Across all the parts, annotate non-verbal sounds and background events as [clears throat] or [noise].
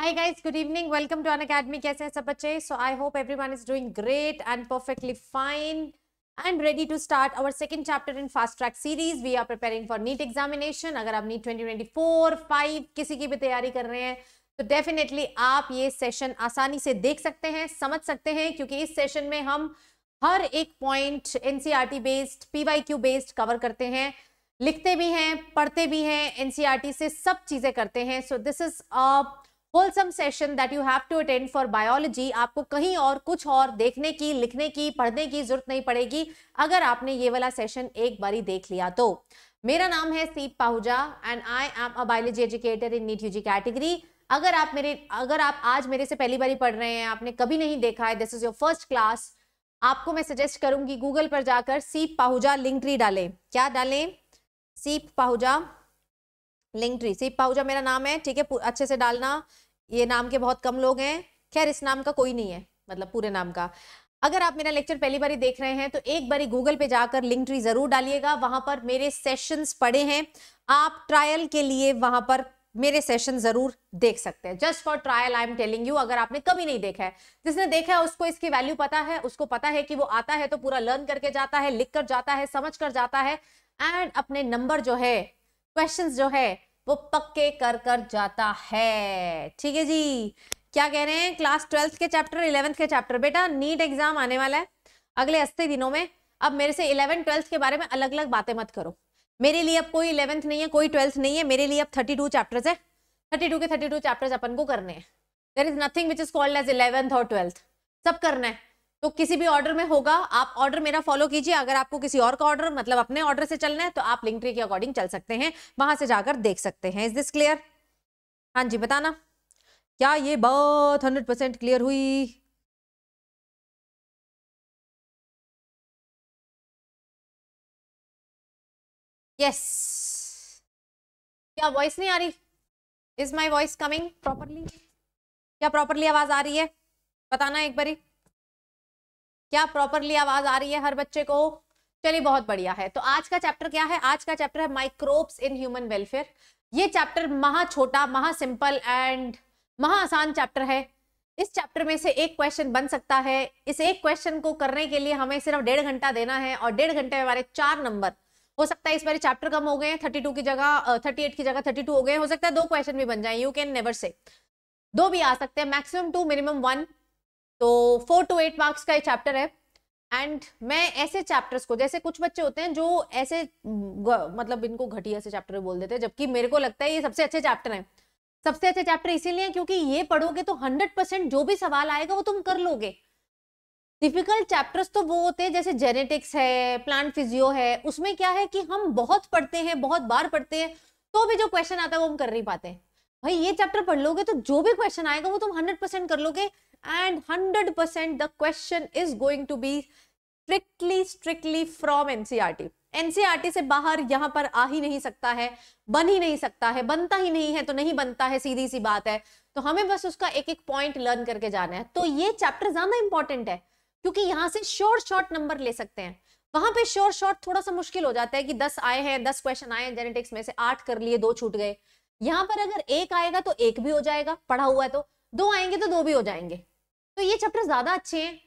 High guys good evening welcome to Unacademy कैसे हैं सब बच्चे so I hope everyone is doing great and perfectly fine and ready to start our second chapter in fast track series we are preparing for NEET examination अगर आप NEET 2024, twenty four five किसी की भी तैयारी कर रहे हैं तो डेफिनेटली आप ये सेशन आसानी से देख सकते हैं समझ सकते हैं क्योंकि इस सेशन में हम हर एक point N C R T based P Y Q based cover करते हैं लिखते भी हैं पढ़ते भी हैं एन सी आर टी से सब चीज़ें करते हैं so this is wholesome session that you have to attend for biology आपको कहीं और कुछ और देखने की लिखने की पढ़ने की जरूरत नहीं पड़ेगी अगर आपने ये वाला सेशन एक बारी देख लिया तो मेरा नाम है Seep Pahuja and I am a biology educator in NEET UG category अगर आप मेरे अगर आप आज मेरे से पहली बारी पढ़ रहे हैं आपने कभी नहीं देखा है this is your first class आपको मैं सजेस्ट करूंगी गूगल पर जाकर सीप पाहुजा लिंक ट्री डालें क्या डालें सीप पाहुजा लिंक ट्री सिर्फ पाहुजा मेरा नाम है ठीक है अच्छे से डालना ये नाम के बहुत कम लोग हैं खैर इस नाम का कोई नहीं है मतलब पूरे नाम का अगर आप मेरा लेक्चर पहली बार देख रहे हैं तो एक बार गूगल पे जाकर लिंक ट्री जरूर डालिएगा वहां पर मेरे सेशंस पड़े हैं आप ट्रायल के लिए वहां पर मेरे सेशन जरूर देख सकते हैं just for trial I am telling you अगर आपने कभी नहीं देखा है जिसने देखा है उसको इसकी वैल्यू पता है उसको पता है कि वो आता है तो पूरा लर्न करके जाता है लिख कर जाता है समझ कर जाता है एंड अपने नंबर जो है क्वेश्चंस जो है वो पक्के कर कर जाता है ठीक है जी क्या कह रहे हैं क्लास ट्वेल्थ के चैप्टर इलेवेंथ के चैप्टर बेटा नीट एग्जाम आने वाला है अगले अस्सी दिनों में अब मेरे से इलेवेंथ ट्वेल्थ के बारे में अलग अलग बातें मत करो मेरे लिए अब कोई इलेवेंथ नहीं है कोई ट्वेल्थ नहीं है मेरे लिए अब थर्टी टू चैप्टर्स है थर्टी टू के थर्टी टू चैप्टर्स अपन को करने हैं there is nothing which is called as eleventh और ट्वेल्थ सब करना है तो किसी भी ऑर्डर में होगा आप ऑर्डर मेरा फॉलो कीजिए अगर आपको किसी और का ऑर्डर मतलब अपने ऑर्डर से चलना है तो आप लिंक ट्री के अकॉर्डिंग चल सकते हैं वहां से जाकर देख सकते हैं इज दिस क्लियर हाँ जी बताना क्या ये बहुत हंड्रेड परसेंट क्लियर हुई यस क्या वॉइस नहीं आ रही is my voice coming properly क्या प्रॉपरली आवाज आ रही है बताना एक बारी क्या प्रॉपरली आवाज आ रही है हर बच्चे को चलिए बहुत बढ़िया है तो आज का चैप्टर क्या है आज का चैप्टर है माइक्रोब्स इन ह्यूमन वेलफेयर ये चैप्टर महा छोटा महा सिंपल एंड महा आसान चैप्टर है इस चैप्टर में से एक क्वेश्चन बन सकता है इस एक क्वेश्चन को करने के लिए हमें सिर्फ डेढ़ घंटा देना है और डेढ़ घंटे में हमारे चार नंबर हो सकता है इस बार चैप्टर कम हो गए थर्टी टू की जगह थर्टी एट की जगह थर्टी टू हो गए हो सकता है दो क्वेश्चन भी बन जाए यू कैन नेवर से दो भी आ सकते हैं मैक्सिमम टू मिनिमम वन तो फोर टू एट मार्क्स का ये चैप्टर है एंड मैं ऐसे चैप्टर्स को जैसे कुछ बच्चे होते हैं जो ऐसे मतलब इनको घटिया से चैप्टर बोल देते हैं जबकि मेरे को लगता है ये सबसे अच्छे चैप्टर हैं सबसे अच्छे चैप्टर इसीलिए क्योंकि ये पढ़ोगे तो हंड्रेड परसेंट जो भी सवाल आएगा वो तुम कर लोगे डिफिकल्ट चैप्टर्स तो वो होते हैं जैसे जेनेटिक्स है प्लांट फिजियो है उसमें क्या है कि हम बहुत पढ़ते हैं बहुत बार पढ़ते हैं तो भी जो क्वेश्चन आता है वो हम कर नहीं पाते भाई ये चैप्टर पढ़ लोगे तो जो भी क्वेश्चन आएगा वो तुम हंड्रेड परसेंट कर लोगे and 100% the question is going to be strictly strictly from NCRT. E NCRT e से बाहर यहाँ पर आ ही नहीं सकता है बन ही नहीं सकता है बनता ही नहीं है तो नहीं बनता है सीधी सी बात है तो हमें बस उसका एक एक पॉइंट लर्न करके जाना है तो ये चैप्टर ज्यादा इंपॉर्टेंट है क्योंकि यहाँ से short शॉर्ट नंबर ले सकते हैं वहां पे शोर शॉर्ट थोड़ा सा मुश्किल हो जाता है कि दस आए हैं दस क्वेश्चन आए हैं जेनेटिक्स में से आठ कर लिए दो छूट गए यहाँ पर अगर एक आएगा तो एक भी हो जाएगा पढ़ा हुआ है तो दो आएंगे तो दो भी हो जाएंगे तो ये चैप्टर ज्यादा अच्छे हैं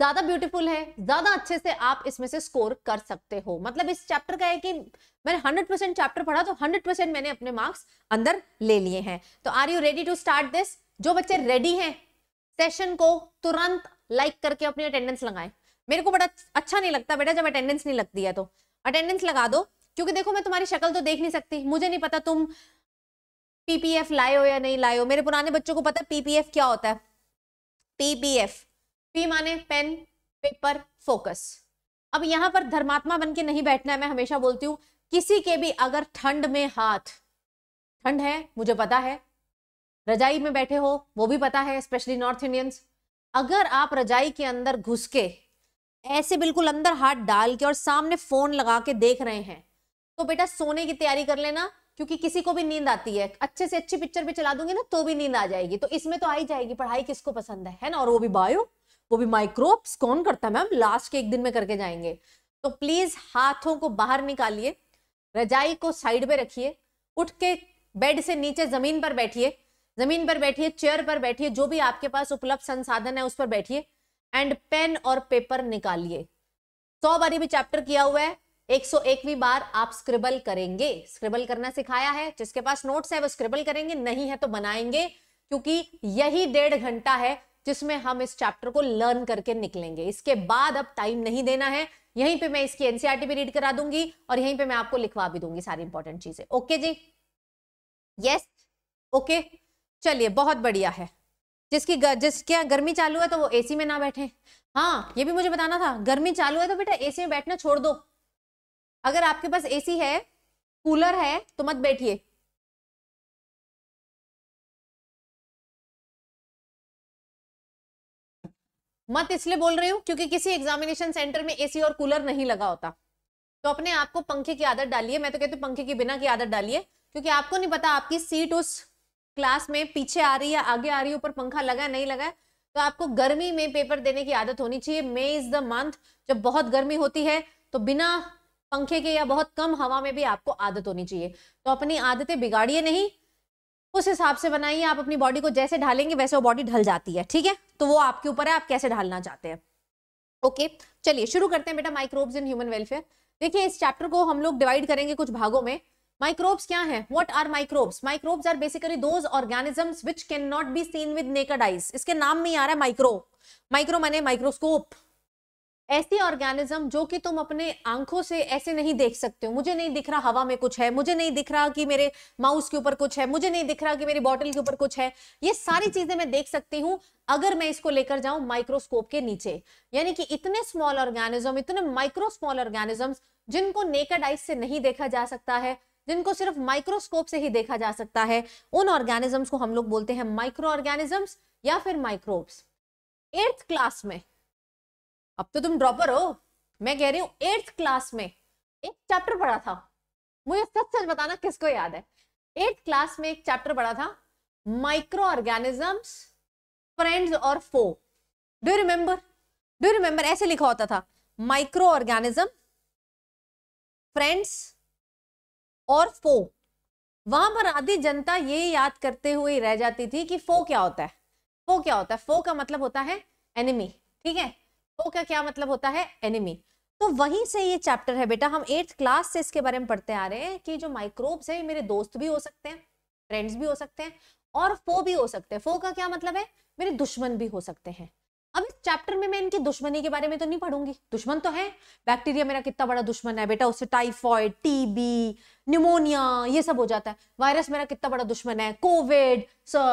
ज्यादा ब्यूटीफुल है ज्यादा अच्छे से आप इसमें से स्कोर कर सकते हो मतलब इस चैप्टर का है कि मैंने 100 परसेंट चैप्टर पढ़ा तो 100 परसेंट मैंने अपने मार्क्स अंदर ले लिए हैं तो are you ready to start this जो बच्चे रेडी हैं सेशन को तुरंत लाइक करके अपनी अटेंडेंस लगाए मेरे को बड़ा अच्छा नहीं लगता बेटा जब अटेंडेंस नहीं लगती है तो अटेंडेंस लगा दो क्योंकि देखो मैं तुम्हारी शक्ल तो देख नहीं सकती मुझे नहीं पता तुम पीपीएफ लाए हो या नहीं लाए हो मेरे पुराने बच्चों को पता है पीपीएफ क्या होता है पीबीएफ पी माने पेन पेपर फोकस अब यहां पर धर्मात्मा बन के नहीं बैठना है मैं हमेशा बोलती हूँ किसी के भी अगर ठंड में हाथ ठंड है मुझे पता है रजाई में बैठे हो वो भी पता है स्पेशली नॉर्थ इंडियंस अगर आप रजाई के अंदर घुस के ऐसे बिल्कुल अंदर हाथ डाल के और सामने फोन लगा के देख रहे हैं तो बेटा सोने की तैयारी कर लेना क्योंकि किसी को भी नींद आती है अच्छे से अच्छी पिक्चर भी चला दूंगी ना तो भी नींद आ जाएगी तो इसमें तो आई जाएगी पढ़ाई किसको पसंद है है ना और वो भी बायो वो भी माइक्रोब्स कौन करता है मैम लास्ट के एक दिन में करके जाएंगे तो प्लीज हाथों को बाहर निकालिए रजाई को साइड पे रखिए उठ के बेड से नीचे जमीन पर बैठिए जमीन पर बैठिए चेयर पर बैठिए जो भी आपके पास उपलब्ध संसाधन है उस पर बैठिए एंड पेन और पेपर निकालिए सौ बारी भी चैप्टर किया हुआ है 101वीं बार आप स्क्रिबल करेंगे स्क्रिबल करना सिखाया है जिसके पास नोट्स है वो स्क्रिबल करेंगे नहीं है तो बनाएंगे क्योंकि यही डेढ़ घंटा है जिसमें हम इस चैप्टर को लर्न करके निकलेंगे इसके बाद अब टाइम नहीं देना है यहीं पे मैं इसकी एनसीआरटी e भी रीड करा दूंगी और यहीं पे मैं आपको लिखवा भी दूंगी सारी इंपॉर्टेंट चीजें ओके जी यस ओके चलिए बहुत बढ़िया है जिसकी गर, जिसके गर्मी चालू है तो वो एसी में ना बैठे हाँ ये भी मुझे बताना था गर्मी चालू है तो बेटा एसी में बैठना छोड़ दो अगर आपके पास एसी है कूलर है तो मत बैठिए मत इसलिए बोल रही हूँ क्योंकि किसी एग्जामिनेशन सेंटर में एसी और कूलर नहीं लगा होता तो अपने आप को पंखे की आदत डालिए मैं तो कहती हूँ पंखे के बिना की आदत डालिए क्योंकि आपको नहीं पता आपकी सीट उस क्लास में पीछे आ रही है आगे आ रही है ऊपर पंखा लगा नहीं लगा तो आपको गर्मी में पेपर देने की आदत होनी चाहिए मे इज द मंथ जब बहुत गर्मी होती है तो बिना पंखे के या बहुत कम हवा में भी आपको आदत होनी चाहिए तो अपनी आदतें बिगाड़िए नहीं उस हिसाब से बनाइए आप अपनी बॉडी को जैसे ढालेंगे वैसे वो बॉडी ढल जाती है ठीक है तो वो आपके ऊपर है आप कैसे ढालना चाहते हैं ओके चलिए शुरू करते हैं बेटा माइक्रोब्स इन ह्यूमन वेलफेयर देखिए इस चैप्टर को हम लोग डिवाइड करेंगे कुछ भागों में माइक्रोब्स क्या है what are microbes microbes are basically those organisms which can not be seen with naked इसके नाम में आ रहा है माइक्रो माइक्रो माने माइक्रोस्कोप ऐसी ऑर्गेनिज्म जो कि तुम अपने आंखों से ऐसे नहीं देख सकते हो मुझे नहीं दिख रहा हवा में कुछ है मुझे नहीं दिख रहा कि मेरे माउस के ऊपर कुछ है मुझे नहीं दिख रहा कि मेरी बॉटल के ऊपर कुछ है ये सारी चीजें मैं देख सकती हूँ अगर मैं इसको लेकर जाऊं माइक्रोस्कोप के नीचे यानी कि इतने स्मॉल ऑर्गेनिज्म इतने माइक्रो स्मॉल ऑर्गेनिज्म जिनको नेकड आइस से नहीं देखा जा सकता है जिनको सिर्फ माइक्रोस्कोप से ही देखा जा सकता है उन ऑर्गेनिजम्स को हम लोग बोलते हैं माइक्रो ऑर्गेनिजम्स या फिर माइक्रोब्स एट्थ क्लास में अब तो तुम ड्रॉपर हो मैं कह रही हूँ एट्थ क्लास में एक चैप्टर पढ़ा था मुझे सच सच बताना किसको याद है एट्थ क्लास में एक चैप्टर पढ़ा था माइक्रो ऑर्गेनिजम्स फ्रेंड्स और फो डू रिमेम्बर डू रिमेम्बर ऐसे लिखा होता था माइक्रो ऑर्गेनिज्म फ्रेंड्स और फो वहां पर आधी जनता ये याद करते हुए रह जाती थी कि फो क्या होता है फो क्या होता है फो का मतलब होता है एनिमी ठीक है हो का क्या मतलब होता है एनिमी तो वहीं से ये चैप्टर है बेटा हम एट्थ क्लास से इसके बारे में पढ़ते आ रहे हैं कि जो माइक्रोब्स है मेरे दोस्त भी हो सकते हैं फ्रेंड्स भी हो सकते हैं और फो भी हो सकते हैं फो का क्या मतलब है मेरे दुश्मन भी हो सकते हैं अब इस चैप्टर में मैं इनकी दुश्मनी के बारे में तो नहीं पढ़ूंगी दुश्मन तो है बैक्टीरिया मेरा कितना बड़ा दुश्मन है बेटा उससे टाइफॉइड टीबी न्यूमोनिया ये सब हो जाता है वायरस मेरा कितना बड़ा दुश्मन है कोविड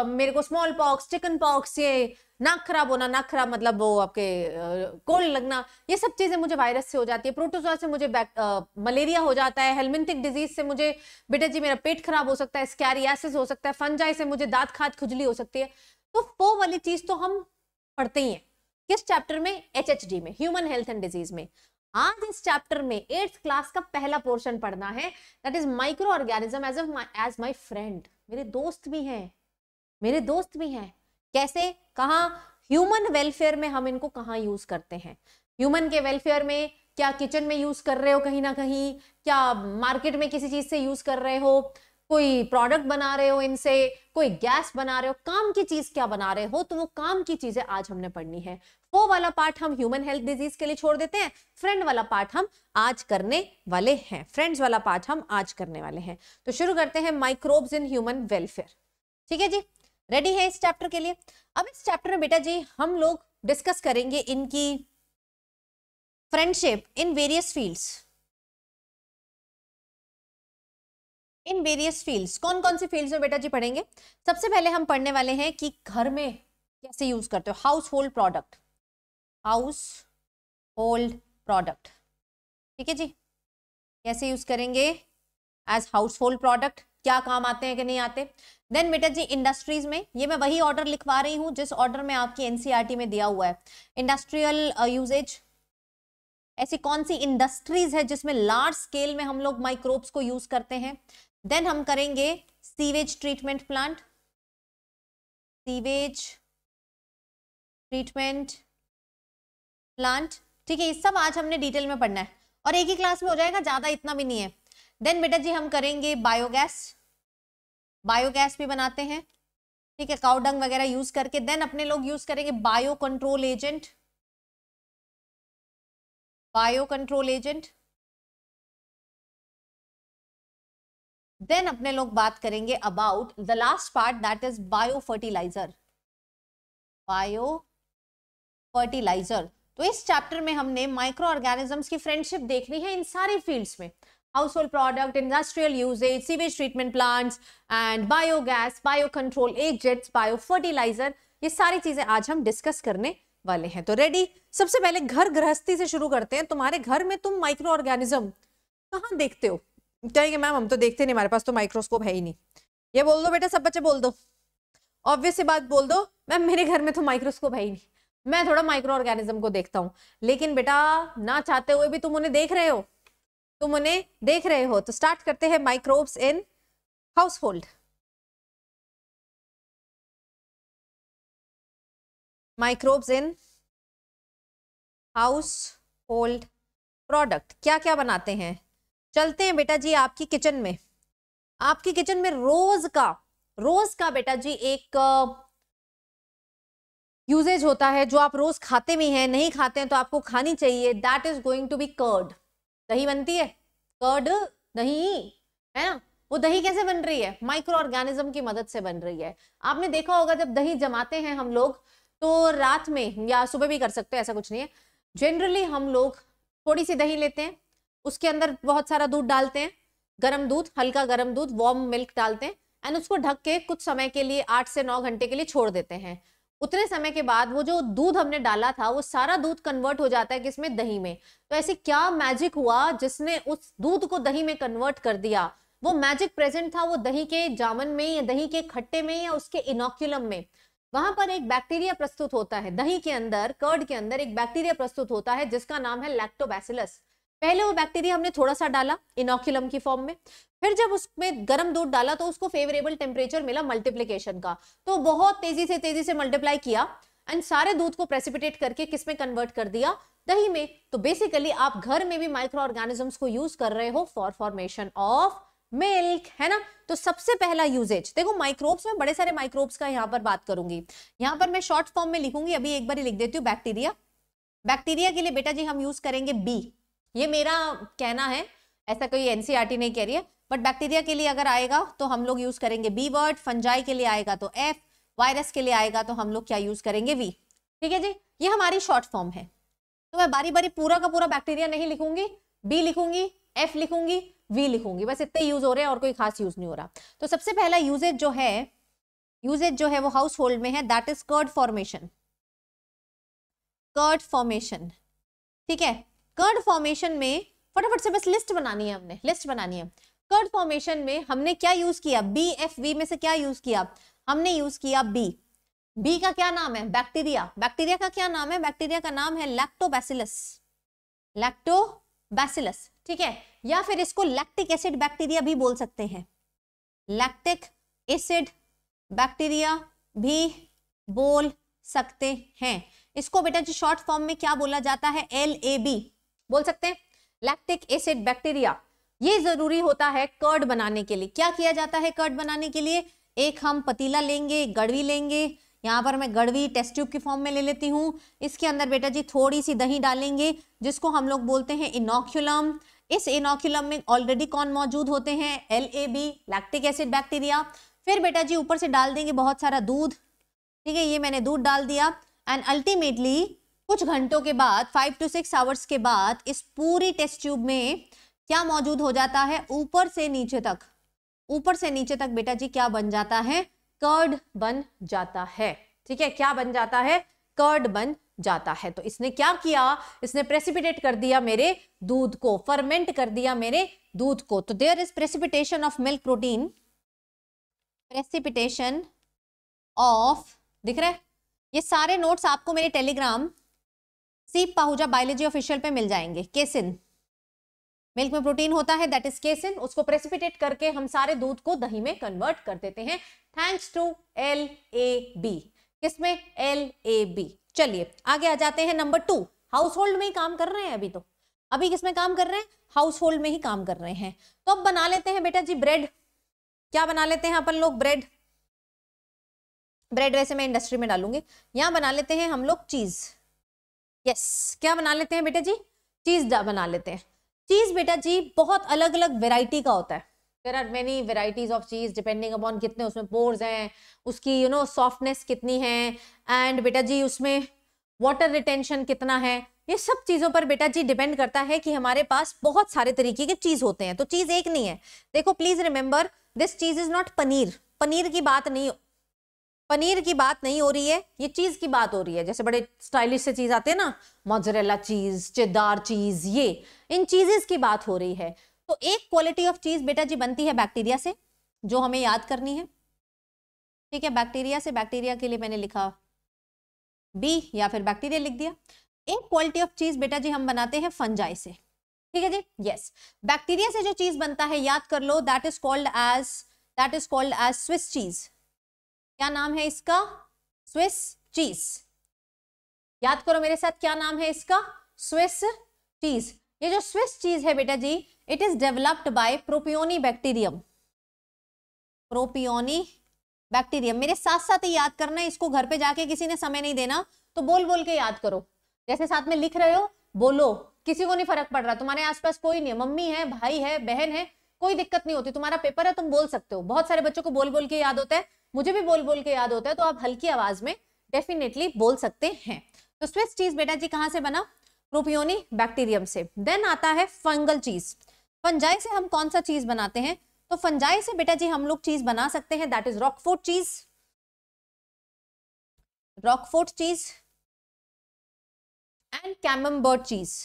मेरे को स्मॉल पॉक्स चिकन पॉक्स ये नाक खराब होना नाक खराब मतलब वो आपके कोल्ड लगना ये सब चीजें मुझे वायरस से हो जाती है प्रोटोजोआ से मुझे आ, मलेरिया हो जाता है हेलमिंथिक डिजीज से मुझे बेटा जी मेरा पेट खराब हो सकता है स्कैरियासिस हो सकता है फंजाई से मुझे दांत खाद खुजली हो सकती है तो वो वाली चीज तो हम पढ़ते ही हैं किस चैप्टर में एच एच डी में ह्यूमन हेल्थ एंड डिजीज में आज इस चैप्टर में एट्थ क्लास का पहला पोर्शन पढ़ना है that is micro organism as as my friend मेरे दोस्त भी हैं मेरे दोस्त भी हैं कैसे कहाँ ह्यूमन वेलफेयर में हम इनको कहाँ यूज करते हैं ह्यूमन के वेलफेयर में क्या किचन में यूज कर रहे हो कहीं ना कहीं क्या मार्केट में किसी चीज से यूज कर रहे हो कोई प्रोडक्ट बना रहे हो इनसे कोई गैस बना रहे हो काम की चीज क्या बना रहे हो तो वो काम की चीजें आज हमने पढ़नी है वो वाला पार्ट हम ह्यूमन हेल्थ डिजीज के लिए छोड़ देते हैं फ्रेंड वाला पार्ट हम आज करने वाले हैं फ्रेंड्स वाला पार्ट हम आज करने वाले हैं तो शुरू करते हैं माइक्रोब्स इन ह्यूमन वेलफेयर ठीक है जी रेडी है इस चैप्टर के लिए अब इस चैप्टर में बेटा जी हम लोग डिस्कस करेंगे इनकी friendship in various fields in various fields कौन कौन सी फील्ड्स में बेटा जी पढ़ेंगे सबसे पहले हम पढ़ने वाले हैं कि घर में कैसे यूज करते हो household product household product ठीक है जी कैसे यूज करेंगे एज हाउस होल्ड प्रोडक्ट क्या काम आते हैं कि नहीं आते देन बेटा जी इंडस्ट्रीज में ये मैं वही ऑर्डर लिखवा रही हूँ जिस ऑर्डर में आपकी एनसीईआरटी e में दिया हुआ है इंडस्ट्रियल यूजेज uh, ऐसी कौन सी इंडस्ट्रीज है जिसमें लार्ज स्केल में हम लोग माइक्रोब्स को यूज करते हैं देन हम करेंगे sewage treatment plant sewage treatment plant ठीक है ये सब आज हमने डिटेल में पढ़ना है और एक ही क्लास में हो जाएगा ज्यादा इतना भी नहीं है देन बेटा जी हम करेंगे बायोगैस बायोगैस भी बनाते हैं ठीक है काउडंग वगैरह यूज करके देन अपने लोग यूज करेंगे bio control agent bio control agent then अपने लोग बात करेंगे about the last part that is bio fertiliser bio fertiliser तो इस चैप्टर में हमने माइक्रो ऑर्गेनिजम्स की फ्रेंडशिप देखनी है इन सारे फील्ड्स में household product industrial usages sewage treatment plants and biogas bio control agents bio fertiliser ये सारी चीजें आज हम डिस्कस करने वाले हैं तो रेडी सबसे पहले घर गृहस्थी से शुरू करते हैं तुम्हारे घर में तुम माइक्रो ऑर्गेनिज्म कहाँ देखते हो कहेंगे मैम हम तो देखते नहीं हमारे पास तो माइक्रोस्कोप है ही नहीं ये बोल दो बेटा सब बच्चे बोल दो ऑब्वियस बात बोल दो मैम मेरे घर में तो माइक्रोस्कोप है ही नहीं मैं थोड़ा माइक्रो ऑर्गेनिज्म को देखता हूँ लेकिन बेटा ना चाहते हुए भी तुम उन्हें देख रहे हो तुम उन्हें देख रहे हो तो स्टार्ट करते हैं microbes in household microbes in household product क्या क्या बनाते हैं चलते हैं बेटा जी आपकी किचन में आपकी किचन में रोज का रोज का बेटा जी एक यूजेज होता है जो आप रोज खाते भी हैं नहीं खाते हैं तो आपको खानी चाहिए that is going to be curd दही बनती है कर्ड दही है ना वो दही कैसे बन रही है माइक्रो ऑर्गेनिज्म की मदद से बन रही है आपने देखा होगा जब दही जमाते हैं हम लोग तो रात में या सुबह भी कर सकते हैं ऐसा कुछ नहीं है जनरली हम लोग थोड़ी सी दही लेते हैं उसके अंदर बहुत सारा दूध डालते हैं गर्म दूध हल्का गर्म दूध वार्म मिल्क डालते हैं एंड उसको ढक के कुछ समय के लिए आठ से नौ घंटे के लिए छोड़ देते हैं उतने समय के बाद वो जो दूध हमने डाला था वो सारा दूध कन्वर्ट हो जाता है किसमें दही में तो ऐसे क्या मैजिक हुआ जिसने उस दूध को दही में कन्वर्ट कर दिया वो मैजिक प्रेजेंट था वो दही के जामन में या दही के खट्टे में या उसके इनोक्यूलम में वहां पर एक बैक्टीरिया प्रस्तुत होता है दही के अंदर कर्ड के अंदर एक बैक्टीरिया प्रस्तुत होता है जिसका नाम है लैक्टोबैसिलस पहले वो बैक्टीरिया हमने थोड़ा सा डाला इनोक्यूलम की फॉर्म में फिर जब उसमें गर्म दूध डाला तो उसको फेवरेबल टेम्परेचर मिला मल्टीप्लीकेशन का तो बहुत तेजी से तेजी से मल्टीप्लाई किया एंड सारे दूध को प्रेसिपिटेट करके किस में कन्वर्ट कर दिया दही में तो बेसिकली आप घर में भी माइक्रो ऑर्गेनिजम्स को यूज कर रहे हो फॉर फॉर्मेशन ऑफ मिल्क है ना तो सबसे पहला यूजेज देखो माइक्रोब्स में बड़े सारे माइक्रोब्स का यहाँ पर बात करूंगी यहाँ पर मैं शॉर्ट फॉर्म में लिखूंगी अभी एक बार लिख देती हूँ बैक्टीरिया बैक्टीरिया के लिए बेटा जी हम यूज करेंगे बी ये मेरा कहना है ऐसा कोई एनसीईआरटी e नहीं कह रही है बट बैक्टीरिया के लिए अगर आएगा तो हम लोग यूज करेंगे बी वर्ड फंजाई के लिए आएगा तो एफ वायरस के लिए आएगा तो हम लोग क्या यूज करेंगे वी ठीक है जी ये हमारी शॉर्ट फॉर्म है तो मैं बारी बारी पूरा का पूरा बैक्टीरिया नहीं लिखूंगी बी लिखूंगी एफ लिखूंगी वी लिखूंगी बस इतने यूज हो रहे हैं और कोई खास यूज नहीं हो रहा तो सबसे पहला यूजेज जो है यूजेज जो है वो हाउस होल्ड में है that is curd formation curd formation ठीक है कर्ड फॉर्मेशन में फटाफट से बस लिस्ट बनानी है हमने लिस्ट बनानी है कर्ड फॉर्मेशन में हमने क्या यूज किया बी एफ वी में से क्या यूज किया हमने यूज किया बी बी का क्या नाम है बैक्टीरिया बैक्टीरिया का क्या नाम है बैक्टीरिया का नाम है लैक्टोबैसिलस लैक्टोबैसिलस ठीक है या फिर इसको लैक्टिक एसिड बैक्टीरिया भी बोल सकते हैं लैक्टिक एसिड बैक्टीरिया भी बोल सकते हैं इसको बेटा जी शॉर्ट फॉर्म में क्या बोला जाता है एल ए बी बोल सकते हैं लैक्टिक एसिड बैक्टीरिया ये जरूरी होता है कर्ड बनाने के लिए क्या किया जाता है कर्ड बनाने के लिए एक हम पतीला लेंगे गड़वी लेंगे यहाँ पर मैं गड़वी टेस्ट ट्यूब की फॉर्म में ले लेती हूँ इसके अंदर बेटा जी थोड़ी सी दही डालेंगे जिसको हम लोग बोलते हैं इनोक्यूलम इस इनोक्यूलम में ऑलरेडी कौन मौजूद होते हैं L A B lactic acid bacteria फिर बेटा जी ऊपर से डाल देंगे बहुत सारा दूध ठीक है ये मैंने दूध डाल दिया एंड अल्टीमेटली कुछ घंटों के बाद फाइव टू सिक्स आवर्स के बाद इस पूरी टेस्ट ट्यूब में क्या मौजूद हो जाता है ऊपर से नीचे तक ऊपर से नीचे तक बेटा जी क्या बन जाता है कर्ड बन जाता है ठीक है क्या बन जाता है कर्ड बन जाता है तो इसने क्या किया इसने प्रेसिपिटेट कर दिया मेरे दूध को फर्मेंट कर दिया मेरे दूध को तो there is precipitation of milk protein precipitation of दिख रहा है ये सारे नोट्स आपको मेरे टेलीग्राम सीप पाहुजा बायोलॉजी ऑफिशियल पे मिल जाएंगे केसिन मिल्क में प्रोटीन होता है दैट इज केसिन उसको प्रेसिपिटेट करके हम सारे दूध को दही में कन्वर्ट कर देते हैं thanks to L A B किसमें एल ए बी चलिए आगे आ जाते हैं नंबर टू हाउस होल्ड में ही काम कर रहे हैं अभी तो अभी किसमें काम कर रहे हैं हाउस होल्ड में ही काम कर रहे हैं तो अब बना लेते हैं बेटा जी ब्रेड क्या बना लेते हैं अपन लोग ब्रेड ब्रेड वैसे मैं इंडस्ट्री में डालूंगी यहां बना लेते हैं हम लोग चीज़ यस क्या बना लेते हैं बेटा जी चीज बना लेते हैं चीज बेटा जी बहुत अलग अलग वेराइटी का होता है there are many varieties of cheese depending upon कितने उसमें पोर्स हैं उसकी यू नो सॉफ्टनेस कितनी है एंड बेटा जी उसमें वाटर रिटेंशन कितना है ये सब चीज़ों पर बेटा जी डिपेंड करता है कि हमारे पास बहुत सारे तरीके के चीज़ होते हैं तो चीज़ एक नहीं है देखो please remember this cheese is not paneer paneer की बात नहीं पनीर की बात नहीं हो रही है ये चीज की बात हो रही है जैसे बड़े स्टाइलिश से चीज आते हैं ना मोजरेला चीज चेदार चीज ये इन चीजेस की बात हो रही है तो एक क्वालिटी ऑफ चीज बेटा जी बनती है बैक्टीरिया से जो हमें याद करनी है ठीक है बैक्टीरिया से बैक्टीरिया के लिए मैंने लिखा बी या फिर बैक्टीरिया लिख दिया एक क्वालिटी ऑफ चीज बेटा जी हम बनाते हैं फंजाई से ठीक है जी यस बैक्टीरिया से जो चीज बनता है याद कर लो that is called as that is called as Swiss cheese क्या नाम है इसका स्विस चीज याद करो मेरे साथ क्या नाम है इसका स्विस चीज ये जो स्विस चीज है बेटा जी it is developed by Propionibacterium Propionibacterium मेरे साथ साथ ही याद करना इसको घर पे जाके किसी ने समय नहीं देना तो बोल बोल के याद करो जैसे साथ में लिख रहे हो बोलो किसी को नहीं फर्क पड़ रहा तुम्हारे आसपास कोई नहीं मम्मी है भाई है बहन है कोई दिक्कत नहीं होती तुम्हारा पेपर है तुम बोल सकते हो बहुत सारे बच्चों को बोल बोल के याद होता है मुझे भी बोल बोल के याद होता है तो आप हल्की आवाज में डेफिनेटली बोल सकते हैं तो स्विस चीज बेटा जी कहाँ से बना प्रोपियोनी बैक्टीरियम से देन आता है फंगल चीज फंजाई से हम कौन सा चीज बनाते हैं तो फंजाई से बेटा जी हम लोग चीज बना सकते हैं दैट इज रॉकफोर्ट चीज रॉकफोर्ट चीज एंड कैमबर्ट चीज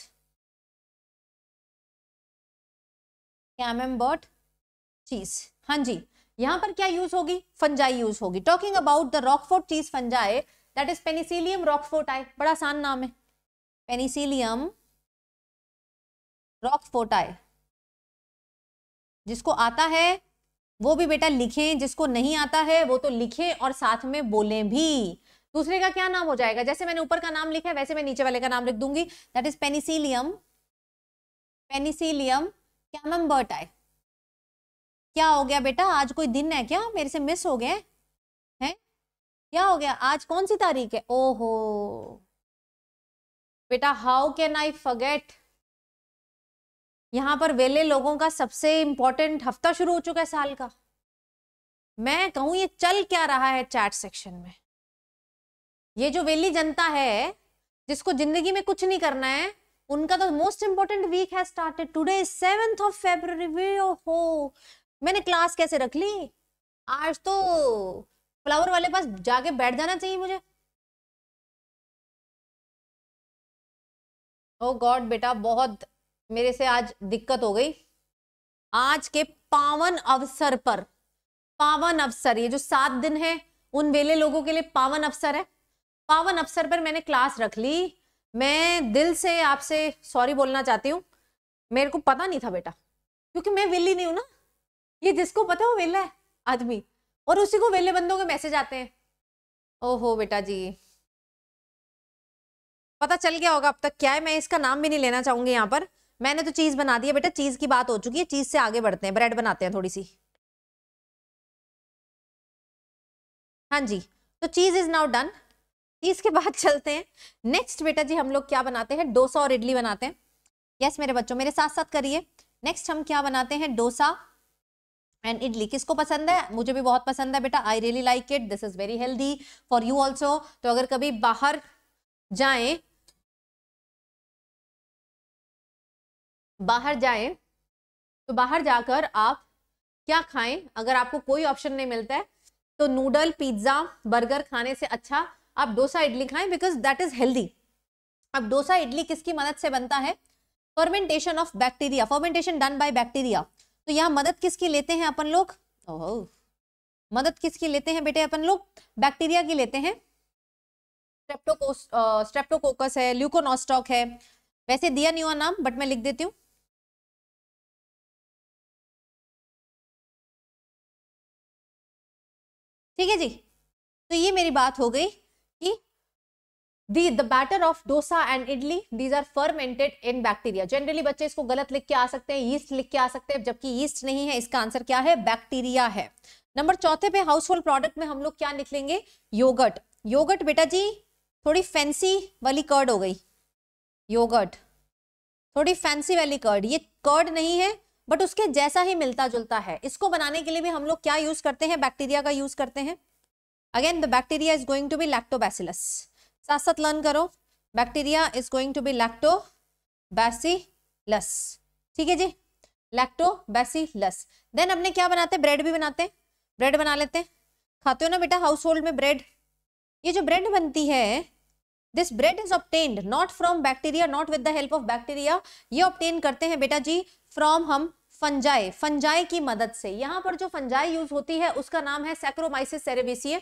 कैमबर्ट चीज हाँ जी यहाँ पर क्या यूज होगी फंजाई यूज होगी talking about the Roquefort cheese fungi that is Penicillium roqueforti बड़ा आसान नाम है पेनिसिलियम रॉकफोर्टाई जिसको आता है वो भी बेटा लिखें जिसको नहीं आता है वो तो लिखें और साथ में बोलें भी दूसरे का क्या नाम हो जाएगा जैसे मैंने ऊपर का नाम लिखा है वैसे मैं नीचे वाले का नाम लिख दूंगी that is Penicillium Penicillium camemberti क्या हो गया बेटा आज कोई दिन है क्या मेरे से मिस हो गया है क्या हो गया आज कौन सी तारीख है ओहो बेटा हाउ कैन आई फगेट यहाँ पर वेले लोगों का सबसे इंपॉर्टेंट हफ्ता शुरू हो चुका है साल का मैं कहूं ये चल क्या रहा है चैट सेक्शन में ये जो वेली जनता है जिसको जिंदगी में कुछ नहीं करना है उनका तो मोस्ट इंपॉर्टेंट वीक है started today seventh of February हो मैंने क्लास कैसे रख ली आज तो फ्लावर वाले पास जाके बैठ जाना चाहिए मुझे ओ oh गॉड बेटा बहुत मेरे से आज दिक्कत हो गई आज के पावन अवसर पर पावन अवसर ये जो सात दिन है उन वेले लोगों के लिए पावन अवसर है पावन अवसर पर मैंने क्लास रख ली मैं दिल से आपसे सॉरी बोलना चाहती हूँ मेरे को पता नहीं था बेटा क्योंकि मैं वेली नहीं हूं ना ये जिसको पता है वो वेला है आदमी और उसी को वेले बंदों के मैसेज आते हैं ओहो बेटा जी पता चल गया होगा अब तक क्या है मैं इसका नाम भी नहीं लेना चाहूंगी यहाँ पर मैंने तो चीज बना दी है बेटा चीज की बात हो चुकी है चीज से आगे बढ़ते हैं ब्रेड बनाते हैं थोड़ी सी हाँ जी तो चीज इज नाउ डन चीज के बाद [laughs] चलते हैं नेक्स्ट बेटा जी हम लोग क्या बनाते हैं डोसा और इडली बनाते हैं यस मेरे बच्चों मेरे साथ साथ करिए नेक्स्ट हम क्या बनाते हैं डोसा एंड इडली किसको पसंद है मुझे भी बहुत पसंद है बेटा I really like it this is very healthy for you also तो अगर कभी बाहर जाए बाहर जाए तो बाहर जाकर आप क्या खाएं अगर आपको कोई ऑप्शन नहीं मिलता है तो नूडल पिज्जा बर्गर खाने से अच्छा आप डोसा इडली खाएं बिकॉज दैट इज हेल्दी अब डोसा इडली किसकी मदद से बनता है fermentation of bacteria fermentation done by bacteria तो यहाँ मदद किसकी लेते हैं अपन लोग मदद किसकी लेते हैं बेटे अपन लोग बैक्टीरिया की लेते हैं स्ट्रेप्टोकोस स्ट्रेप्टोकोकस है ल्यूकोनोस्टॉक है वैसे दिया नहीं हुआ नाम बट मैं लिख देती हूँ ठीक है जी तो ये मेरी बात हो गई the the batter of dosa and idli these are fermented in bacteria generally बच्चे इसको गलत लिख के आ सकते हैं ईस्ट लिख के आ सकते हैं जबकि ईस्ट नहीं है इसका आंसर क्या है बैक्टीरिया है नंबर चौथे पे हाउस होल्ड प्रोडक्ट में हम लोग क्या लिख लेंगे योगट योगट बेटा जी थोड़ी फैंसी वाली कर्ड हो गई योगट थोड़ी फैंसी वाली कर्ड ये कर्ड नहीं है बट उसके जैसा ही मिलता जुलता है इसको बनाने के लिए भी हम लोग क्या यूज करते हैं बैक्टीरिया का यूज करते हैं again the bacteria is going to be Lactobacillus साथ साथ लर्न करो bacteria is going to be Lactobacillus ठीक है जी लैक्टो बैसीलस देन अपने क्या बनाते हैं ब्रेड भी बनाते हैं ब्रेड बना लेते हैं खाते हो ना बेटा हाउस होल्ड में ब्रेड ये जो ब्रेड बनती है this bread is obtained not from bacteria not with the help of bacteria ये ऑप्टेन करते हैं बेटा जी फ्रॉम हम फंजाई फंजाई की मदद से यहाँ पर जो फंजाई यूज होती है उसका नाम है Saccharomyces cerevisiae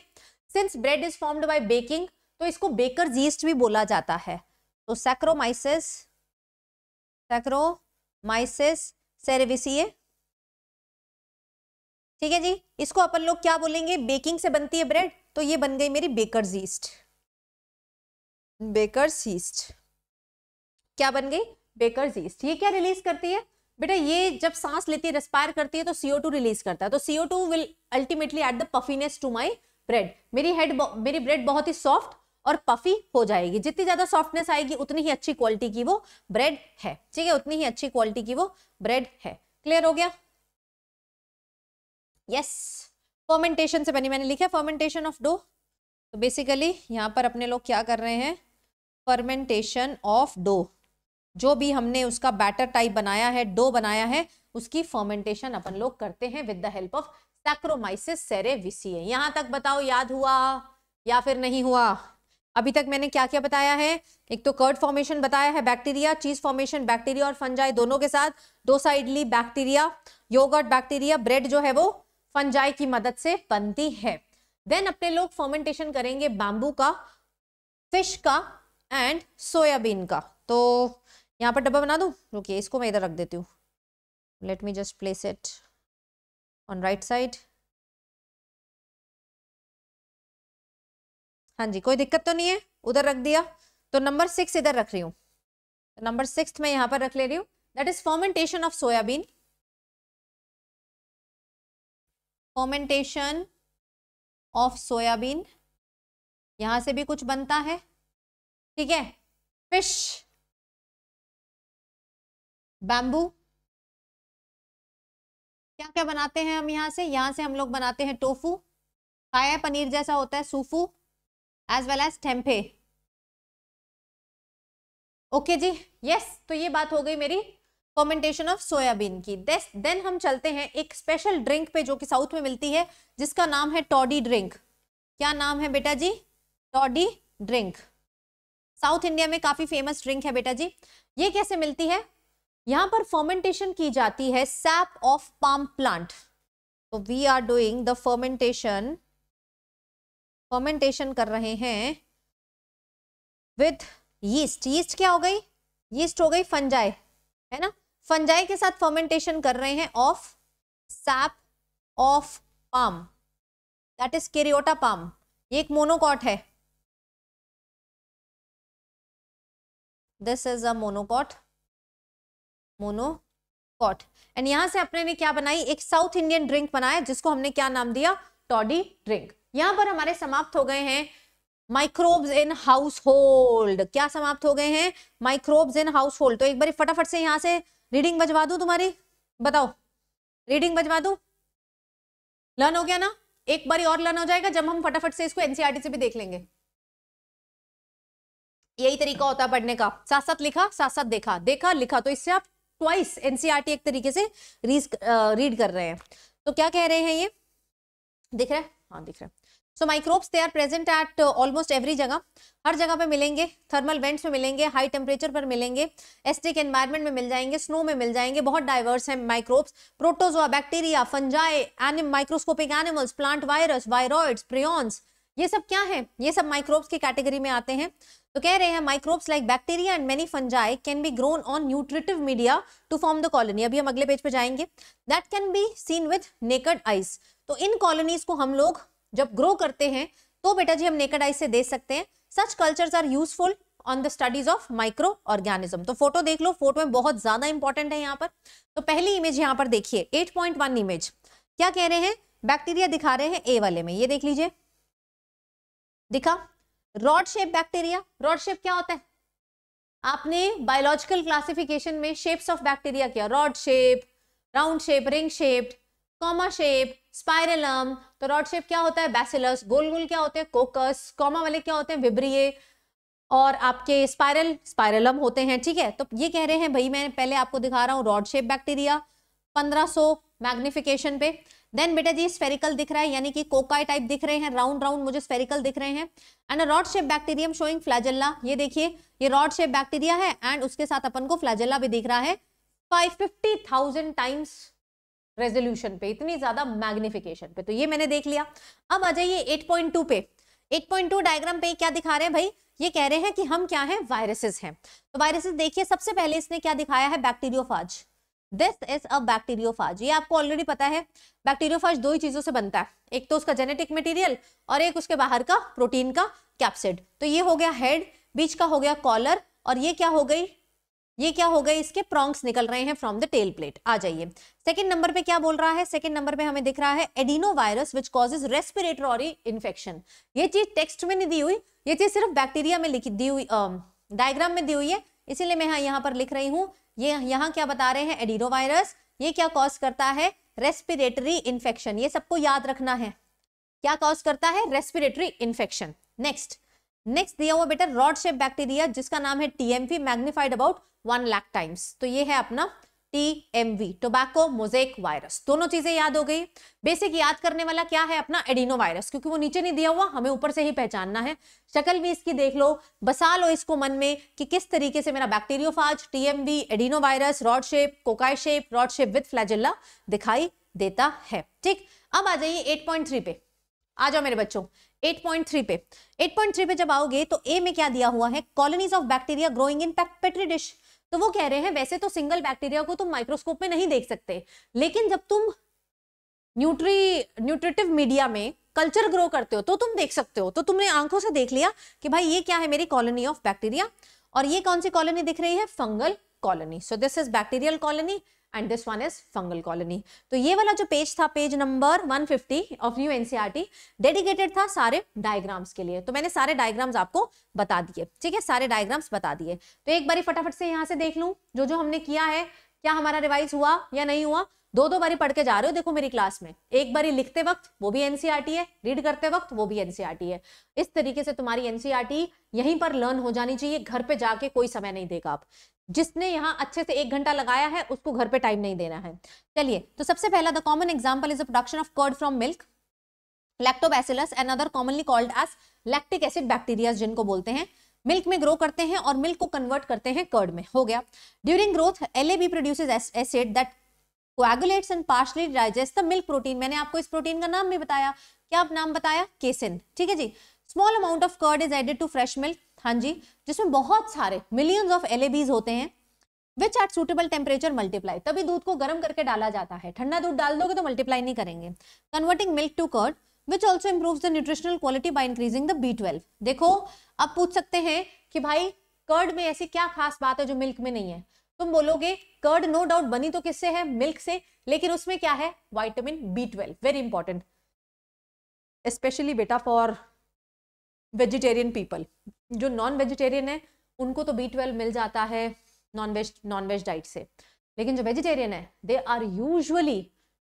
since bread is formed by baking तो इसको बेकर जीस्ट भी बोला जाता है तो सैक्रोमाइसिस सैक्रोमाइसिस सेरेविसिए ठीक है जी इसको अपन लोग क्या बोलेंगे बेकिंग से बनती है ब्रेड तो ये बन गई मेरी बेकर जीस्ट बेकर जीस्ट क्या बन गई बेकर जीस्ट ये क्या रिलीज करती है बेटा ये जब सांस लेती है रेस्पायर करती है तो सीओ टू रिलीज करता है तो CO two will ultimately add the puffiness to my bread मेरी हेड मेरी ब्रेड बहुत ही सॉफ्ट और पफी हो जाएगी जितनी ज्यादा सॉफ्टनेस आएगी उतनी ही अच्छी क्वालिटी की वो ब्रेड है ठीक है उतनी ही अच्छी क्वालिटी की वो ब्रेड है क्लियर हो गया यस फर्मेंटेशन से बनी मैंने लिखा फर्मेंटेशन ऑफ डो तो बेसिकली यहाँ पर अपने लोग क्या कर रहे हैं फर्मेंटेशन ऑफ डो जो भी हमने उसका बैटर टाइप बनाया है डो बनाया है उसकी फर्मेंटेशन अपन लोग करते हैं with the help of Saccharomyces cerevisiae यहां तक बताओ याद हुआ या फिर नहीं हुआ अभी तक मैंने क्या क्या बताया है एक तो कर्ड फॉर्मेशन बताया है बैक्टीरिया चीज फॉर्मेशन बैक्टीरिया और फंजाई दोनों के साथ दो साइडली बैक्टीरिया योगर्ट बैक्टीरिया ब्रेड जो है वो फंजाई की मदद से बनती है देन अपने लोग फॉर्मेंटेशन करेंगे बाम्बू का फिश का एंड सोयाबीन का तो यहाँ पर डब्बा बना दू रुकी इसको मैं इधर रख देती हूँ let me just place it on right side हाँ जी कोई दिक्कत तो नहीं है उधर रख दिया तो नंबर सिक्स इधर रख रही हूँ तो नंबर सिक्स मैं यहाँ पर रख ले रही हूँ that is fermentation of soybean fermentation of soybean यहाँ से भी कुछ बनता है ठीक है फिश बैम्बू क्या क्या बनाते हैं हम यहाँ से यहाँ से हम लोग बनाते हैं टोफू खाया पनीर जैसा होता है sufu as well as tempeh okay जी यस yes, तो ये बात हो गई मेरी फॉर्मेंटेशन ऑफ सोयाबीन की देन हम चलते हैं एक स्पेशल ड्रिंक पे जो कि साउथ में मिलती है जिसका नाम है टॉडी ड्रिंक क्या नाम है बेटा जी टॉडी ड्रिंक साउथ इंडिया में काफी फेमस ड्रिंक है बेटा जी ये कैसे मिलती है यहाँ पर फर्मेंटेशन की जाती है सैप ऑफ पाम प्लांट तो we are doing the fermentation fermentation कर रहे हैं विथ यीस्ट यीस्ट क्या हो गई यीस्ट हो गई फंजाई है ना फंजाई के साथ फर्मेंटेशन कर रहे हैं of sap of palm that is Caryota palm ये एक मोनोकॉट है this is a monocot monocot and यहां से अपने ने क्या बनाई एक साउथ इंडियन ड्रिंक बनाया जिसको हमने क्या नाम दिया टॉडी ड्रिंक यहाँ पर हमारे समाप्त हो गए हैं माइक्रोब्स इन हाउस होल्ड क्या समाप्त हो गए हैं माइक्रोब्स इन हाउस होल्ड तो एक बार फटाफट से यहाँ से रीडिंग बजवा दू तुम्हारी बताओ रीडिंग बजवा दू लर्न हो गया ना एक बार और लर्न हो जाएगा जब हम फटाफट से इसको एनसीआरटी e से भी देख लेंगे यही तरीका होता है पढ़ने का साथ साथ लिखा साथ साथ देखा देखा लिखा तो इससे आप ट्वाइस एनसीआरटी e एक तरीके से रीड कर रहे हैं तो क्या कह रहे हैं ये दिख रहा है हाँ दिख रहा है so microbes they are present at almost every जगह हर जगह पे मिलेंगे थर्मल वेंट्स में मिलेंगे हाई टेम्परेचर पर मिलेंगे एस्टिक एनवायरमेंट में मिल जाएंगे स्नो में मिल जाएंगे बहुत डाइवर्स हैं माइक्रोब्स प्रोटोजोआ बैक्टीरिया फंजाए एनिम microscopic animals plant virus viroids prions ये सब क्या है ये सब माइक्रोब्स की कैटेगरी में आते हैं तो कह रहे हैं microbes like bacteria and many fungi can be grown on nutritive media to form the colony अभी हम अगले पेज पे जाएंगे that can be seen with naked eyes तो इन कॉलोनीज को हम लोग जब ग्रो करते हैं तो बेटा जी हम नेकड आई से देख सकते हैं such culture are useful on the studies of microorganism तो फोटो देख लो फोटो में बहुत ज्यादा इंपॉर्टेंट है यहाँ पर तो पहली इमेज यहाँ पर देखिए 8.1 इमेज क्या कह रहे हैं बैक्टीरिया दिखा रहे हैं ए वाले में ये देख लीजिए दिखा rod shape bacteria rod shape क्या होता है आपने बायोलॉजिकल क्लासिफिकेशन में शेप्स ऑफ बैक्टीरिया किया rod shape round shape ring shape comma shape spirillum तो रॉड शेप क्या होता है बैसिलस गोल गोल क्या होते हैं कोकस कॉमा वाले क्या होते हैं विब्रिये और आपके स्पाइरल स्पाइरलम होते हैं ठीक है तो ये कह रहे हैं भाई मैं पहले आपको दिखा रहा हूँ रॉड शेप बैक्टीरिया 1500 मैग्निफिकेशन पे देन बेटा जी स्फेरिकल दिख रहा है यानी कि कोकाई टाइप दिख रहे हैं राउंड राउंड मुझे स्फेरिकल दिख रहे हैं and rod shape bacterium showing flagella ये देखिए ये रॉड शेप बैक्टीरिया है एंड उसके साथ अपन को फ्लैजेला भी दिख रहा है five fifty thousand times resolution पे इतनी ज्यादा मैग्निफिकेशन पे तो ये मैंने देख लिया अब आ जाइए 8.2 पे 8.2 डायग्राम पे क्या दिखा रहे हैं भाई ये कह रहे हैं कि हम क्या हैं वायरसेस हैं तो वायरसेस देखिए सबसे पहले इसने क्या दिखाया है bacteriophage this is a bacteriophage ये आपको ऑलरेडी पता है बैक्टीरियोफाज दो ही चीजों से बनता है एक तो उसका जेनेटिक मटेरियल और एक उसके बाहर का प्रोटीन का कैप्सिड तो ये हो गया हेड बीच का हो गया कॉलर और ये क्या हो गई ये क्या हो गए इसके प्रॉन्क्स निकल रहे हैं फ्रॉम द टेल प्लेट आ जाइए सेकंड नंबर पे क्या बोल रहा है सेकंड नंबर पे हमें दिख रहा है adenovirus which causes respiratory infection ये चीज टेक्स्ट में नहीं दी हुई ये चीज सिर्फ बैक्टीरिया में लिखी दी हुई डायग्राम में दी हुई है इसीलिए मैं हाँ यहाँ पर लिख रही हूँ ये यहाँ क्या बता रहे हैं एडिनो वायरस ये क्या कॉज करता है रेस्पिरेटरी इन्फेक्शन ये सबको याद रखना है क्या कॉज करता है रेस्पिरेटरी इन्फेक्शन नेक्स्ट नेक्स्ट दिया हुआ बेटा रॉड शेप बैक्टीरिया जिसका नाम है TMV magnified about one lakh times तो ये है अपना टीएमवी टोबैको मोजेक वायरस दोनों चीजें याद हो गई बेसिक याद करने वाला क्या है अपना एडिनो वायरस क्योंकि वो नीचे नहीं दिया हुआ हमें ऊपर से ही पहचानना है शक्ल भी इसकी देख लो बसा लो इसको मन में कि किस तरीके से मेरा bacteriophage TMV adenovirus rod shape cocci shape rod shape with flagella दिखाई देता है ठीक अब आ जाइए एट पे आ जाओ मेरे बच्चों 8.3 पे 8.3 पे जब आओगे तो ए में क्या दिया हुआ है colonies of bacteria growing in petri dish तो वो कह रहे हैं वैसे तो सिंगल बैक्टीरिया को तुम माइक्रोस्कोप में नहीं देख सकते लेकिन जब तुम न्यूट्री न्यूट्रिटिव मीडिया में कल्चर ग्रो करते हो तो तुम देख सकते हो तो तुमने आंखों से देख लिया कि भाई ये क्या है मेरी कॉलोनी ऑफ बैक्टीरिया और ये कौन सी कॉलोनी दिख रही है fungal colony so this is bacterial colony and this one is fungal colony तो ये वाला जो पेज था page number 150 of new NCERT dedicated था सारे डायग्राम्स के लिए तो मैंने सारे डायग्राम्स आपको बता दिए ठीक है सारे डायग्राम्स बता दिए तो एक बारी फटाफट से यहाँ से देख लू जो जो हमने किया है क्या हमारा रिवाइज हुआ या नहीं हुआ दो दो बारी पढ़ के जा रहे हो देखो मेरी क्लास में एक बारी लिखते वक्त वो भी एनसीआरटी e है रीड करते वक्त वो भी एनसीआरटी e है इस तरीके से तुम्हारी एनसीआरटी e यहीं पर लर्न हो जानी चाहिए घर पे जाके कोई समय नहीं देगा आप जिसने यहाँ अच्छे से एक घंटा लगाया है उसको घर पे टाइम नहीं देना है चलिए तो सबसे पहला the common example is the production of curd from milk Lactobacillus and other commonly called as lactic acid bacteria जिनको बोलते हैं मिल्क में ग्रो करते हैं और मिल्क को कन्वर्ट करते हैं कर्ड में हो गया during growth L A B produces acid that coagulates and partially digest the milk protein मैंने आपको इस प्रोटीन का नाम भी बताया क्या आप नाम बताया केसिन ठीक है जी small amount of curd is added to fresh milk हाँ जी जिसमें बहुत सारे मिलियंस ऑफ एल होते हैं which at suitable temperature multiply तभी दूध को गर्म करके डाला जाता है ठंडा दूध डाल दोगे तो मल्टीप्लाई नहीं करेंगे converting milk to curd which also improve the nutritional quality by increasing the B देखो आप पूछ सकते हैं कि भाई कर्ड में ऐसी क्या खास बात है जो मिल्क में नहीं है तुम बोलोगे कर्ड नो डाउट बनी तो किससे है मिल्क से लेकिन उसमें क्या है vitamin B twelve very important specially बेटा फॉर वेजिटेरियन पीपल जो नॉन वेजिटेरियन है उनको तो बी ट्वेल्व मिल जाता है non veg non veg diet से लेकिन जो वेजिटेरियन है they are usually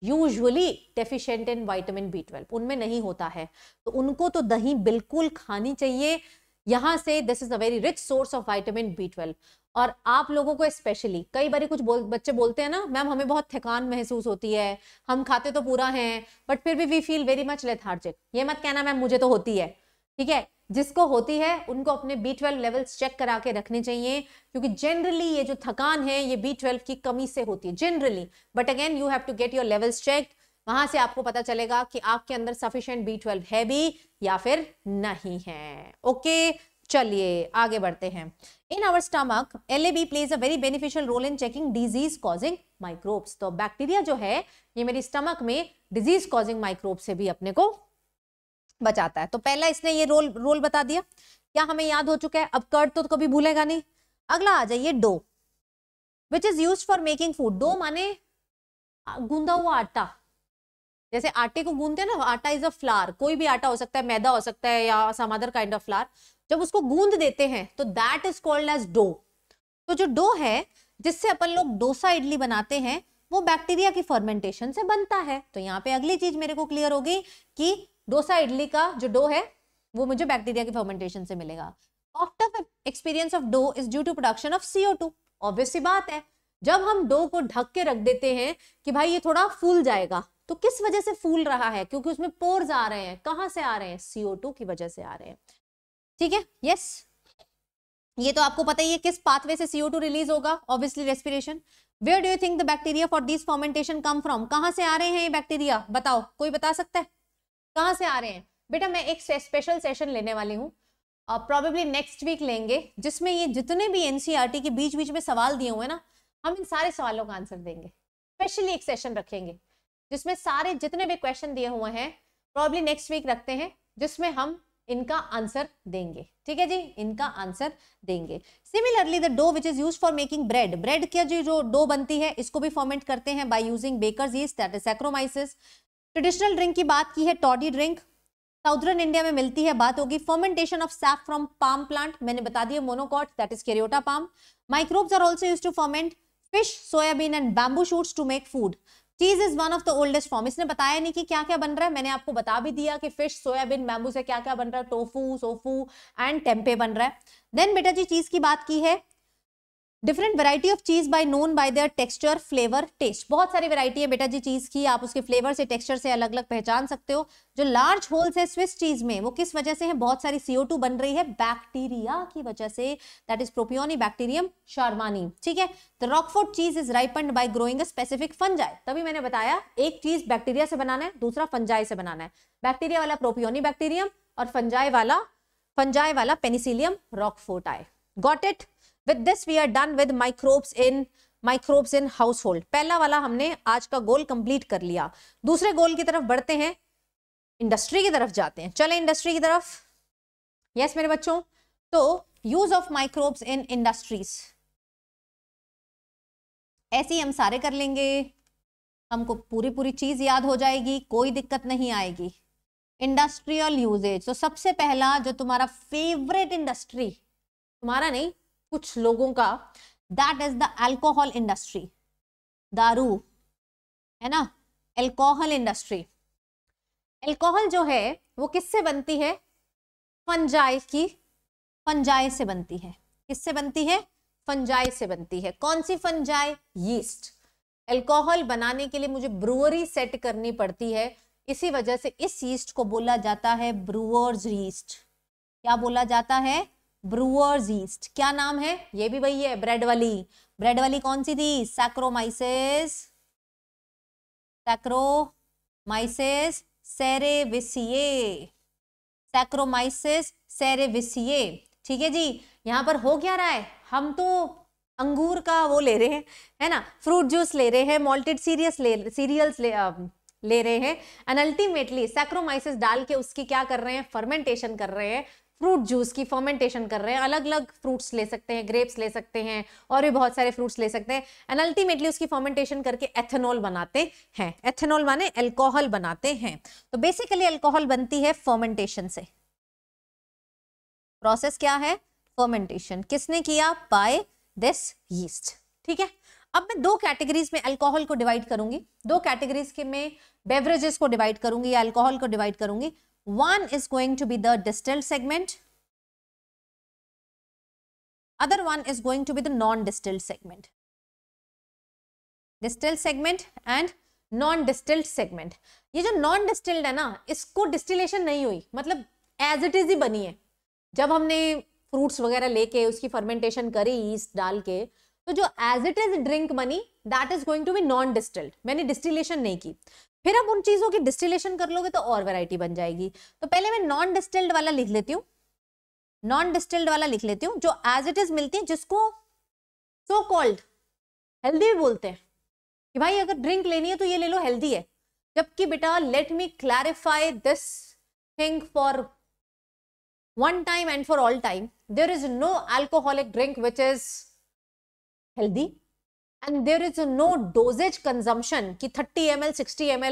usually deficient in vitamin B twelve उनमें नहीं होता है तो उनको तो दही बिल्कुल खानी चाहिए यहाँ से this is a very rich source of vitamin B twelve और आप लोगों को स्पेशली कई बार कुछ बोल, बच्चे बोलते हैं ना मैम हमें बहुत थकान महसूस होती है हम खाते तो पूरा हैं बट फिर भी we feel very much lethargic ये मत कहना मैम मुझे तो होती है ठीक है जिसको होती है उनको अपने बी ट्वेल्व लेवल्स चेक करा के रखने चाहिए क्योंकि जनरली ये जो थकान है ये बी ट्वेल्व की कमी से होती है generally but again you have to get your levels check वहां से आपको पता चलेगा कि आपके अंदर सफिशियंट बी ट्वेल्व है भी या फिर नहीं है ओके चलिए आगे बढ़ते हैं in our stomach L A B plays a very beneficial role in checking disease causing microbes तो बैक्टीरिया जो है ये मेरी स्टमक में डिजीज कॉजिंग माइक्रोब से भी अपने को बचाता है तो पहला इसने ये रोल रोल बता दिया क्या हमें याद हो चुका है अब कर्ड तो, तो कभी भूलेगा नहीं अगला आ जाइए dough which is use for making food dough माने गूंदा हुआ आटा जैसे आटे को गूंदते हैं ना आटा इज अ फ्लार कोई भी आटा हो सकता है मैदा हो सकता है या some other kind of flour जब उसको गूंद देते हैं तो that is called as dough तो जो डो है जिससे अपन लोग डोसा इडली बनाते हैं वो बैक्टीरिया की फर्मेंटेशन से बनता है तो यहाँ पे अगली चीज मेरे को क्लियर होगी कि डोसा इडली का जो डो है वो मुझे बैक्टीरिया के फर्मेंटेशन से मिलेगा after experience of dough is due to production of CO two obviously बात है जब हम डो को ढक के रख देते हैं कि भाई ये थोड़ा फूल जाएगा तो किस वजह से फूल रहा है क्योंकि उसमें पोर्स आ रहे हैं कहां से आ रहे हैं सीओ टू की वजह से आ रहे हैं ठीक है यस ये तो आपको पता ही है किस पाथवे से सीओ टू रिलीज होगा obviously respiration where do you think the bacteria for this fermentation come from कहां से आ रहे हैं ये बैक्टीरिया बताओ कोई बता सकता है कहाँ से आ रहे हैं बेटा मैं एक स्पेशल सेशन लेने वाली हूँ प्रॉबेबली नेक्स्ट वीक लेंगे जिसमें ये जितने भी एन e के बीच बीच में सवाल दिए हुए हैं ना हम इन सारे सवालों का आंसर देंगे स्पेशली एक सेशन रखेंगे जिसमें सारे जितने भी क्वेश्चन दिए हुए हैं प्रॉब्ली नेक्स्ट वीक रखते हैं जिसमें हम इनका आंसर देंगे ठीक है जी इनका आंसर देंगे similarly the dough which is use for making bread bread क्या जो डो बनती है इसको भी फॉर्मेंट करते हैं by using baker traditional drink की बात की है टॉडी ड्रिंक साउदर्न इंडिया में मिलती है बात होगी fermentation of sap from palm plant मैंने बता दिया monocot that is Caryota palm microbes are also use to ferment fish soybean and bamboo shoots to make food cheese is one of the oldest form इसने बताया नहीं कि क्या क्या बन रहा है मैंने आपको बता भी दिया कि फिश सोयाबीन बैम्बू से क्या क्या बन रहा है टोफू सोफू एंड टेम्पे बन रहा है देन बेटा जी चीज की बात की है different variety of cheese by known by their texture flavour taste बहुत सारी वैरायटी है बेटा जी चीज की आप उसके फ्लेवर से टेक्स्चर से अलग अलग पहचान सकते हो जो लार्ज होल्स है स्विस चीज में वो किस वजह से है बहुत सारी सीओ टू बन रही है बैक्टीरिया की वजह से that is Propionibacterium shermanii ठीक है the Roquefort cheese is ripened by growing specific fungi तभी मैंने बताया एक चीज बैक्टीरिया से बनाना है दूसरा फंजाई से बनाना है बैक्टीरिया वाला प्रोपियोनी बैक्टीरियम और फंजाई वाला फंजाई वाला Penicillium roqueforti I got it with this we are done with microbes in microbes in household पहला वाला हमने आज का गोल कंप्लीट कर लिया दूसरे गोल की तरफ बढ़ते हैं इंडस्ट्री की तरफ जाते हैं चले इंडस्ट्री की तरफ यस yes, मेरे बच्चों तो use of microbes in industries ऐसे ही हम सारे कर लेंगे हमको पूरी पूरी चीज याद हो जाएगी कोई दिक्कत नहीं आएगी इंडस्ट्रियल यूजेज तो सबसे पहला जो तुम्हारा फेवरेट इंडस्ट्री तुम्हारा नहीं कुछ लोगों का that is the alcohol industry दारू है ना एल्कोहल इंडस्ट्री एल्कोहल जो है वो किससे बनती है फंजाई की फंजाई से बनती है किससे बनती है फंजाई से बनती है कौन सी फंजाई यीस्ट एल्कोहल बनाने के लिए मुझे ब्रूअरी सेट करनी पड़ती है इसी वजह से इस यीस्ट को बोला जाता है ब्रूअर्स यीस्ट क्या बोला जाता है ब्रूअर्स ईस्ट क्या नाम है ये भी वही है ब्रेड वाली ब्रेड वाली कौन सी थी Saccharomyces Saccharomyces cerevisiae Saccharomyces cerevisiae ठीक है जी यहाँ पर हो क्या रहा है हम तो अंगूर का वो ले रहे हैं है ना फ्रूट जूस ले रहे हैं मॉल्टेड सीरियस ले सीरियल्स ले आ, ले रहे हैं एंड अल्टीमेटली सैक्रोमाइसिस डाल के उसकी क्या कर रहे हैं फर्मेंटेशन कर रहे हैं फ्रूट जूस की फर्मेंटेशन कर रहे हैं अलग अलग फ्रूट्स ले सकते हैं ग्रेप्स ले सकते हैं और भी बहुत सारे फ्रूट्स ले सकते हैं एंड अल्टीमेटली उसकी फर्मेंटेशन करके एथेनॉल बनाते हैं एथेनॉल माने एल्कोहल बनाते हैं तो बेसिकली एल्कोहल बनती है फर्मेंटेशन से प्रोसेस क्या है फर्मेंटेशन किसने किया बाय दिस यीस्ट ठीक है अब मैं दो कैटेगरीज में अल्कोहल को डिवाइड करूंगी दो कैटेगरीज के मैं बेवरेजेस को डिवाइड करूंगी या अल्कोहल को डिवाइड करूंगी One is going to be the distilled segment. Other one is going to be the non-distilled segment. Distilled segment and non-distilled segment. ye jo non-distilled hai na isko distillation nahi hui matlab as it is hi bani hai jab humne fruits वगैरह लेके उसकी fermentation करी east डाल के तो जो as it is drink बनी that is going to be non distilled मैंने डिस्टिलेशन नहीं की फिर आप उन चीजों की डिस्टिलेशन कर लोगे तो और वेराइटी बन जाएगी तो पहले मैं नॉन डिस्टिल्ड वाला लिख लेती हूँ नॉन डिस्टिल्ड वाला लिख लेती हूँ जो एज इट इज मिलती है जिसको सो कॉल्ड हेल्दी भी बोलते हैं कि भाई अगर ड्रिंक लेनी है तो ये ले लो हेल्दी है जबकि बेटा let me clarify this thing for one time and for all time there is no alcoholic drink which is healthy and there is no doses consumption कि 30 एम एल सिक्सटी एम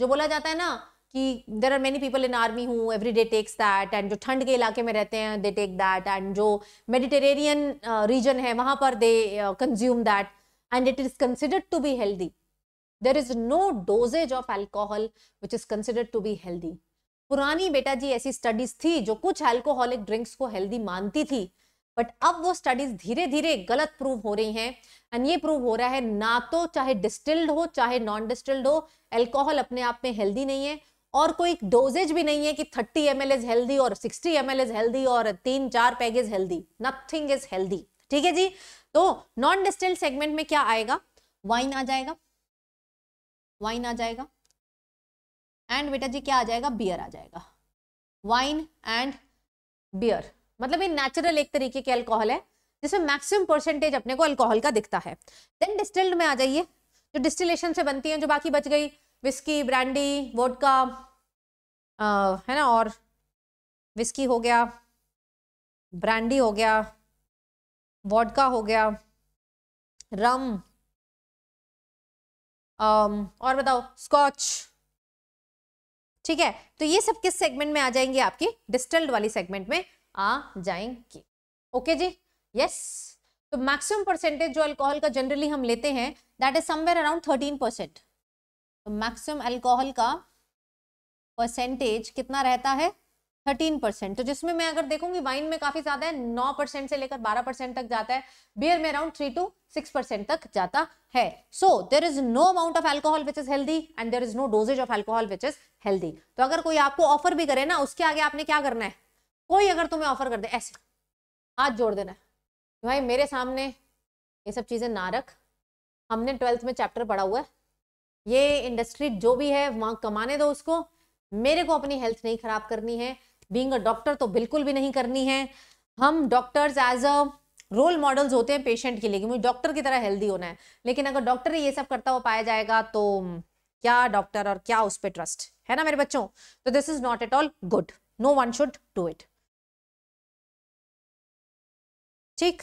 जो बोला जाता है ना कि there are many people in army who every day takes that and जो ठंड के इलाके में रहते हैं दे टेक दैट एंड जो मेडिटेरेनियन रीजन uh, है वहाँ पर they consume that and it is considered to be healthy there is no doses of alcohol which is considered to be healthy पुरानी बेटा जी ऐसी स्टडीज थी जो कुछ एल्कोहलिक ड्रिंक्स को हेल्दी मानती थी बट अब वो स्टडीज धीरे धीरे गलत प्रूव हो रही हैं एंड ये प्रूव हो रहा है ना तो चाहे डिस्टिल्ड हो चाहे नॉन डिस्टिल्ड हो एल्कोहल अपने आप में हेल्दी नहीं है और कोई डोजेज भी नहीं है कि 30 एम इज हेल्दी और 60 एम इज हेल्दी और तीन चार peg is healthy nothing is healthy ठीक है जी तो नॉन डिस्टिल्ड सेगमेंट में क्या आएगा वाइन आ जाएगा वाइन आ जाएगा एंड बेटा जी क्या आ जाएगा बियर आ जाएगा वाइन एंड बियर मतलब ये नेचुरल एक तरीके के अल्कोहल है जिसमें मैक्सिमम परसेंटेज अपने को अल्कोहल का दिखता है देन डिस्टिल्ड में आ जाइए जो डिस्टिलेशन से बनती हैं जो बाकी बच गई विस्की ब्रांडी वोडका है ना और विस्की हो गया ब्रांडी हो गया वोडका हो गया रम um, और बताओ स्कॉच ठीक है तो ये सब किस सेगमेंट में आ जाएंगे आपकी डिस्टल्ड वाली सेगमेंट में आ जाएंगी ओके जी यस तो मैक्सिमम परसेंटेज जो अल्कोहल का जनरली हम लेते हैं that is somewhere around thirteen percent तो मैक्सिमम अल्कोहल का परसेंटेज कितना रहता है थर्टीन परसेंट तो जिसमें मैं अगर देखूंगी वाइन में काफी ज्यादा है नौ परसेंट से लेकर बारह परसेंट तक जाता है बियर में around three two six percent तक जाता है so there is no amount of alcohol which is healthy and there is no doses of alcohol which is healthy तो अगर कोई आपको ऑफर भी करे ना उसके आगे आपने क्या करना है कोई अगर तुम्हें ऑफर कर दे ऐसे हाथ जोड़ देना भाई मेरे सामने ये सब चीज़ें ना रख हमने ट्वेल्थ में चैप्टर पढ़ा हुआ है ये इंडस्ट्री जो भी है वहाँ कमाने दो उसको मेरे को अपनी हेल्थ नहीं खराब करनी है बींग अ डॉक्टर तो बिल्कुल भी नहीं करनी है हम doctors as a role models होते हैं पेशेंट के लिए कि मुझे डॉक्टर की तरह हेल्दी होना है लेकिन अगर डॉक्टर ये सब करता हुआ पाया जाएगा तो क्या डॉक्टर और क्या उस पर ट्रस्ट है ना मेरे बच्चों तो this is not at all good no one should do it ठीक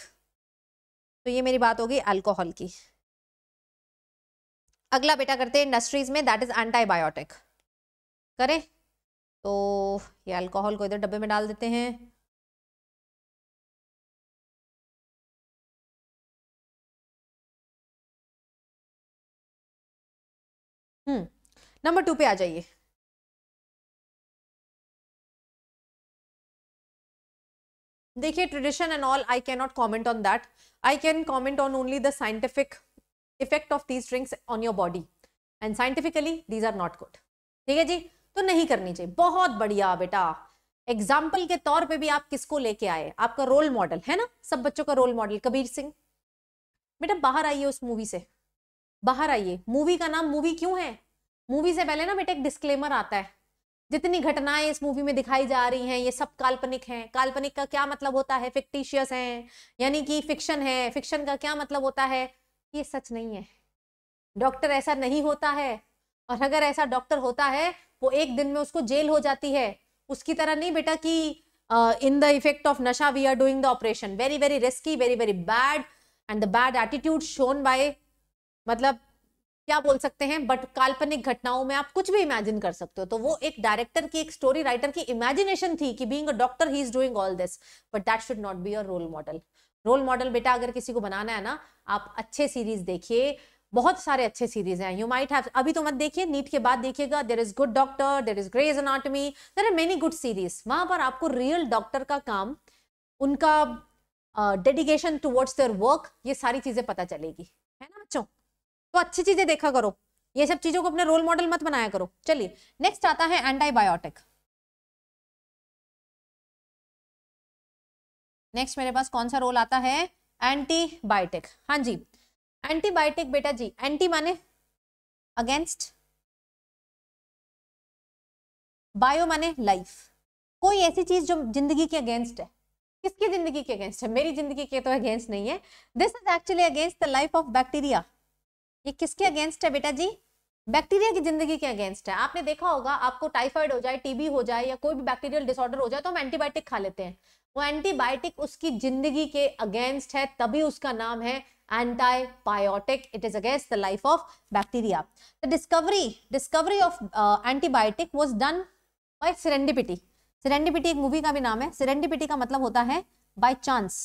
तो ये मेरी बात होगी अल्कोहल की अगला बेटा करते हैं इंडस्ट्रीज में दैट इज एंटीबायोटिक करें तो ये अल्कोहल को इधर डब्बे में डाल देते हैं नंबर हम्म, टू पे आ जाइए देखिए tradition and all I can not comment on that I can comment on only the scientific effect of these drinks on your body and scientifically these are not good ठीक है जी तो नहीं करनी चाहिए बहुत बढ़िया बेटा एग्जाम्पल के तौर पे भी आप किसको लेके आए आपका रोल मॉडल है ना सब बच्चों का रोल मॉडल कबीर सिंह बेटा बाहर आइए उस मूवी से बाहर आइए मूवी का नाम मूवी क्यों है मूवी से पहले ना बेटा एक डिस्क्लेमर आता है जितनी घटनाएं इस मूवी में दिखाई जा रही हैं ये सब काल्पनिक हैं काल्पनिक का क्या मतलब होता है फिक्टिशियस हैं यानी कि फिक्शन है फिक्शन का क्या मतलब होता है ये सच नहीं है डॉक्टर ऐसा नहीं होता है और अगर ऐसा डॉक्टर होता है वो एक दिन में उसको जेल हो जाती है उसकी तरह नहीं बेटा कि इन द इफेक्ट ऑफ नशा we are doing the operation very very risky very very bad and the bad attitude shown by मतलब क्या बोल सकते हैं बट काल्पनिक घटनाओं में आप कुछ भी इमेजिन कर सकते हो तो वो एक डायरेक्टर की एक स्टोरी राइटर की इमेजिनेशन थी कि being a doctor he is doing all this but that should not be your role model role model बेटा अगर किसी को बनाना है ना आप अच्छे सीरीज देखिए बहुत सारे अच्छे सीरीज हैं यू माइट हैव अभी तो मत देखिए नीट के बाद देखिएगा there is good doctor there is Grey's Anatomy there are many good series वहां पर आपको रियल डॉक्टर का काम उनका डेडिकेशन टुवर्ड्स देयर वर्क ये सारी चीजें पता चलेगी है ना बच्चों तो अच्छी चीजें देखा करो ये सब चीजों को अपने रोल मॉडल मत बनाया करो चलिए नेक्स्ट आता है एंटीबायोटिक नेक्स्ट मेरे पास कौन सा रोल आता है एंटीबायोटिक हाँ जी एंटीबायोटिक बेटा जी एंटी माने अगेंस्ट बायो माने लाइफ कोई ऐसी चीज जो जिंदगी के अगेंस्ट है किसकी जिंदगी के अगेंस्ट है मेरी जिंदगी के तो अगेंस्ट नहीं है this is actually against the life of bacteria ये किसके अगेंस्ट है बेटा जी बैक्टीरिया की जिंदगी के अगेंस्ट है आपने देखा होगा आपको टाइफाइड हो जाए टीबी हो जाए या कोई भी बैक्टीरियल डिसऑर्डर हो जाए तो हम एंटीबायोटिक खा लेते हैं वो एंटीबायोटिक उसकी जिंदगी के अगेंस्ट है तभी उसका नाम है antibiotic it is against the life of bacteria the discovery discovery of antibiotic was done by by serendipity एक मूवी का भी नाम है serendipity का मतलब होता है बाई चांस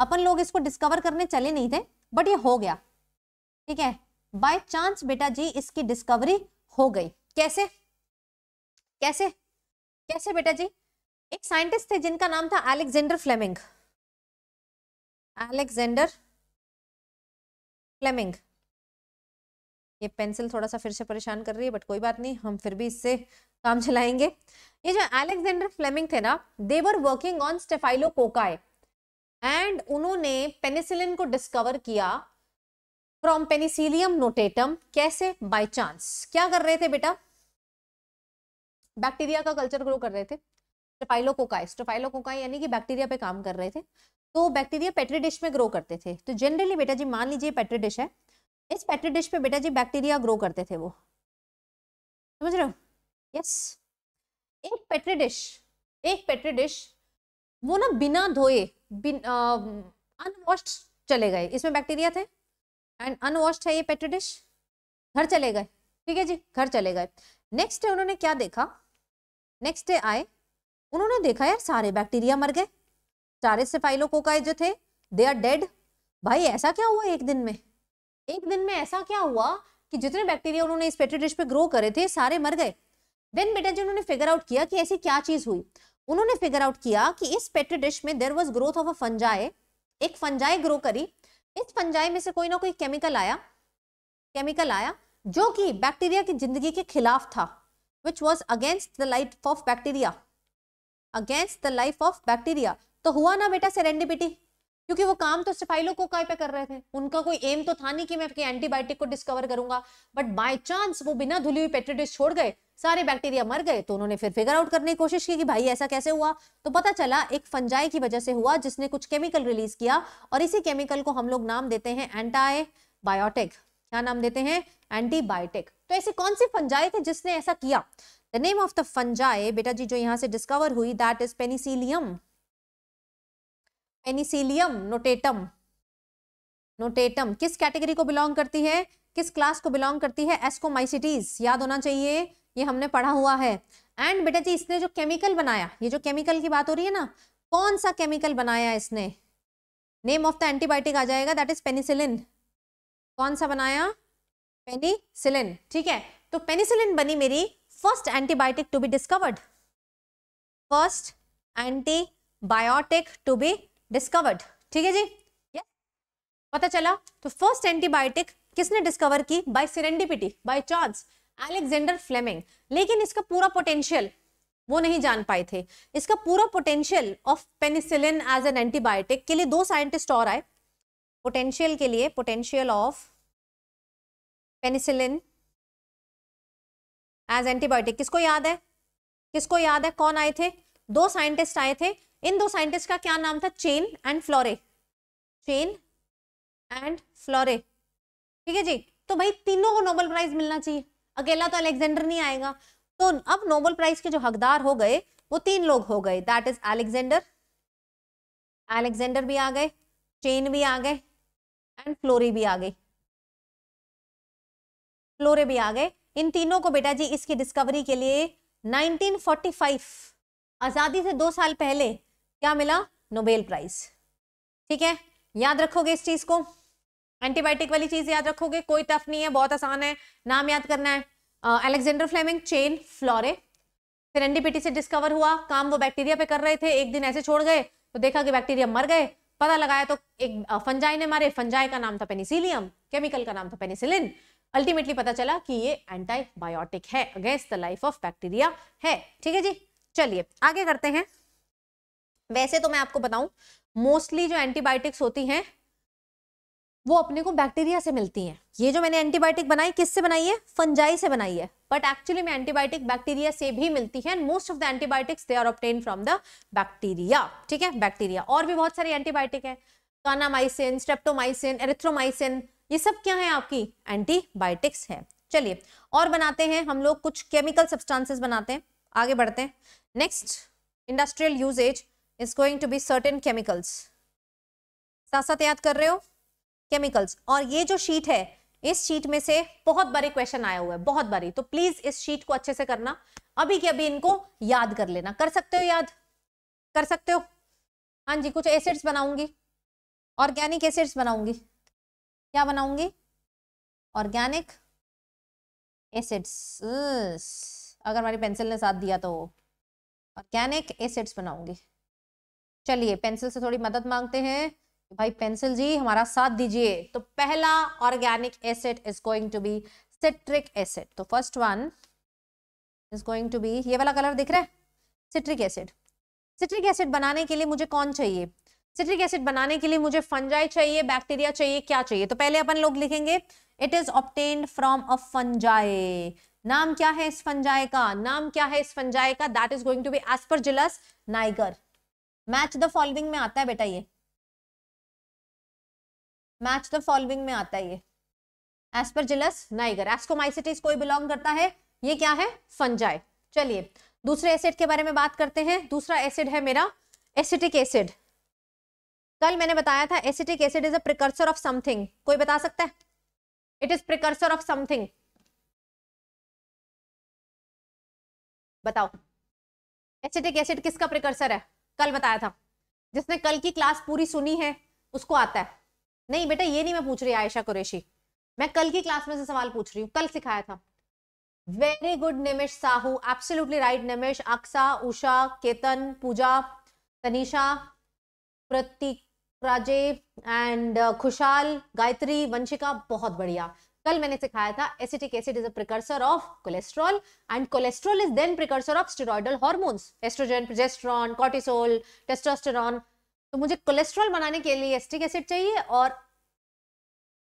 अपन लोग इसको डिस्कवर करने चले नहीं थे बट ये हो गया ठीक है बाय चांस बेटा जी इसकी डिस्कवरी हो गई कैसे कैसे कैसे बेटा जी एक साइंटिस्ट थे जिनका नाम था अलेक्जेंडर फ्लेमिंग अलेक्जेंडर फ्लेमिंग ये पेंसिल थोड़ा सा फिर से परेशान कर रही है बट कोई बात नहीं हम फिर भी इससे काम चलाएंगे ये जो अलेक्जेंडर फ्लेमिंग थे ना they were working on staphylococci and उन्होंने पेनिसिलिन को डिस्कवर किया फ्रॉम पेनिसिलियम नोटेटम कैसे बाय चांस क्या कर रहे थे बेटा बैक्टीरिया का कल्चर ग्रो कर रहे थे स्ट्रेफाइलोकोकाई स्ट्रेफाइलोकोकाई यानी कि बैक्टीरिया पे काम कर रहे थे तो बैक्टीरिया पेट्री डिश में ग्रो करते थे तो जनरली बेटा जी मान लीजिए पेट्री डिश है इस पेट्री डिश पे बेटा जी बैक्टीरिया ग्रो करते थे वो समझ रहे हो यस एक पेट्री डिश एक पेट्री डिश वो ना बिना धोए बिन अनवॉश्ड चले गए इसमें बैक्टीरिया थे एंड अनवॉश्ड है ये पेट्री डिश घर चले गए ठीक है जी घर चले गए नेक्स्ट डे उन्होंने क्या देखा नेक्स्ट डे आए उन्होंने देखा यार सारे बैक्टीरिया मर गए सारे सिफाइलो कोकाए जो थे दे आर डेड भाई ऐसा क्या हुआ एक दिन में एक दिन में ऐसा क्या हुआ कि जितने बैक्टीरिया उन्होंने इस पेट्री डिश पे ग्रो करे थे सारे मर गए देन बेटा जी उन्होंने फिगर आउट किया कि ऐसी क्या चीज हुई उन्होंने फिगर आउट किया कि इस पेट्री डिश में there was growth of a fungi एक फंजाए ग्रो करी इस फंजाई में से कोई ना कोई केमिकल आया केमिकल आया जो कि बैक्टीरिया की जिंदगी के खिलाफ था which was against the life of bacteria against the life of bacteria तो हुआ ना बेटा सेरेंडिपिटी क्योंकि वो काम तो सिपाही को काय पे कर रहे थे उनका कोई एम तो था नहीं कि मैं एंटीबायोटिक को डिस्कवर करूंगा बट बाय चांस वो बिना धुली हुई पेट्रोडिस छोड़ गए सारे बैक्टीरिया मर गए तो उन्होंने फिर फिगर आउट करने की कोशिश की कि भाई ऐसा कैसे हुआ तो पता चला एक फंजाई की वजह से हुआ जिसने कुछ केमिकल रिलीज किया और इसी केमिकल को हम लोग नाम देते हैं एंटाबायोटिक क्या नाम देते हैं एंटीबायोटिक तो ऐसी कौन सी फंजाई थी जिसने ऐसा किया the name of the fungi बेटा जी जो यहाँ से डिस्कवर हुई that is Penicillium penicillium notatum notatum किस कैटेगरी को बिलोंग करती है किस क्लास को बिलोंग करती है एस्कोमाइसिटीज याद होना चाहिए ये हमने पढ़ा हुआ है एंड बेटा जी इसने जो केमिकल बनाया ये जो केमिकल की बात हो रही है ना कौन सा केमिकल बनाया इसने नेम ऑफ द एंटीबायोटिक आ जाएगा दैट इज पेनिसिलिन कौन सा बनाया पेनिसिलिन ठीक है तो पेनिसिलिन बनी मेरी first antibiotic to be discovered first antibiotic to be discovered ठीक है जी yes. पता चला तो फर्स्ट एंटीबायोटिक किसने डिस्कवर की by serendipity by chance Alexander Fleming लेकिन इसका पूरा पोटेंशियल वो नहीं जान पाए थे इसका पूरा potential of penicillin as an antibiotic के लिए दो साइंटिस्ट और आए पोटेंशियल के लिए potential of penicillin as antibiotic किसको याद है किसको याद है कौन आए थे दो साइंटिस्ट आए थे इन दो साइंटिस्ट का क्या नाम था Chain and Florey Chain and Florey ठीक है जी तो भाई तीनों को नोबेल प्राइज मिलना चाहिए अकेला तो अलेक्जेंडर नहीं आएगा तो अब नोबेल प्राइज के जो हकदार हो गए वो तीन लोग हो गए दैट इज अलेक्जेंडर अलेक्जेंडर भी आ गए चेन भी आ गए एंड फ्लोरे भी आ गई फ्लोरे भी आ गए इन तीनों को बेटा जी इसकी डिस्कवरी के लिए 1945 आजादी से दो साल पहले क्या मिला नोबेल प्राइज ठीक है याद रखोगे इस चीज को एंटीबायोटिक वाली चीज याद रखोगे कोई टफ नहीं है बहुत आसान है नाम याद करना है अलेक्जेंडर फ्लेमिंग चेन फ्लोरे फिर एनडीपीटी से डिस्कवर हुआ काम वो बैक्टीरिया पे कर रहे थे एक दिन ऐसे छोड़ गए तो देखा कि बैक्टीरिया मर गए पता लगाया तो एक फंजाई ने मारे फंजाई का नाम था पेनिसिलियम केमिकल का नाम था पेनिसिलिन अल्टीमेटली पता चला कि ये एंटीबायोटिक है against the life of bacteria है ठीक है जी चलिए आगे करते हैं वैसे तो मैं आपको बताऊं मोस्टली जो एंटीबायोटिक्स होती हैं वो अपने को बैक्टीरिया से मिलती हैं ये जो मैंने एंटीबायोटिक बनाई किससे बनाई है फंजाई से बनाई है बट एक्चुअली में एंटीबायोटिक बैक्टीरिया से भी मिलती है most of the antibiotics they are obtain from the bacteria ठीक है बैक्टीरिया और भी बहुत सारी एंटीबायोटिक है कानामाइसिन स्ट्रेप्टोमाइसिन एरिथ्रोमाइसिन ये सब क्या है आपकी एंटीबायोटिक्स है चलिए और बनाते हैं हम लोग कुछ केमिकल सब्सटेंसेस बनाते हैं आगे बढ़ते हैं next industrial uses is going to be certain chemicals साथ साथ याद कर रहे हो केमिकल्स और ये जो शीट है इस शीट में से बहुत बारी क्वेश्चन आया हुआ है बहुत बारी तो प्लीज इस शीट को अच्छे से करना अभी के अभी इनको याद कर लेना कर सकते हो याद कर सकते हो हाँ जी कुछ एसिड्स बनाऊंगी ऑर्गेनिक एसिड्स बनाऊंगी क्या बनाऊंगी ऑर्गेनिक एसिड्स अगर हमारी पेंसिल ने साथ दिया तो ऑर्गेनिक एसिड्स बनाऊंगी चलिए पेंसिल से थोड़ी मदद मांगते हैं भाई पेंसिल जी हमारा साथ दीजिए तो पहला organic acid is going to be citric acid तो first one is going to be ये वाला कलर दिख रहा है सिट्रिक एसिड सिट्रिक एसिड बनाने के लिए मुझे कौन चाहिए सिट्रिक एसिड बनाने के लिए मुझे फंजाई चाहिए बैक्टीरिया चाहिए क्या चाहिए तो पहले अपन लोग लिखेंगे it is obtained from a fungi नाम क्या है इस फंजाई का नाम क्या है इस फंजाई का that is going to be aspergillus niger match the following में आता है बेटा ये मैच द फॉलोइंग में आता है ये aspergillus niger ascomycetes कोई बिलोंग करता है ये क्या है फंजाई चलिए दूसरे एसिड के बारे में बात करते हैं दूसरा एसिड है मेरा एसिटिक एसिड कल मैंने बताया था acetic acid is a precursor of something कोई बता सकता है it is precursor of something बताओ एसिटिक एसिड किसका प्रिकर्सर है कल बताया था जिसने कल की क्लास पूरी सुनी है उसको आता है नहीं बेटा ये नहीं मैं पूछ रही आयशा कुरेशी मैं कल की क्लास में से सवाल पूछ रही हूँ कल सिखाया था very good Nimesh Sahu absolutely right Nimish Aksa Usha Ketan Pooja Tanisha Prateek Raje and Khushal Gayatri Vanshika बहुत बढ़िया कल मैंने सिखाया था acetic acid is a precursor of cholesterol and cholesterol is then precursor of steroidal hormones oestrogen progesterone cortisol testosterone तो मुझे कोलेस्ट्रॉल बनाने के लिए एसिटिक एसिड चाहिए और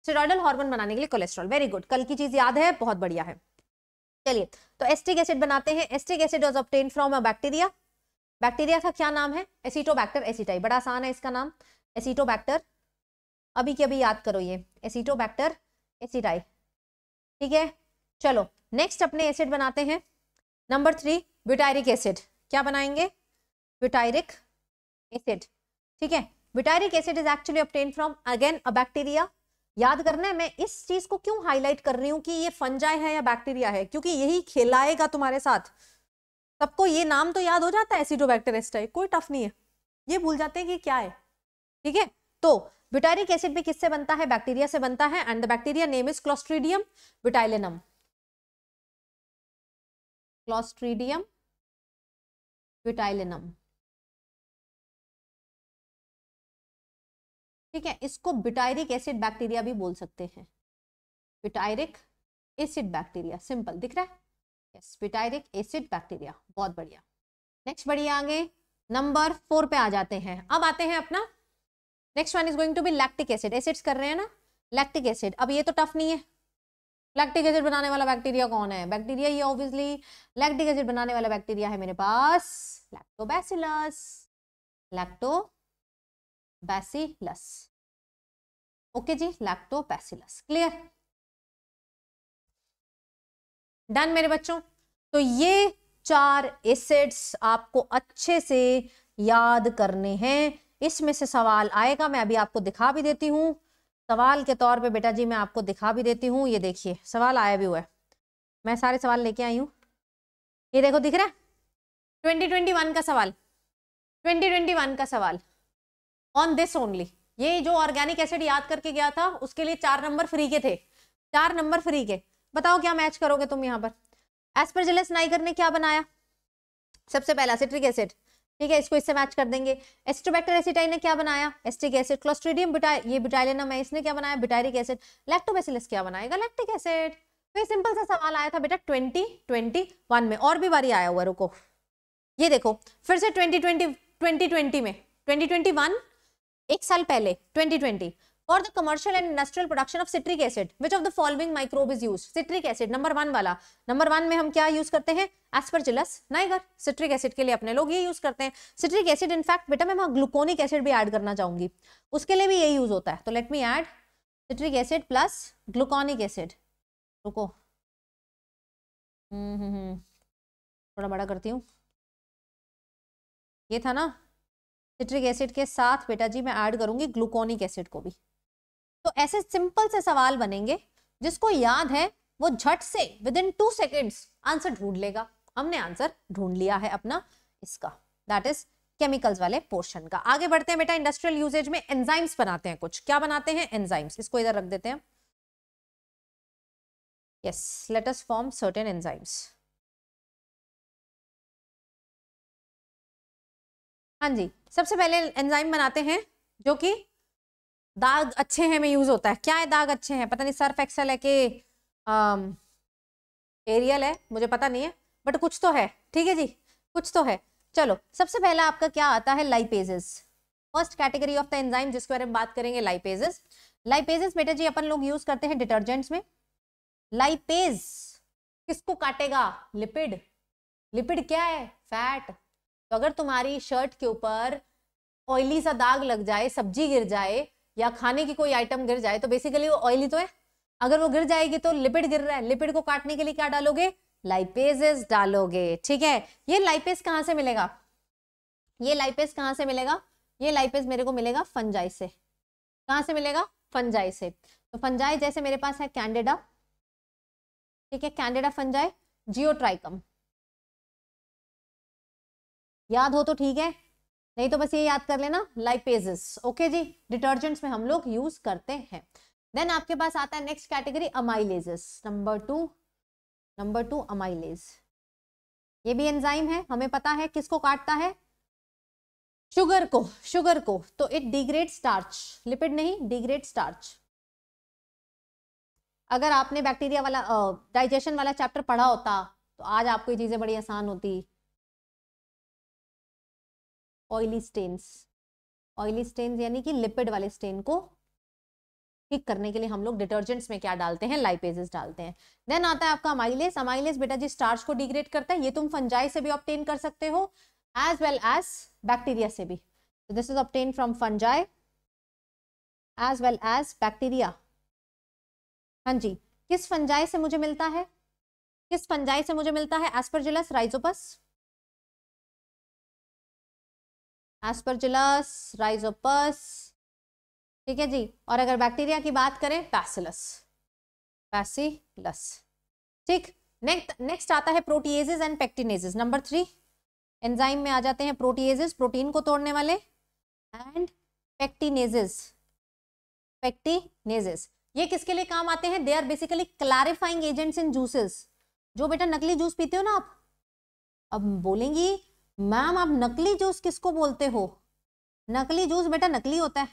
स्टेरॉयडल हार्मोन बनाने के लिए कोलेस्ट्रॉल वेरी गुड कल की चीज याद है बहुत बढ़िया है चलिए तो एस्टिक एसिड बनाते हैं acetic acid was obtain from a bacteria bacteria का क्या नाम है एसिटोबैक्टर एसिटाई बड़ा आसान है इसका नाम एसिटोबैक्टर अभी के अभी याद करो ये एसिटोबैक्टर एसिडाइल ठीक है चलो नेक्स्ट अपने एसिड बनाते हैं नंबर थ्री ब्यूटायरिक एसिड क्या बनाएंगे ब्यूटायरिक एसिड ठीक है butyric acid is actually obtain from again a bacteria याद करना है मैं इस चीज को क्यों हाईलाइट कर रही हूँ कि ये फंजाई है या बैक्टीरिया है क्योंकि यही खिलाएगा तुम्हारे साथ सबको ये नाम तो याद हो जाता है एसिडोबैक्टर एस्टाई कोई टफ नहीं है ये भूल जाते हैं कि क्या है ठीक है तो ब्यूटारिक एसिड भी किससे बनता है बैक्टीरिया से बनता है and the bacteria name is clostridium butylicum clostridium butylicum ठीक है इसको ब्यूटायरिक एसिड बैक्टीरिया भी बोल सकते हैं ब्यूटायरिक एसिड बैक्टीरिया सिंपल दिख रहा है यस ब्यूटायरिक एसिड बैक्टीरिया बहुत बढ़िया नेक्स्ट बढ़िया आगे नंबर फोर पे आ जाते हैं अब आते हैं अपना next one is going to be lactic acid acids कर रहे हैं ना लैक्टिक एसिड अब ये तो टफ नहीं है लैक्टिक एसिड बनाने वाला बैक्टीरिया कौन है बैक्टीरिया ये ऑब्वियसली लैक्टिक एसिड बनाने वाला बैक्टीरिया है मेरे पास लैक्टोबैसिलस लैक्टोबैसिलस ओके जी लैक्टोबैसिलस क्लियर डन मेरे बच्चों तो ये चार एसिड्स आपको अच्छे से याद करने हैं इसमें से सवाल आएगा मैं अभी आपको दिखा भी देती हूँ सवाल के तौर पे बेटा जी मैं आपको दिखा भी देती हूँ ये देखिए सवाल आया भी हुआ है मैं सारे सवाल लेके आई हूँ ये देखो दिख रहा है ट्वेंटी ट्वेंटी वन का सवाल ट्वेंटी ट्वेंटी वन का सवाल ऑन दिस ओनली ये जो ऑर्गेनिक एसिड याद करके गया था उसके लिए चार नंबर फ्री के थे चार नंबर फ्री के बताओ क्या मैच करोगे तुम यहाँ पर एस्परजिलस नाइगर ने क्या बनाया सबसे पहला सिट्रिक एसिड ठीक है इसको इससे मैच कर देंगे एस्ट्रोबैक्टर एसिटाइन ने क्या बनाया एस्टिक एसिड क्लोस्ट्रीडियम ये बिटाइलिन है इसने क्या बनाया बिटायरिक एसिड लैक्टोबेसिलस क्या बनाएगा लैक्टिक एसिड तो ये सिंपल सा सवाल आया था बेटा ट्वेंटी ट्वेंटी वन में और भी बारी आया हुआ रुको ये देखो फिर से ट्वेंटी ट्वेंटी ट्वेंटी ट्वेंटी में ट्वेंटी ट्वेंटी वन एक साल पहले twenty twenty or the commercial and industrial production of citric acid which of the following microbe is used citric acid number 1 वाला number 1 में हम क्या यूज करते हैं aspergillus niger citric acid के लिए अपने लोग ये यूज करते हैं citric acid in fact बेटा मैं वहां ग्लूकोनिक एसिड भी ऐड करना चाहूंगी उसके लिए भी ये यूज होता है तो let me add citric acid plus gluconic acid रुको हम्म थोड़ा बड़ा करती हूँ ये था ना सिट्रिक एसिड के साथ बेटा जी मैं ऐड करूंगी ग्लूकोनिक एसिड को भी तो ऐसे सिंपल से सवाल बनेंगे जिसको याद है वो झट से within two seconds answer ढूंढ लेगा हमने आंसर ढूंढ लिया है अपना इसका दैट इज केमिकल्स वाले पोर्शन का आगे बढ़ते हैं बेटा इंडस्ट्रियल यूजेज में एंजाइम्स बनाते हैं कुछ क्या बनाते हैं एंजाइम्स इसको इधर रख देते हैं yes let us form certain enzymes हाँ जी सबसे पहले एंजाइम बनाते हैं जो कि दाग अच्छे हैं में यूज होता है क्या है दाग अच्छे हैं पता नहीं सर्फ एक्सेल है कि एरियल है मुझे पता नहीं है बट कुछ तो है ठीक है जी कुछ तो है चलो सबसे पहला आपका क्या आता है lipases first category of the enzyme जिसके बारे में बात करेंगे लाइपेजेस लाइपेजेस बेटा जी अपन लोग यूज करते हैं डिटर्जेंट्स में लाइपेज किसको काटेगा लिपिड लिपिड क्या है फैट तो अगर तुम्हारी शर्ट के ऊपर ऑयली सा दाग लग जाए सब्जी गिर जाए या खाने की कोई आइटम गिर जाए तो बेसिकली वो ऑयली तो है अगर वो गिर जाएगी तो लिपिड गिर रहा है लिपिड को काटने के लिए क्या डालोगे लाइपेजेस डालोगे ठीक है ये लाइपेज कहाँ से मिलेगा ये लाइपेज कहाँ से मिलेगा ये लाइपेज मेरे को मिलेगा फंजाई से कहाँ से मिलेगा फंजाई से तो फंजाई जैसे मेरे पास है कैंडेडा ठीक है कैंडेडा फंजाई जियोट्राइकम याद हो तो ठीक है नहीं तो बस ये याद कर लेना लाइपेजिस ओके जी डिटर्जेंट्स में हम लोग यूज करते हैं देन आपके पास आता है next category amylases number two number two amylase ये भी एंजाइम है हमें पता है किसको काटता है शुगर को शुगर को तो इट डिग्रेड स्टार्च लिपिड नहीं डिग्रेड स्टार्च अगर आपने बैक्टीरिया वाला डाइजेशन वाला चैप्टर पढ़ा होता तो आज आपको ये चीजें बड़ी आसान होती ऑयली स्टेन्स ऑयली स्टेन्स यानी कि लिपिड वाले स्टेन को ठीक करने के लिए हम लोग डिटर्जेंट्स में क्या डालते हैं लाइपेजेस डालते हैं देन आता है आपका अमाइलेस अमाइलेस बेटा जी स्टार्च को डिग्रेड करता है ये तुम फंजाई से भी ऑप्टेन कर सकते हो एज वेल एज बैक्टीरिया से भी this is obtain from fungi as well as bacteria हाँ जी किस फंजाई से मुझे मिलता है किस फंजाई से मुझे मिलता है एस्परजिलस राइजोपस एस्परजिलस राइजोपस ठीक है जी और अगर बैक्टीरिया की बात करें पैसिलस पैसिलस ठीक नेक्स्ट नेक्स्ट आता है proteases and pectinases number three enzyme में आ जाते हैं प्रोटीएजेस प्रोटीन को तोड़ने वाले एंड पेक्टिनेजेस पेक्टिनेजेस ये किसके लिए काम आते हैं they are basically clarifying agents in juices जो बेटा नकली जूस पीते हो ना आप अब बोलेंगी मैम आप नकली जूस किसको बोलते हो नकली जूस बेटा नकली होता है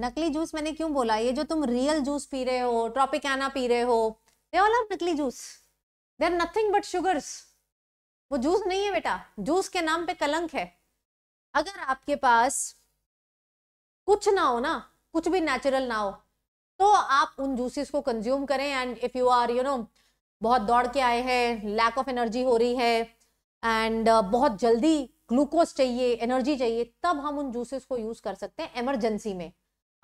नकली जूस मैंने क्यों बोला ये जो तुम रियल जूस पी रहे हो ट्रॉपिकाना पी रहे हो दे ऑल आर नकली juice they are nothing but sugars वो जूस नहीं है बेटा जूस के नाम पे कलंक है अगर आपके पास कुछ ना हो ना कुछ भी नेचुरल ना हो तो आप उन जूसेस को कंज्यूम करें and if you are you know बहुत दौड़ के आए हैं लैक ऑफ एनर्जी हो रही है एंड uh, बहुत जल्दी ग्लूकोज चाहिए एनर्जी चाहिए तब हम उन जूसेस को यूज कर सकते हैं एमरजेंसी में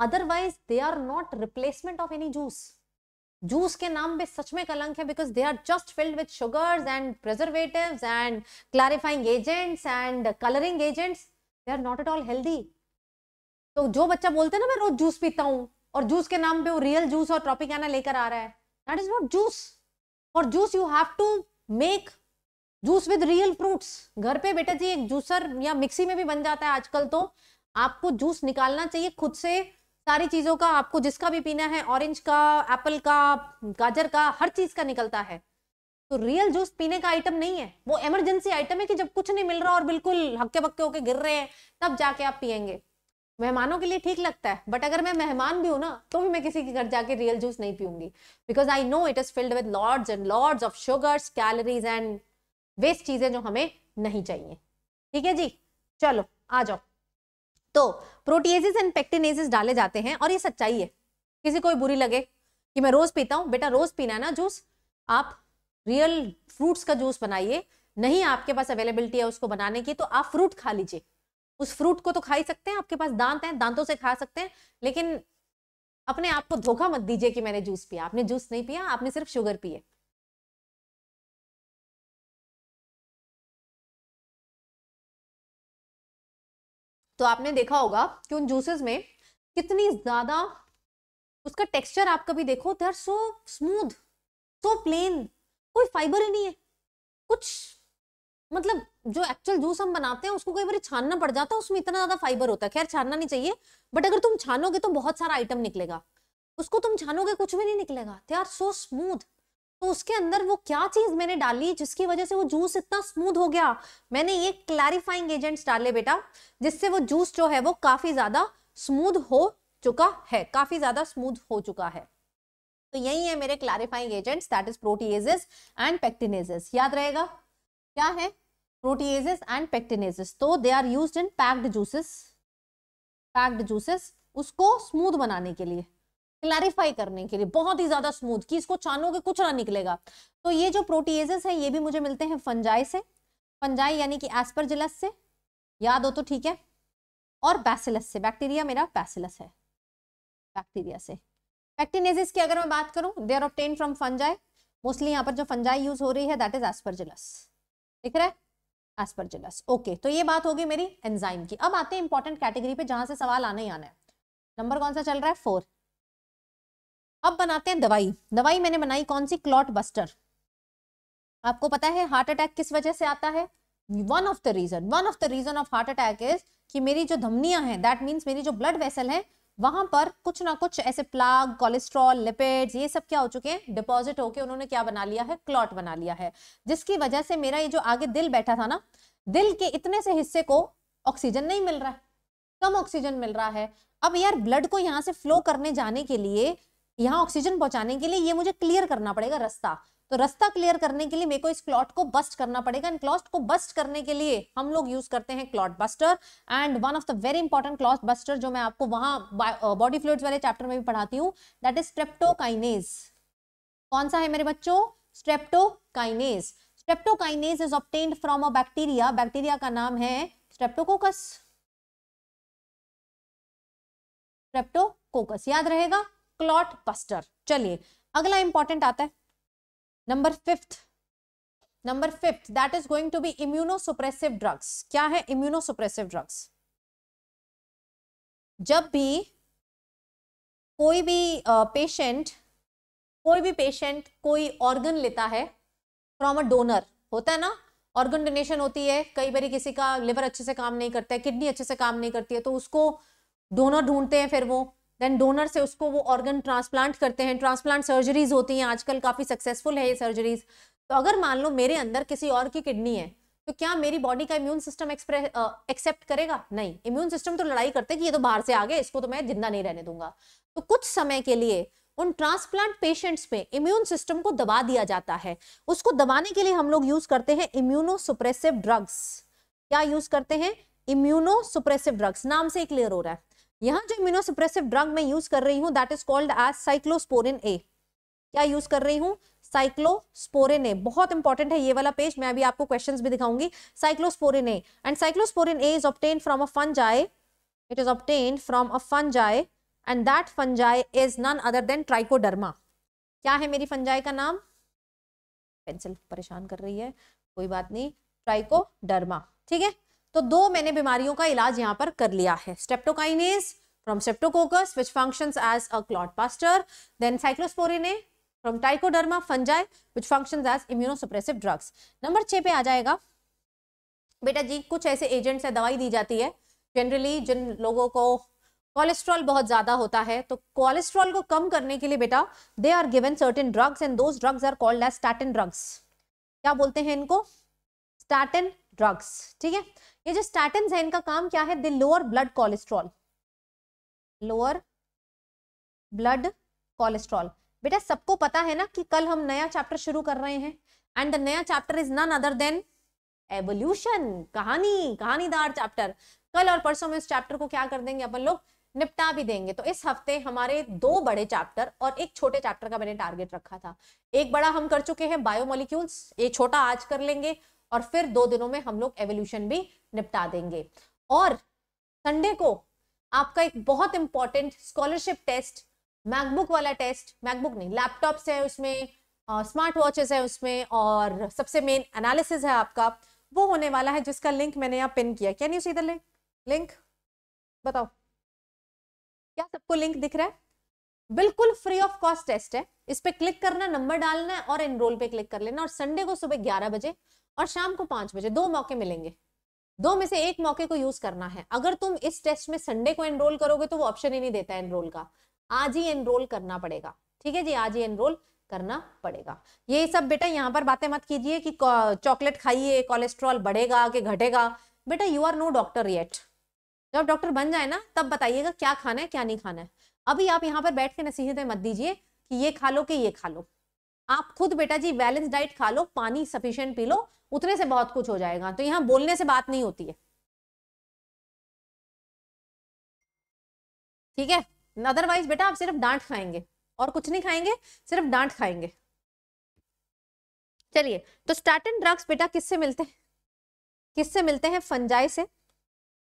otherwise they are not replacement of any juice juice के नाम पे सच में कलंक है because they are just filled with sugars and preservative and clarifying agents and colouring agents they are not at all healthy तो जो बच्चा बोलते हैं ना मैं रोज जूस पीता हूँ और जूस के नाम पे वो रियल जूस और ट्रॉपिकाना लेकर आ रहा है that is not juice for juice you have to make juice with real fruits घर पे बेटा जी एक जूसर या मिक्सी में भी बन जाता है आजकल तो आपको जूस निकालना चाहिए खुद से सारी चीजों का आपको जिसका भी पीना है ऑरेंज का एप्पल का गाजर का हर चीज का निकलता है तो रियल जूस पीने का आइटम नहीं है वो इमरजेंसी आइटम है कि जब कुछ नहीं मिल रहा और बिल्कुल हक्के बक्के होके गिर रहे हैं तब जाके आप पियेंगे मेहमानों के लिए ठीक लगता है बट अगर मैं मेहमान भी हूँ ना तो भी मैं किसी के घर जाके रियल जूस नहीं पीऊंगी because I know it is filled with loads and loads of sugars calories and waste चीजें जो हमें नहीं चाहिए ठीक है जी चलो आ जाओ तो प्रोटीएजिस एंड पेक्टिनेजिस डाले जाते हैं और ये सच्चाई है किसी को बुरी लगे कि मैं रोज पीता हूँ बेटा रोज पीना है ना जूस आप रियल फ्रूट्स का जूस बनाइए नहीं आपके पास अवेलेबिलिटी है उसको बनाने की तो आप फ्रूट खा लीजिए उस फ्रूट को तो खा ही सकते हैं आपके पास दांत हैं दांतों से खा सकते हैं लेकिन अपने आप को धोखा मत दीजिए कि मैंने जूस पिया आपने जूस नहीं पिया आपने सिर्फ शुगर पिए तो आपने देखा होगा कि उन जूसेस में कितनी ज्यादा उसका टेक्सचर आप कभी देखो they are so smooth so plain कोई फाइबर ही नहीं है कुछ मतलब जो एक्चुअल जूस हम बनाते हैं उसको कई बार छानना पड़ जाता है उसमें इतना ज्यादा फाइबर होता है खैर छानना नहीं चाहिए बट अगर तुम छानोगे तो बहुत सारा आइटम निकलेगा उसको तुम छानोगे कुछ भी नहीं निकलेगा दे आर सो स्मूथ तो उसके अंदर वो क्या चीज मैंने डाली जिसकी वजह से वो जूस इतना स्मूथ हो गया मैंने ये क्लैरिफाइंग एजेंट्स डाले बेटा जिससे वो जूस जो है वो काफी ज्यादा स्मूथ हो चुका है काफी ज्यादा स्मूथ हो चुका है तो यही है मेरे clarifying agents that is proteases and pectinases याद रहेगा क्या है प्रोटीजेस एंड पेक्टिनेजेस तो they are use in packed juices packed juices उसको स्मूथ बनाने के लिए क्लैरिफाई करने के लिए बहुत ही ज्यादा स्मूथ कि इसको छानोगे तो कुछ ना निकलेगा तो ये जो प्रोटीजेस है ये भी मुझे मिलते हैं फंजाई से फंजाई यानी कि एस्परजिलस से याद हो तो ठीक है और बैसिलस से बैक्टीरिया मेरा बैसिलस है बैक्टीरिया से पैक्टिनेजिस की अगर मैं बात करूं they are obtain from fungi mostly यहाँ पर जो फंजाई यूज हो रही है दैट इज एस्परजिलस दिख रहा है एस्परजिलस ओके तो ये बात होगी मेरी एंजाइम की अब आते हैं इंपॉर्टेंट कैटेगरी पे जहां से सवाल आने ही आना है नंबर कौन सा चल रहा है फोर अब बनाते हैं दवाई दवाई मैंने बनाई कौन सी क्लॉट बस्टर आपको पता है हार्ट अटैक किस वजह से आता है one of the reason one of the reason of heart attack is कि मेरी जो धमनियां हैं दैट मीन्स मेरी जो ब्लड वेसल है वहां पर कुछ ना कुछ ऐसे प्लाग कोलेस्ट्रॉल लिपिड ये सब क्या हो चुके हैं डिपॉजिट होके उन्होंने क्या बना लिया है क्लॉट बना लिया है जिसकी वजह से मेरा ये जो आगे दिल बैठा था ना दिल के इतने से हिस्से को ऑक्सीजन नहीं मिल रहा है कम ऑक्सीजन मिल रहा है अब यार ब्लड को यहाँ से फ्लो करने जाने के लिए यहाँ ऑक्सीजन पहुंचाने के लिए ये मुझे क्लियर करना पड़ेगा रास्ता तो रास्ता क्लियर करने के लिए मेरे को इस क्लॉट को बस्ट करना पड़ेगा एंड क्लॉट को बस्ट करने के लिए हम लोग यूज करते हैं clot buster and one of the very important clot buster जो मैं आपको वहां बॉडी फ्लूड वाले चैप्टर में भी पढ़ाती हूँ दैट इज स्ट्रेप्टोकाइनेज कौन सा है मेरे बच्चों streptokinase streptokinase is obtained from a bacteria bacteria का नाम है स्ट्रेप्टोकोकस स्ट्रेप्टोकोकस याद रहेगा क्लॉट बस्टर चलिए अगला इंपॉर्टेंट आता है number fifth number fifth that is going to be immunosuppressive drugs क्या है इम्यूनोसुप्रेसिव ड्रग्स जब भी कोई भी पेशेंट uh, कोई भी पेशेंट कोई ऑर्गन लेता है फ्रॉम अ डोनर होता है ना ऑर्गन डोनेशन होती है कई बार किसी का लिवर अच्छे से काम नहीं करता है किडनी अच्छे से काम नहीं करती है तो उसको डोनर ढूंढते हैं फिर वो देन डोनर से उसको वो ऑर्गन ट्रांसप्लांट करते हैं ट्रांसप्लांट सर्जरीज होती हैं आजकल काफ़ी सक्सेसफुल है ये सर्जरीज तो अगर मान लो मेरे अंदर किसी और की किडनी है तो क्या मेरी बॉडी का इम्यून सिस्टम एक्सप्रेस एक्सेप्ट करेगा नहीं इम्यून सिस्टम तो लड़ाई करते कि ये तो बाहर से आ गए इसको तो मैं जिंदा नहीं रहने दूंगा तो कुछ समय के लिए उन ट्रांसप्लांट पेशेंट्स में इम्यून सिस्टम को दबा दिया जाता है उसको दबाने के लिए हम लोग यूज करते हैं इम्यूनो सुप्रेसिव ड्रग्स क्या यूज करते हैं इम्यूनो सुप्रेसिव ड्रग्स नाम से क्लियर हो रहा है यहाँ जो इम्यूनोसप्रेसिव ड्रग मैं यूज कर रही हूँ that is called as cyclosporin A क्या यूज कर रही हूँ साइक्लोस्पोरिन ए बहुत इंपॉर्टेंट है ये वाला पेज मैं अभी आपको क्वेश्चंस भी दिखाऊंगी cyclosporin A and cyclosporin A is obtain from a fungi it is obtain from a fungi and that fungi is none other than Trichoderma क्या है मेरी फंजाई का नाम पेंसिल परेशान कर रही है कोई बात नहीं ट्राइकोडर्मा ठीक है तो दो मैंने बीमारियों का इलाज यहाँ पर कर लिया है streptokinase from streptococcus which function as a clot buster then cyclosporine from Trichoderma fungi which function as as immunosuppressive drugs number छः पे आ जाएगा बेटा जी कुछ ऐसे एजेंट्स या दवाई दी जाती है जनरली जिन लोगों को कोलेस्ट्रॉल बहुत ज्यादा होता है तो कोलेस्ट्रॉल को कम करने के लिए बेटा they are given certain drugs and those drugs are called as statin drugs क्या बोलते हैं इनको स्टैटिन ड्रग्स ठीक है ये जो स्टैटिन है इनका काम क्या है the lower blood cholesterol lower blood cholesterol बेटा सबको पता है ना कि कल हम नया चैप्टर शुरू कर रहे हैं एंड द नया chapter is none other than evolution कहानी कहानीदार चैप्टर कल और परसों में इस चैप्टर को क्या कर देंगे अपन लोग निपटा भी देंगे तो इस हफ्ते हमारे दो बड़े चैप्टर और एक छोटे चैप्टर का मैंने टारगेट रखा था एक बड़ा हम कर चुके हैं बायोमोलिक्यूल्स ये छोटा आज कर लेंगे और फिर दो दिनों में हम लोग एवोल्यूशन भी निपटा देंगे और संडे को आपका एक बहुत इंपॉर्टेंट स्कॉलरशिप टेस्ट मैकबुक वाला टेस्ट मैकबुक नहीं लैपटॉप्स है उसमें स्मार्ट वॉचेस है उसमें और सबसे मेन एनालिसिस है आपका वो होने वाला है जिसका लिंक मैंने यहाँ पिन किया क्या नहीं सीधा लिंक लिंक बताओ क्या सबको लिंक दिख रहा है बिल्कुल फ्री ऑफ कॉस्ट टेस्ट है इस पे क्लिक करना नंबर डालना है और एनरोल पे क्लिक कर लेना और संडे को सुबह ग्यारह बजे और शाम को पांच बजे दो मौके मिलेंगे दो में से एक मौके को यूज करना है अगर तुम इस टेस्ट में संडे को एनरोल करोगे तो वो ऑप्शन ही नहीं देता एनरोल का आज ही एनरोल करना पड़ेगा ठीक है जी आज ही एनरोल करना पड़ेगा ये सब बेटा यहाँ पर बातें मत कीजिए कि चॉकलेट खाइए कोलेस्ट्रॉल बढ़ेगा कि घटेगा बेटा you are no doctor yet जब डॉक्टर बन जाए ना तब बताइएगा क्या खाना है क्या नहीं खाना है अभी आप यहाँ पर बैठ के नसीहतें मत दीजिए कि ये खा लो कि ये खा लो आप खुद बेटा जी बैलेंस डाइट खा लो पानी सफिशियंट पी लो उतने से बहुत कुछ हो जाएगा तो यहाँ बोलने से बात नहीं होती है ठीक है अदरवाइज बेटा आप सिर्फ डांट खाएंगे और कुछ नहीं खाएंगे सिर्फ डांट खाएंगे चलिए तो स्टैटिन ड्रग्स बेटा किससे मिलते हैं किससे मिलते हैं फंजाई से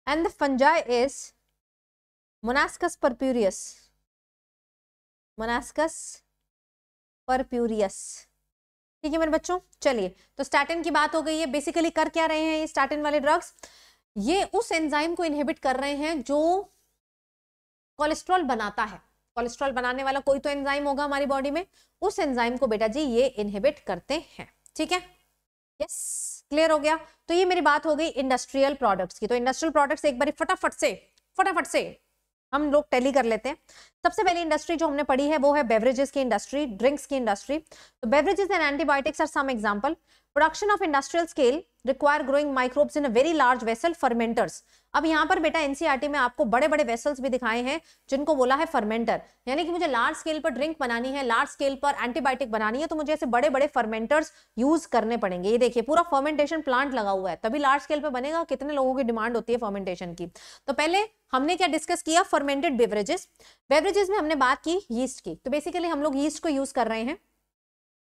and the fungi is Monascus purpureus Monascus purpureus ठीक है मेरे बच्चों चलिए तो स्टैटिन की बात हो गई है बेसिकली कर क्या रहे हैं ये स्टैटिन वाले ड्रग्स ये उस एंजाइम को इनहिबिट कर रहे हैं जो कोलेस्ट्रॉल बनाता है कोलेस्ट्रॉल बनाने वाला कोई तो एंजाइम होगा हमारी बॉडी में उस एंजाइम को बेटा जी ये इनहिबिट करते हैं ठीक है यस क्लियर हो गया तो ये मेरी बात हो गई इंडस्ट्रियल प्रोडक्ट्स की तो इंडस्ट्रियल प्रोडक्ट्स एक बार फटाफट से फटाफट से हम लोग टेली कर लेते हैं सबसे पहली इंडस्ट्री जो हमने पढ़ी है वो है बेवरेजेस की इंडस्ट्री ड्रिंक्स की इंडस्ट्री तो beverages and antibiotics are some example production of industrial scale require growing microbes in a very large vessel fermenters अब यहाँ पर बेटा एनसीआरटी e में आपको बड़े बड़े वेसल्स भी दिखाए हैं जिनको बोला है फर्मेंटर यानी कि मुझे लार्ज स्केल पर ड्रिंक बनानी है लार्ज स्केल पर एंटीबायोटिक बनानी है तो मुझे ऐसे बड़े बड़े फर्मेंटर्स यूज करने पड़ेंगे ये देखिए पूरा फर्मेंटेशन प्लांट लगा हुआ है तभी लार्ज स्केल पर बनेगा कितने लोगों की डिमांड होती है फर्मेंटेशन की तो पहले हमने क्या डिस्कस किया फर्मेंटेड बेवरेजेस बेवरेजेस में हमने बात की यीस्ट की तो बेसिकली हम लोग यीस्ट को यूज कर रहे हैं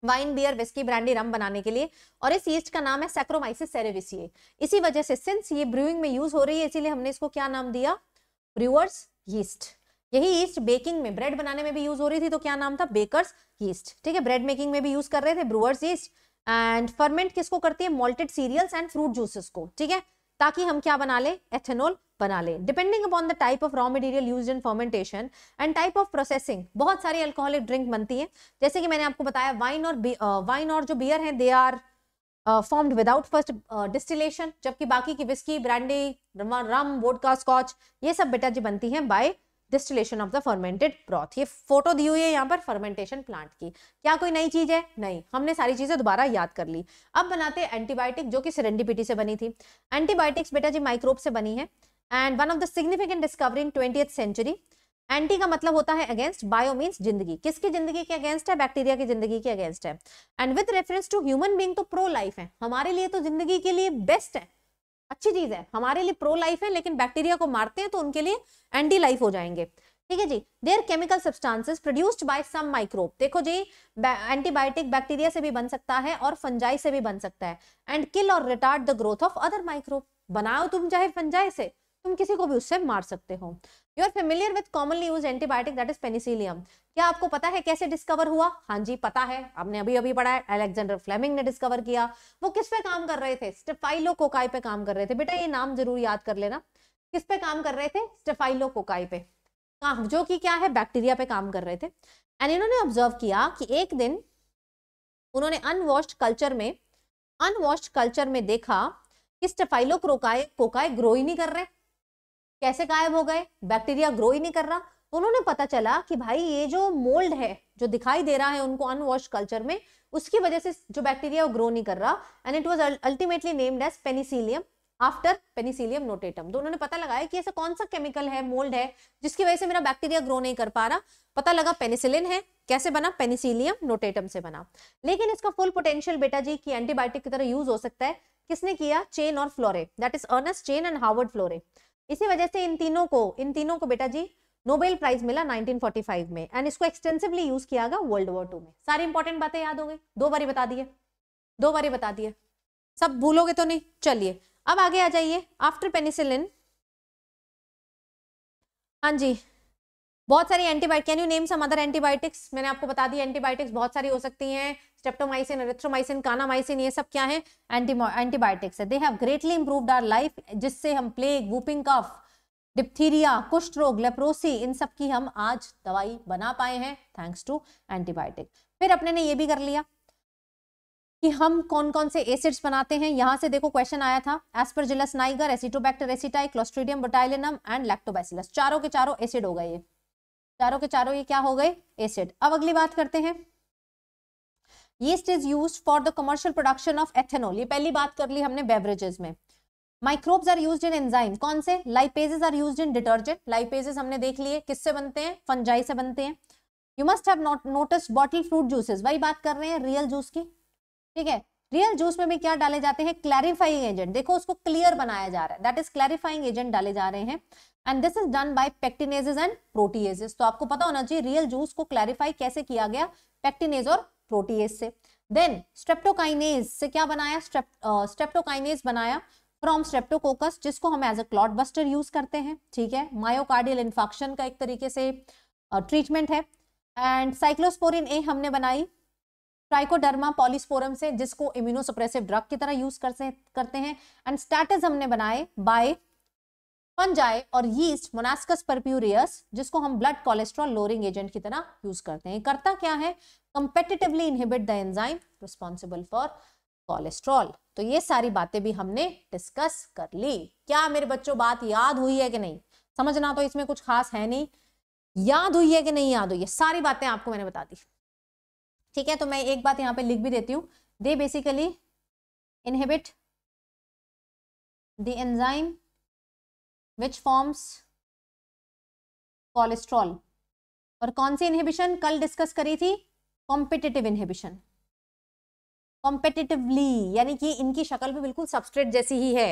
wine beer whisky brandy rum बनाने के लिए और इस यीस्ट का नाम है सैक्रोमाइसिस सेरेविसिए इसी वजह से सिंस ये ब्रूइंग में यूज हो रही है इसीलिए हमने इसको क्या नाम दिया ब्रूअर्स यीस्ट यही यीस्ट बेकिंग में ब्रेड बनाने में भी यूज हो रही थी तो क्या नाम था बेकर्स यीस्ट ठीक है ब्रेड मेकिंग में भी यूज कर रहे थे ब्रूअर्स यीस्ट एंड फर्मेंट किसको करती है malted cereals and fruit juices को ठीक है ताकि हम क्या बना ले एथेनॉल बना लें depending upon the type of raw material use in fermentation and type of processing बहुत सारी अल्कोहलिक ड्रिंक बनती हैं जैसे कि मैंने आपको बताया वाइन और वाइन uh, और जो बियर हैं they are formed without first distillation जबकि बाकी की whisky brandy rum vodka scotch ये सब बेटा जी बनती हैं by distillation of the fermented broth ये फोटो दी हुई है यहाँ पर फर्मेंटेशन प्लांट की क्या कोई नई चीज है नहीं हमने सारी चीजें दोबारा याद कर ली अब बनाते हैं एंटीबायोटिक जो कि सिरेंडिपिटी से बनी थी एंटीबायोटिक्स बेटा जी माइक्रोब से बनी है and one of the significant discovery in twenty century anti का मतलब होता है अगेंस्ट बायो मीन्स जिंदगी किसकी जिंदगी के अगेंस्ट है बैक्टीरिया की जिंदगी के अगेंस्ट है and with reference to human being तो प्रो लाइफ है हमारे लिए तो जिंदगी के लिए बेस्ट है अच्छी चीज है हमारे लिए प्रो लाइफ है लेकिन बैक्टीरिया को मारते हैं तो उनके लिए एंटी लाइफ हो जाएंगे ठीक है जी their chemical substances produced by some microbe देखो जी एंटीबायोटिक बैक्टीरिया से भी बन सकता है और फंजाई से भी बन सकता है एंड किल और retard the growth of other microbe बनाओ तुम चाहे फंजाई से तुम किसी को भी उससे मार सकते हो you are familiar with commonly use antibiotic that is penicillium क्या आपको पता है कैसे डिस्कवर हुआ हाँ जी पता है आपने अभी अभी पढ़ा है अलेक्जेंडर फ्लेमिंग ने डिस्कवर किया वो किस पे काम कर रहे थे स्टेफाइलो कोकाई पे काम कर रहे थे बेटा ये नाम जरूर याद कर लेना किस पे काम कर रहे थे स्टेफाइलो कोकाई पे हाँ, जो कि क्या है बैक्टीरिया पे काम कर रहे थे एंड इन्होंने ऑब्जर्व किया कि एक दिन उन्होंने अनवॉश्ड कल्चर में अनवॉश्ड कल्चर में देखा कि स्टेफाइलो कोकाई कोकाए ग्रो ही नहीं कर रहे कैसे गायब हो गए बैक्टीरिया ग्रो ही नहीं कर रहा तो उन्होंने पता चला कि भाई ये जो मोल्ड है जो दिखाई दे रहा है उनको अनवॉश कल्चर में उसकी वजह से जो बैक्टीरिया वो ग्रो नहीं कर रहा and it was ultimately named as penicillium after penicillium notatum तो उन्होंने पता लगाया कि ऐसा कौन सा केमिकल है मोल्ड है जिसकी वजह से मेरा बैक्टीरिया ग्रो नहीं कर पा रहा पता लगा पेनिसिलिन है कैसे बना पेनिसिलियम नोटेटम से बना लेकिन इसका फुल पोटेंशियल बेटा जी की एंटीबायोटिक की तरह यूज हो सकता है किसने किया चेन और Florey that is Ernst Chain and Howard Florey इसी वजह से इन तीनों को इन तीनों को बेटा जी नोबेल प्राइज मिला 1945 में एंड इसको एक्सटेंसिवली यूज किया गया वर्ल्ड वॉर टू में सारी इंपॉर्टेंट बातें याद हो गई दो बारी बता दिए दो बारी बता दिए सब भूलोगे तो नहीं चलिए अब आगे आ जाइए आफ्टर पेनिसिलिन हाँ जी बहुत सारी antibiotic can you name some other antibiotics मैंने आपको बता दी एंटीबायोटिक्स बहुत सारी हो सकती हैं स्टेप्टोमाइसिन एरिथ्रोमाइसिन कानामाइसिन ये सब क्या है एंटी एंटीबायोटिक्स है they have greatly improved our life जिससे हम प्लेग वूपिंग कफ डिप्थीरिया कुष्ठ रोग लेप्रोसी इन सब की हम आज दवाई बना पाए हैं थैंक्स टू एंटीबायोटिक फिर अपने ने ये भी कर लिया कि हम कौन कौन से एसिड्स बनाते हैं यहाँ से देखो क्वेश्चन आया था Aspergillus niger Acetobacter aceti Clostridium botulinum and Lactobacillus चारों के चारों एसिड हो गए ये चारों के चारों ये क्या हो गए एसिड अब अगली बात करते हैं yeast is use for the commercial production of ethanol ये पहली बात कर ली हमने बेवरेजेस में microbes are used in enzyme कौन से lipases are used in detergent lipases हमने देख लिए किससे बनते हैं फंजाई से बनते हैं you must have not notice bottle fruit juices वही बात कर रहे हैं रियल जूस की ठीक है रियल जूस में भी क्या डाले जाते हैं क्लैरिफाइंग एजेंट देखो उसको क्लियर बनाया जा रहा है दैट इज क्लैरिफाइंग एजेंट डाले जा रहे हैं and this is done by pectinases and proteases तो आपको पता होना चाहिए रियल जूस को क्लैरिफाई कैसे किया गया पेक्टिनेज और प्रोटीएज से देन स्ट्रेप्टोकाइनेज से क्या बनाया स्ट्रेप्टोकाइनेज uh, बनाया फ्रॉम स्ट्रेप्टोकोकस जिसको हम as a clot buster use करते हैं ठीक है मायोकार्डियल इन्फेक्शन का एक तरीके से ट्रीटमेंट uh, है एंड साइक्लोस्पोरिन ए हमने बनाई ट्राइकोडर्मा पॉलिस्पोरम से जिसको इम्यूनोसप्रेसिव ड्रग की तरह यूज करते हैं करते हैं एंड स्टैटस हमने बनाए बाय फंजाई और यीस्ट मोनास्कस परप्यूरियस जिसको हम ब्लड कोलेस्ट्रॉल लोरिंग एजेंट की तरह यूज करते हैं करता क्या है competitively inhibit the enzyme responsible for cholesterol तो ये सारी बातें भी हमने डिस्कस कर ली क्या मेरे बच्चों बात याद हुई है कि नहीं समझना तो इसमें कुछ खास है नहीं याद हुई है कि नहीं याद हुई है सारी बातें आपको मैंने बता दी ठीक है तो मैं एक बात यहाँ पे लिख भी देती हूँ they basically inhibit the enzyme which forms cholesterol और कौन सी इनहिबिशन कल डिस्कस करी थी कॉम्पिटेटिव इनहिबिशन कॉम्पिटिटिवली यानी कि इनकी शक्ल भी बिल्कुल सबस्ट्रेट जैसी ही है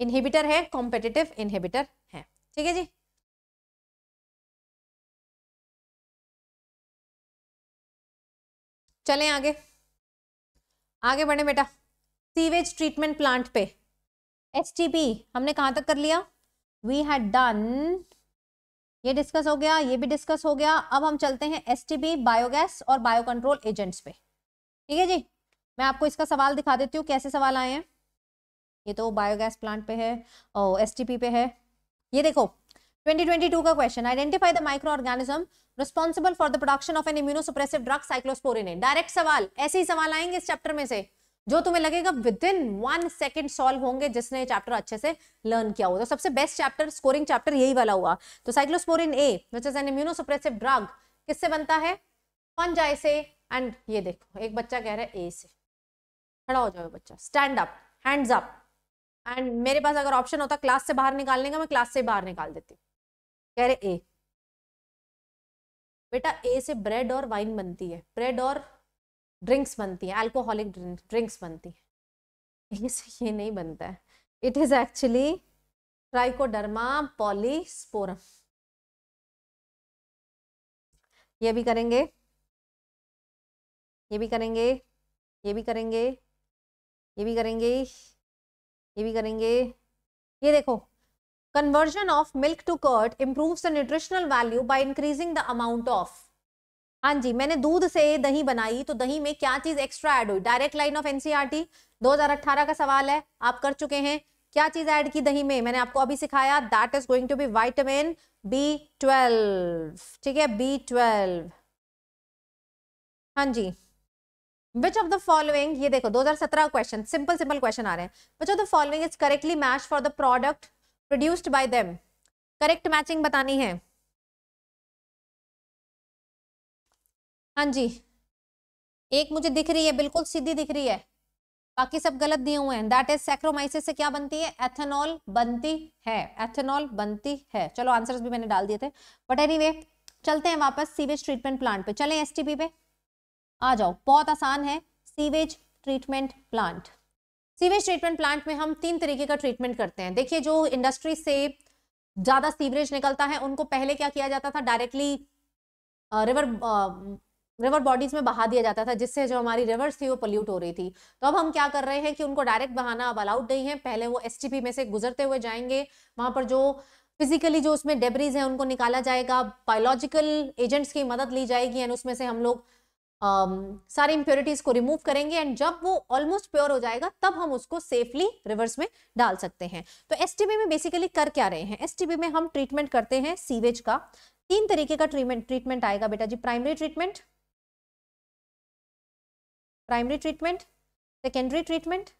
इनहिबिटर है कॉम्पिटिटिव इनहिबिटर है ठीक है जी चलें आगे आगे बढ़े बेटा सीवेज ट्रीटमेंट प्लांट पे एच हमने कहां तक कर लिया वी हैड डन ये डिस्कस हो गया ये भी डिस्कस हो गया अब हम चलते हैं एस बायोगैस और बायो कंट्रोल एजेंट्स पे ठीक है जी मैं आपको इसका सवाल दिखा देती हूँ कैसे सवाल आए हैं ये तो बायोगैस प्लांट पे है और एस पे है ये देखो 2022 का question identify the microorganism responsible for the production of an immunosuppressive drug cyclosporin direct सवाल ऐसे ही सवाल आएंगे इस चैप्टर में से जो तुम्हें लगेगा within one second solve होंगे जिसने चैप्टर अच्छे से लर्न किया हो तो सबसे बेस्ट चैप्टर स्कोरिंग चैप्टर यही वाला हुआ तो cyclosporin A which is an immuno immunosuppressive drug किससे बनता है फंजाई से एंड ये देखो एक बच्चा कह रहा है ए से खड़ा हो जाओ बच्चा stand up hands up and मेरे पास अगर ऑप्शन होता क्लास से बाहर निकालने का मैं क्लास से बाहर निकाल देती कह रहे ए बेटा ए से ब्रेड और वाइन बनती है ब्रेड और ड्रिंक्स बनती हैं अल्कोहलिक ड्रिंक्स बनती हैं ये से ये नहीं बनता है it is actually Trichoderma polysporum ये भी करेंगे ये भी करेंगे ये भी करेंगे ये भी करेंगे ये भी करेंगे ये देखो conversion of milk to curd improves the nutritional value by increasing the amount of हाँ जी मैंने दूध से दही बनाई तो दही में क्या चीज एक्स्ट्रा ऐड हुई डायरेक्ट लाइन ऑफ एनसीईआरटी 2018 का सवाल है आप कर चुके हैं क्या चीज ऐड की दही में मैंने आपको अभी सिखाया that is going to be vitamin B twelve ठीक है बी ट्वेल्व हाँ जी विच ऑफ द फॉलोइंग ये देखो 2017 क्वेश्चन सिंपल सिंपल क्वेश्चन आ रहे हैं which of the following is correctly match for the product produced by them correct matching बतानी है हाँ जी एक मुझे दिख रही है बिल्कुल सीधी दिख रही है बाकी सब गलत दिए हुए हैं दैट इज सैक्रोमाइसिस से क्या बनती है एथेनॉल बनती है एथेनॉल बनती है चलो आंसर्स भी मैंने डाल दिए थे बट एनीवे चलते हैं वापस सीवेज ट्रीटमेंट प्लांट पे चले एस पे आ जाओ बहुत आसान है sewage treatment plant sewage treatment plant में हम तीन तरीके का ट्रीटमेंट करते हैं देखिए जो इंडस्ट्री से ज़्यादा सीवरेज निकलता है उनको पहले क्या किया जाता था डायरेक्टली रिवर रिवर बॉडीज में बहा दिया जाता था जिससे जो हमारी रिवर्स थी वो पोल्यूट हो रही थी तो अब हम क्या कर रहे हैं कि उनको डायरेक्ट बहाना अब अलाउड नहीं है पहले वो एस में से गुजरते हुए जाएंगे वहां पर जो फिजिकली जो उसमें डेबरीज है उनको निकाला जाएगा बायोलॉजिकल एजेंट्स की मदद ली जाएगी एंड उसमें से हम लोग सारी इम्प्योरिटीज को रिमूव करेंगे एंड जब वो ऑलमोस्ट प्योर हो जाएगा तब हम उसको सेफली रिवर्स में डाल सकते हैं तो एस में बेसिकली कर क्या रहे हैं एस में हम ट्रीटमेंट करते हैं सीवेज का तीन तरीके का ट्रीटमेंट ट्रीटमेंट आएगा बेटा जी primary treatment primary treatment, secondary treatment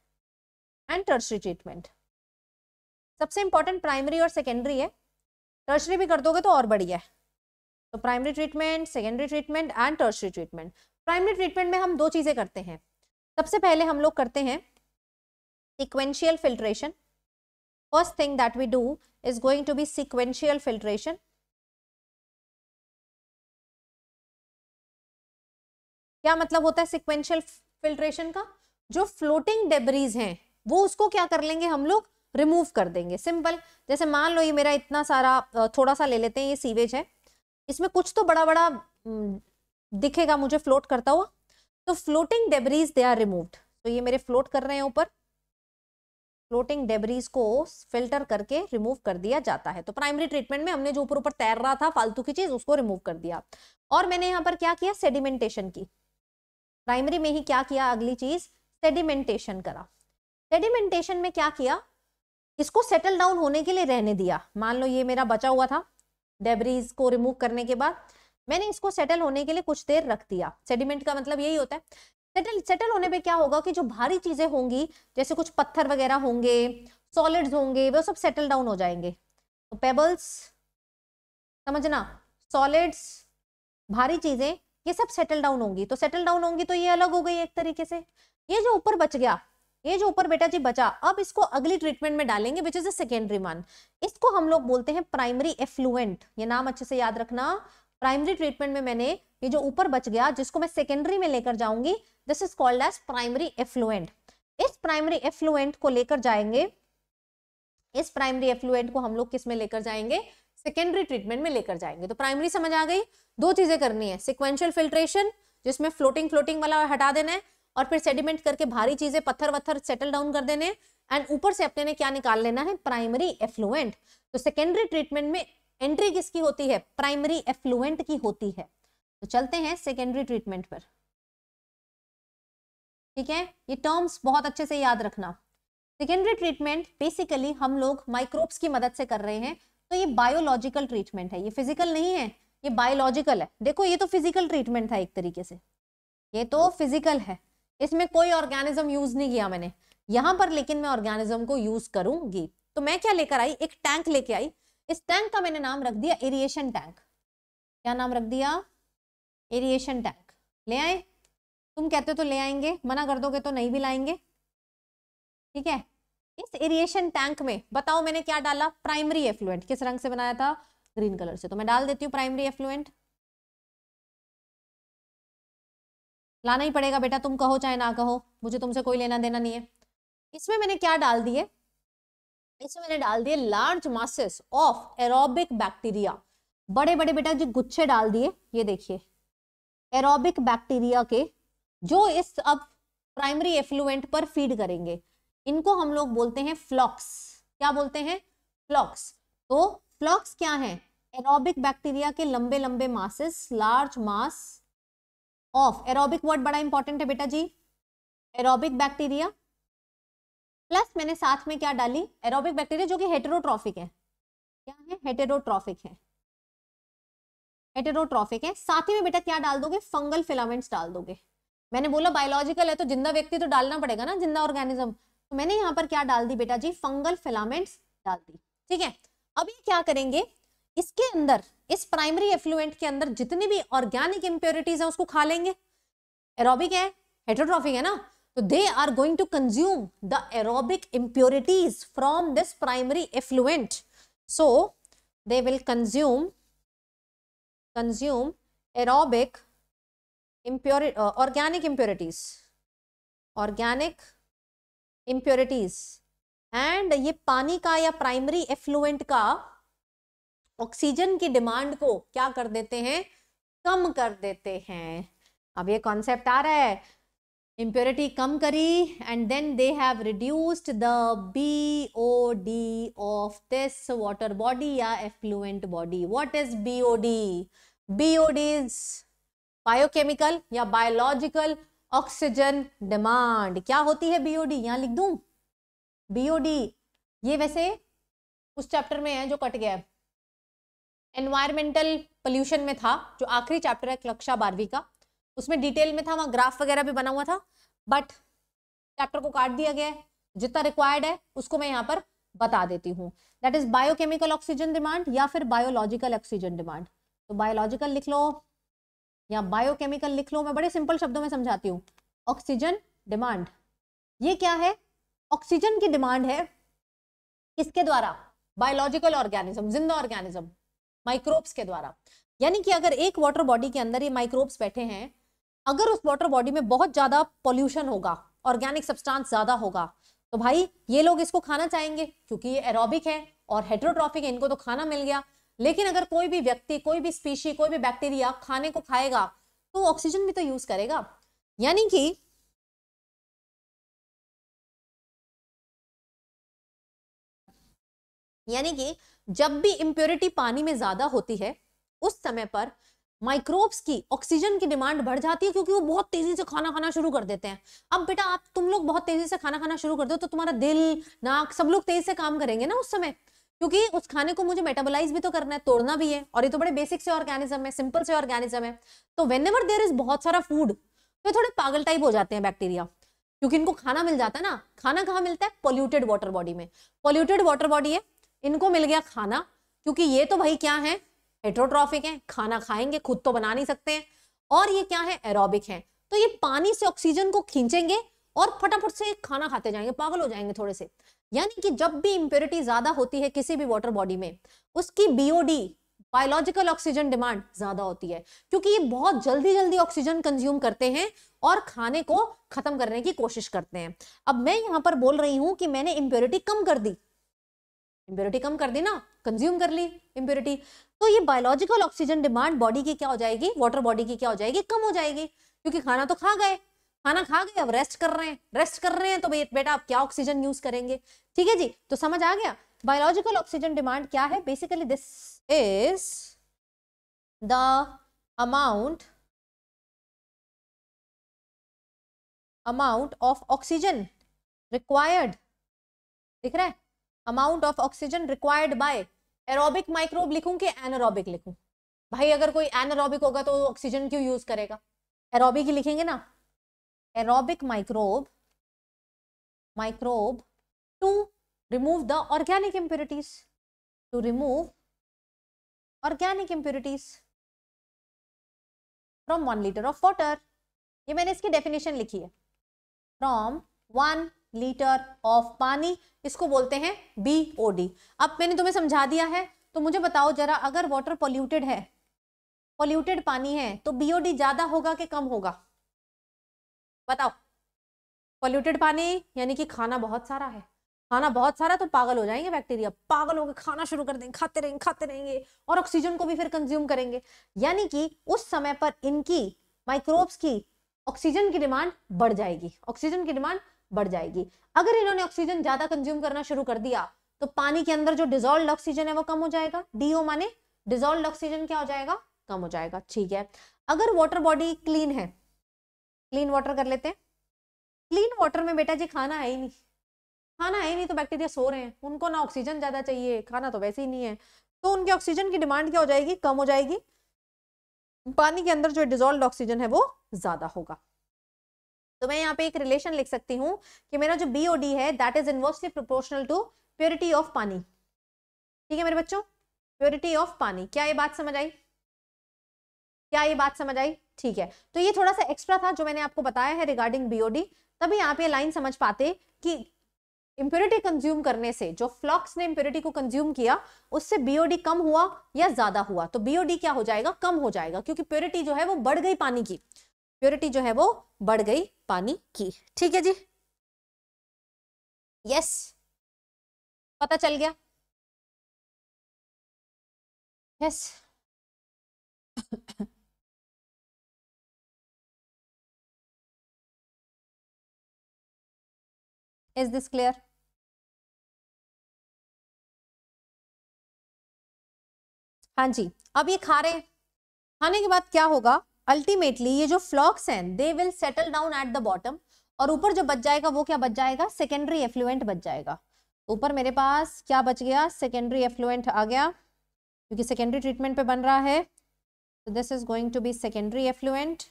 and tertiary treatment. सबसे इंपॉर्टेंट प्राइमरी और सेकेंडरी है टर्सरी भी कर दोगे तो और बढ़िया है तो primary treatment secondary treatment and tertiary treatment primary treatment में हम दो चीज़ें करते हैं सबसे पहले हम लोग करते हैं sequential filtration first thing that we do is going to be sequential filtration क्या मतलब होता है सिक्वेंशियल फिल्ट्रेशन का जो फ्लोटिंग डेबरीज हैं वो उसको क्या कर लेंगे हम लोग रिमूव कर देंगे सिंपल जैसे मान लो ये मेरा इतना सारा थोड़ा सा ले लेते हैं ये सीवेज है इसमें कुछ तो बड़ा बड़ा दिखेगा मुझे फ्लोट करता हुआ तो floating debris they are removed तो ये मेरे फ्लोट कर रहे हैं ऊपर फ्लोटिंग डेबरीज को फिल्टर करके रिमूव कर दिया जाता है तो प्राइमरी ट्रीटमेंट में हमने जो ऊपर ऊपर तैर रहा था फालतू की चीज उसको रिमूव कर दिया और मैंने यहाँ पर क्या किया सेडिमेंटेशन की प्राइमरी में ही क्या किया अगली चीज सेडिमेंटेशन करा सेडिमेंटेशन में क्या किया इसको सेटल डाउन होने के लिए रहने दिया मान लो ये मेरा बचा हुआ था डेबरीज को रिमूव करने के बाद मैंने इसको सेटल होने के लिए कुछ देर रख दिया सेडिमेंट का मतलब यही होता है सेटल सेटल होने पे क्या होगा कि जो भारी चीजें होंगी जैसे कुछ पत्थर वगैरह होंगे सॉलिड्स होंगे वो सब सेटल डाउन हो जाएंगे तो पेबल्स समझना सॉलिड्स भारी चीजें ये सब सेटल डाउन होंगी तो सेटल डाउन होंगी तो ये अलग हो गई एक तरीके से ये जो ऊपर बच गया ये जो ऊपर बेटा जी बचा अब इसको अगली ट्रीटमेंट में डालेंगे विच इज सेकेंडरी वन इसको हम लोग बोलते हैं प्राइमरी एफ्लुएंट ये नाम अच्छे से याद रखना प्राइमरी ट्रीटमेंट में मैंने ये जो ऊपर बच गया जिसको मैं सेकेंडरी में लेकर जाऊंगी this is called as primary effluent इस प्राइमरी एफ्लुएंट को लेकर जाएंगे इस प्राइमरी एफ्लुएंट को हम लोग किस में लेकर जाएंगे सेकेंडरी ट्रीटमेंट में लेकर जाएंगे तो प्राइमरी समझ आ गई दो चीजें करनी है सिक्वेंशियल फिल्ट्रेशन जिसमें फ्लोटिंग फ्लोटिंग वाला हटा देना है और फिर सेडिमेंट करके भारी चीजें पत्थर वत्थर सेटल डाउन कर देने एंड ऊपर से अपने ने क्या निकाल लेना है प्राइमरी एफ्लुएंट तो सेकेंडरी ट्रीटमेंट में एंट्री किसकी होती है प्राइमरी एफ्लुएंट की होती है तो चलते हैं सेकेंडरी ट्रीटमेंट पर ठीक है ये टर्म्स बहुत अच्छे से याद रखना सेकेंडरी ट्रीटमेंट बेसिकली हम लोग माइक्रोब्स की मदद से कर रहे हैं तो ये बायोलॉजिकल ट्रीटमेंट है ये फिजिकल नहीं है ये बायोलॉजिकल है देखो ये तो फिजिकल ट्रीटमेंट था एक तरीके से ये तो फिजिकल है इसमें कोई ऑर्गेनिज्म यूज नहीं किया मैंने यहाँ पर लेकिन मैं ऑर्गेनिज्म को यूज करूंगी तो मैं क्या लेकर आई एक टैंक लेके आई इस टैंक का मैंने नाम रख दिया एरिएशन टैंक क्या नाम रख दिया एरिएशन टैंक ले आए तुम कहते हो तो ले आएंगे मना कर दोगे तो नहीं भी लाएंगे ठीक है इस इरिएशन टैंक में बताओ मैंने क्या डाला प्राइमरी एफ्लुएंट किस रंग से बनाया था ग्रीन कलर से तो मैं डाल देती हूँ प्राइमरी एफ्लुएंट लाना ही पड़ेगा बेटा तुम कहो चाहे ना कहो मुझे तुमसे कोई लेना देना नहीं है इसमें मैंने क्या डाल दिए इसमें मैंने डाल दिए large masses of aerobic bacteria बड़े बड़े बेटा जो गुच्छे डाल दिए ये देखिए एरोबिक बैक्टीरिया के जो इस अब प्राइमरी एफ्लुएंट पर फीड करेंगे इनको हम लोग बोलते हैं फ्लॉक्स क्या बोलते हैं फ्लॉक्स तो फ्लॉक्स क्या है एरोबिक बैक्टीरिया के लंबे लंबे masses large mass of aerobic word बड़ा इंपॉर्टेंट है बेटा जी एरोबिक बैक्टीरिया प्लस मैंने साथ में क्या डाली एरोबिक बैक्टीरिया जो कि हेटेरोट्रॉफिक है क्या है हेटेरोट्रॉफिक है हेटेरोट्रॉफिक है साथ ही में बेटा क्या डाल दोगे फंगल फिलामेंट्स डाल दोगे मैंने बोला बायोलॉजिकल है तो जिंदा व्यक्ति तो डालना पड़ेगा ना जिंदा ऑर्गेनिज्म तो मैंने यहाँ पर क्या डाल दी बेटा जी फंगल फिलामेंट्स डाल दी ठीक है अब ये क्या करेंगे इसके अंदर इस प्राइमरी एफ्लुएंट के अंदर जितनी भी ऑर्गेनिक इम्प्योरिटीज है उसको खा लेंगे एरोबिक है हेटोट्रॉफिक है ना तो they are going to consume the aerobic impurities from this primary effluent so they will consume consume aerobic impurity organic impurities organic impurities and ये पानी का या प्राइमरी एफ्लुएंट का ऑक्सीजन की डिमांड को क्या कर देते हैं कम कर देते हैं अब ये कॉन्सेप्ट आ रहा है इम्प्योरिटी कम करी and then they have reduced the B O D of this water body या effluent body what is B O B O D is biochemical या बायोलॉजिकल ऑक्सीजन डिमांड क्या होती है बीओडी यहां लिख दूं बीओडी ये वैसे उस चैप्टर में है जो कट गया है एनवायरमेंटल पोल्यूशन में था जो आखिरी चैप्टर है कक्षा बारहवीं का उसमें डिटेल में था वहां ग्राफ वगैरह भी बना हुआ था बट चैप्टर को काट दिया गया है जितना रिक्वायर्ड है उसको मैं यहाँ पर बता देती हूँ that is biochemical oxygen demand या फिर बायोलॉजिकल ऑक्सीजन डिमांड तो बायोलॉजिकल लिख लो या बायोकेमिकल लिख लो मैं बड़े सिंपल शब्दों में समझाती हूँ ऑक्सीजन डिमांड ये क्या है ऑक्सीजन की डिमांड है किसके द्वारा बायोलॉजिकल ऑर्गेनिज्म जिंदा ऑर्गेनिज्म माइक्रोब्स के द्वारा यानी कि अगर एक वाटर बॉडी के अंदर ये माइक्रोब्स बैठे हैं अगर उस वाटर बॉडी में बहुत ज्यादा पॉल्यूशन होगा ऑर्गेनिक सब्सटेंस ज्यादा होगा तो भाई ये लोग इसको खाना चाहेंगे क्योंकि ये एरोबिक है और हेट्रोट्रॉफिक है इनको तो खाना मिल गया लेकिन अगर कोई भी व्यक्ति कोई भी स्पीशी कोई भी बैक्टीरिया खाने को खाएगा तो ऑक्सीजन भी तो यूज करेगा यानी कि यानी कि जब भी इम्प्योरिटी पानी में ज्यादा होती है उस समय पर माइक्रोब्स की ऑक्सीजन की डिमांड बढ़ जाती है क्योंकि वो बहुत तेजी से खाना खाना शुरू कर देते हैं अब बेटा आप तुम लोग बहुत तेजी से खाना खाना शुरू कर दो तो तुम्हारा दिल नाक सब लोग तेजी से काम करेंगे ना उस समय क्योंकि उस खाने को मुझे मेटाबोलाइज भी तो करना है तोड़ना भी है और ये तो बड़े बेसिक से ऑर्गेनिज्म है सिंपल से ऑर्गेनिज्म है तो वेन एवर देर इज बहुत सारा फूड तो थोड़े पागल टाइप हो जाते हैं बैक्टीरिया क्योंकि इनको खाना मिल जाता है ना खाना कहाँ मिलता है पोल्यूटेड वाटर बॉडी में पोल्यूटेड वाटर बॉडी है इनको मिल गया खाना क्योंकि ये तो भाई क्या है हेट्रोट्रॉफिक है खाना खाएंगे खुद तो बना नहीं सकते हैं और ये क्या है एरोबिक है तो ये पानी से ऑक्सीजन को खींचेंगे और फटाफट से खाना खाते जाएंगे पागल हो जाएंगे थोड़े से यानी कि जब भी इम्प्योरिटी ज्यादा होती है किसी भी वाटर बॉडी में उसकी बीओडी बायोलॉजिकल ऑक्सीजन डिमांड ज्यादा होती है क्योंकि ये बहुत जल्दी जल्दी ऑक्सीजन कंज्यूम करते हैं और खाने को खत्म करने की कोशिश करते हैं अब मैं यहां पर बोल रही हूं कि मैंने इम्प्योरिटी कम कर दी इम्प्योरिटी कम कर दी ना कंज्यूम कर ली इम्प्योरिटी तो ये बायोलॉजिकल ऑक्सीजन डिमांड बॉडी की क्या हो जाएगी वाटर बॉडी की क्या हो जाएगी कम हो जाएगी क्योंकि खाना तो खा गए खाना खा गए अब रेस्ट कर रहे हैं रेस्ट कर रहे हैं तो बेटा आप क्या ऑक्सीजन यूज करेंगे ठीक है जी तो समझ आ गया बायोलॉजिकल ऑक्सीजन डिमांड क्या है basically this is the amount amount of oxygen required दिख रहा है amount of oxygen required by aerobic microbe लिखूं कि एनारोबिक लिखूं भाई अगर कोई एनारोबिक होगा तो ऑक्सीजन क्यों यूज करेगा एरोबिक ही लिखेंगे ना aerobic microbe microbe to remove the organic impurities to remove organic impurities from 1 liter of water ये मैंने इसकी definition लिखी है from 1 liter of पानी इसको बोलते हैं BOD अब मैंने तुम्हें समझा दिया है तो मुझे बताओ जरा अगर वाटर पोल्यूटेड है पोल्यूटेड पानी है तो BOD ज्यादा होगा कि कम होगा बताओ पोल्यूटेड पानी यानी कि खाना बहुत सारा है खाना बहुत सारा तो पागल हो जाएंगे बैक्टीरिया पागल होकर खाना शुरू कर देंगे खाते रहेंगे खाते रहेंगे और ऑक्सीजन को भी फिर कंज्यूम करेंगे यानी कि उस समय पर इनकी माइक्रोब्स की ऑक्सीजन की डिमांड बढ़ जाएगी ऑक्सीजन की डिमांड बढ़ जाएगी अगर इन्होंने ऑक्सीजन ज्यादा कंज्यूम करना शुरू कर दिया तो पानी के अंदर जो डिजोल्व ऑक्सीजन है वो कम हो जाएगा डीओ माने डिजोल्व ऑक्सीजन क्या हो जाएगा कम हो जाएगा ठीक है अगर वाटर बॉडी क्लीन है क्लीन वाटर कर लेते हैं क्लीन वाटर में बेटा जी खाना है ही नहीं खाना है ही नहीं तो बैक्टीरिया सो रहे हैं उनको ना ऑक्सीजन ज़्यादा चाहिए खाना तो वैसे ही नहीं है तो उनकी ऑक्सीजन की डिमांड क्या हो जाएगी कम हो जाएगी पानी के अंदर जो डिजोल्व ऑक्सीजन है वो ज़्यादा होगा तो मैं यहाँ पे एक रिलेशन लिख सकती हूँ कि मेरा जो बीओडी है that is inversely proportional to purity of पानी ठीक है मेरे बच्चों प्योरिटी ऑफ पानी क्या ये बात समझ आई क्या ये बात समझ आई ठीक है तो ये थोड़ा सा एक्स्ट्रा था जो मैंने आपको बताया है रिगार्डिंग बीओडी तभी आप ये लाइन समझ पाते कि इम्प्योरिटी कंज्यूम करने से जो फ्लॉक्स ने इम्प्योरिटी को कंज्यूम किया उससे बीओडी कम हुआ या ज्यादा हुआ तो बीओडी क्या हो जाएगा कम हो जाएगा क्योंकि प्योरिटी जो है वो बढ़ गई पानी की प्योरिटी जो है वो बढ़ गई पानी की ठीक है जी यस पता चल गया यस [laughs] is this clear हाँ जी अब ये खा रहे हैं खाने के बाद क्या होगा अल्टीमेटली ये जो फ्लॉक्स हैं they will settle down at the bottom और ऊपर जो बच जाएगा वो क्या बच जाएगा सेकेंडरी एफ्लुएंट बच जाएगा ऊपर मेरे पास क्या बच गया सेकेंडरी एफ्लुएंट आ गया क्योंकि सेकेंडरी ट्रीटमेंट पे बन रहा है तो this is going to be secondary effluent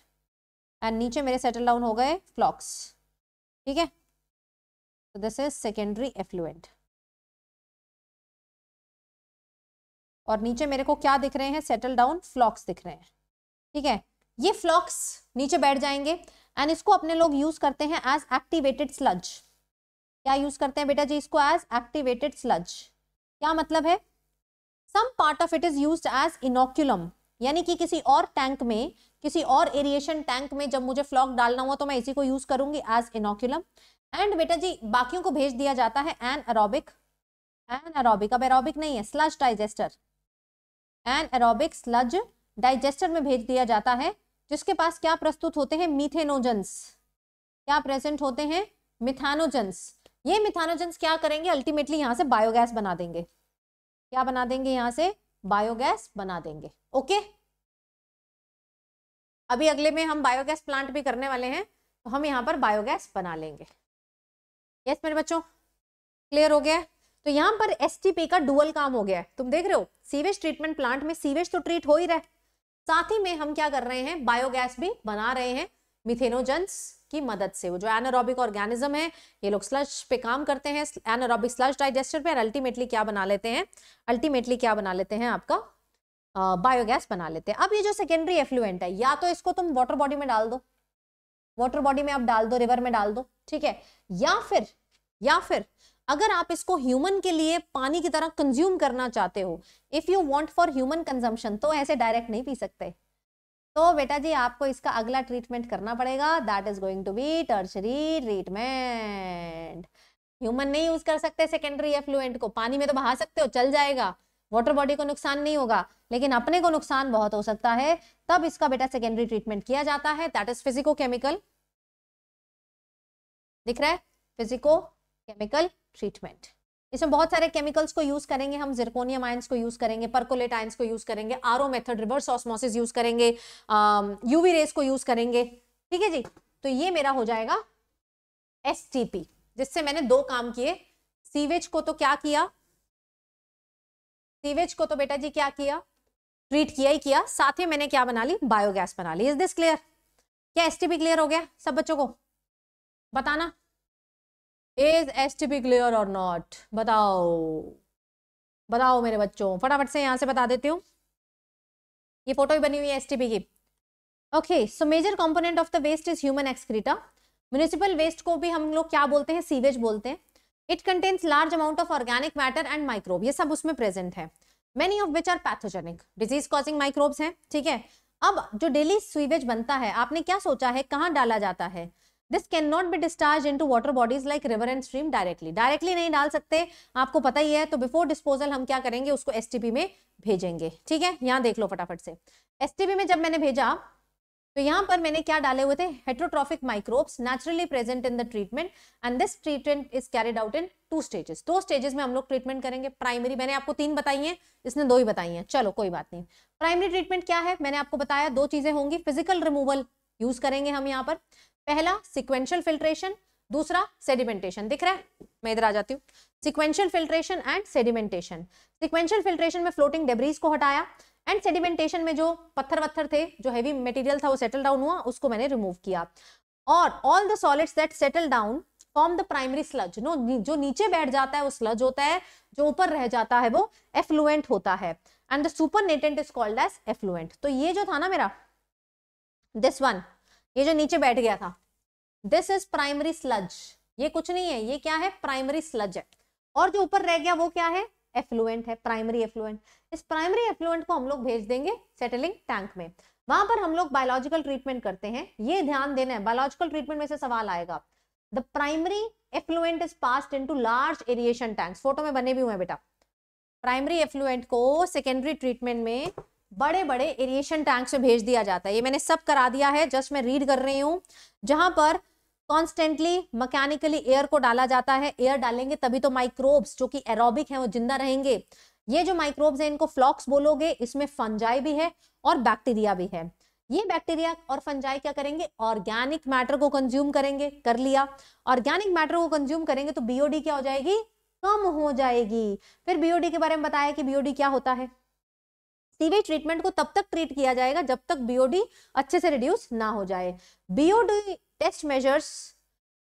and नीचे मेरे सेटल डाउन हो गए फ्लॉक्स ठीक है So, this is secondary effluent. और नीचे मेरे को क्या दिख रहे हैं सेटल डाउन फ्लॉक्स दिख रहे हैं ठीक है ये फ्लॉक्स नीचे बैठ जाएंगे एंड इसको अपने लोग यूज करते हैं एज एक्टिवेटेड स्लज क्या यूज करते हैं बेटा जी इसको एज एक्टिवेटेड स्लज क्या मतलब है some part of it is use as inoculum यानी कि किसी और टैंक में किसी और एरिएशन टैंक में जब मुझे फ्लॉक डालना हुआ तो मैं इसी को यूज करूंगी एज इनोक्यूलम एंड बेटा जी बाकियों को भेज दिया जाता है एन एरोबिक एन एरोबिक अब एरोबिक नहीं है sludge digester anaerobic sludge digester में भेज दिया जाता है जिसके पास क्या प्रस्तुत होते हैं मिथेनोजन्स क्या प्रेजेंट होते हैं मिथानोजन्स ये मिथानोजन्स क्या करेंगे अल्टीमेटली यहाँ से बायोगैस बना देंगे क्या बना देंगे यहाँ से बायोगैस बना देंगे ओके अभी अगले में हम बायोगैस प्लांट भी करने वाले हैं तो हम यहाँ पर बायोगैस बना लेंगे यस मेरे बच्चों क्लियर हो गया है तो यहाँ पर एस का डुअल काम हो गया है तुम देख रहे हो सीवेज ट्रीटमेंट प्लांट में सीवेज तो ट्रीट हो ही रहा है साथ ही में हम क्या कर रहे हैं बायोगैस भी बना रहे हैं मिथेनोजेंस की मदद से वो जो एनारोबिक ऑर्गेनिज्म है ये लोग स्लज पे काम करते हैं एनारोबिक स्लश डाइजेस्टर पे अल्टीमेटली क्या बना लेते हैं अल्टीमेटली क्या बना लेते हैं आपका बायोगैस बना लेते हैं अब ये जो सेकेंडरी एफ्लुएंट है या तो इसको तुम वाटर बॉडी में डाल दो वाटर बॉडी में आप डाल दो रिवर में डाल दो ठीक है या फिर या फिर अगर आप इसको ह्यूमन के लिए पानी की तरह कंज्यूम करना चाहते हो if you want for human consumption तो ऐसे डायरेक्ट नहीं पी सकते तो बेटा जी आपको इसका अगला ट्रीटमेंट करना पड़ेगा that is going to be tertiary treatment human नहीं यूज कर सकते सेकेंडरी एफ्लुएंट को पानी में तो बहा सकते हो चल जाएगा वाटर बॉडी को नुकसान नहीं होगा लेकिन अपने को नुकसान बहुत हो सकता है तब इसका बेटा सेकेंडरी ट्रीटमेंट किया जाता है दैट इज फिजिको केमिकल दिख रहा है फिजिको केमिकल ट्रीटमेंट इसमें बहुत सारे केमिकल्स को यूज करेंगे हम जिरकोनियम आयंस को यूज करेंगे परकोलेट आयंस को यूज करेंगे RO method reverse osmosis use करेंगे यूवी um, रेस को यूज करेंगे ठीक है जी तो ये मेरा हो जाएगा एस जिससे मैंने दो काम किए सीवेज को तो क्या किया सीवेज को तो बेटा जी क्या किया ट्रीट किया ही किया साथ ही मैंने क्या बना ली बायोगैस बना ली इज दिस क्लियर क्या एस क्लियर हो गया सब बच्चों को बताना इज एस क्लियर और नॉट बताओ बताओ मेरे बच्चों फटाफट से यहां से बता देती हूँ ये फोटो भी बनी हुई है एस की okay so major component of the waste is human excreta municipal waste को भी हम लोग क्या बोलते हैं सीवेज बोलते हैं it contains large amount of organic matter and microbe ये सब उसमें प्रेजेंट है many of which are pathogenic disease causing microbes हैं ठीक है अब जो डेली स्वीवेज बनता है आपने क्या सोचा है कहाँ डाला जाता है this can not be discharge into water bodies like river and stream directly directly नहीं डाल सकते आपको पता ही है तो बिफोर डिस्पोजल हम क्या करेंगे उसको एस में भेजेंगे ठीक है यहाँ देख लो फटाफट से एस में जब मैंने भेजा तो यहाँ पर मैंने क्या डाले हुए थे heterotrophic microbes naturally present in the treatment and this treatment is carried out in two stages दो स्टेजेस में हम लोग ट्रीटमेंट करेंगे प्राइमरी मैंने आपको तीन बताई हैं इसने दो ही बताई हैं चलो कोई बात नहीं प्राइमरी ट्रीटमेंट क्या है मैंने आपको बताया दो चीजें होंगी फिजिकल रिमूवल यूज करेंगे हम यहाँ पर पहला सिक्वेंशियल फिल्ट्रेशन दूसरा सेडिमेंटेशन दिख रहा है मैं इधर आ जाती हूँ sequential filtration and sedimentation sequential filtration में फ्लोटिंग डेब्रीज को हटाया एंड सेडिमेंटेशन में जो पत्थर वत्थर थे जो हैवी मटेरियल था वो सेटल डाउन हुआ उसको मैंने रिमूव किया और all the solids that settle down form the primary sludge no जो नीचे बैठ जाता है वो स्लज होता है जो ऊपर रह जाता है वो एफ्लुएंट होता है and the supernatant is called as effluent तो ये जो था ना मेरा दिस वन ये जो नीचे बैठ गया था दिस इज प्राइमरी स्लज ये कुछ नहीं है ये क्या है प्राइमरी स्लज है और जो ऊपर रह गया वो क्या है एफ्लुएंट है प्राइमरी एफ्लुएंट इस प्राइमरी एफ्लुएंट को हम लोग भेज देंगे सेटलिंग टैंक में वहां पर हम लोग बायोलॉजिकल ट्रीटमेंट करते हैं ये ध्यान देना है बायोलॉजिकल ट्रीटमेंट में से सवाल आएगा the primary effluent is passed into large aeration tank photo में बने भी हुए हैं बेटा प्राइमरी एफ्लुएंट को सेकेंडरी ट्रीटमेंट में बड़े बड़े एरिएशन टैंक में भेज दिया जाता है ये मैंने सब करा दिया है जस्ट मैं रीड कर रही हूँ जहां पर कॉन्स्टेंटली मैकेनिकली एयर को डाला जाता है एयर डालेंगे तभी तो माइक्रोब्स जो कि एरोबिक हैं वो जिंदा रहेंगे ये जो माइक्रोब्स हैं इनको फ्लॉक्स बोलोगे इसमें फंजाई भी है और बैक्टीरिया भी है ये बैक्टीरिया और फंजाई क्या करेंगे ऑर्गेनिक मैटर को कंज्यूम करेंगे कर लिया ऑर्गेनिक मैटर को कंज्यूम करेंगे तो बीओडी क्या हो जाएगी कम हो जाएगी फिर बीओडी के बारे में बताया कि बीओडी क्या होता है सीवेज ट्रीटमेंट को तब तक ट्रीट किया जाएगा जब तक बीओडी अच्छे से रिड्यूस ना हो जाए BOD test measures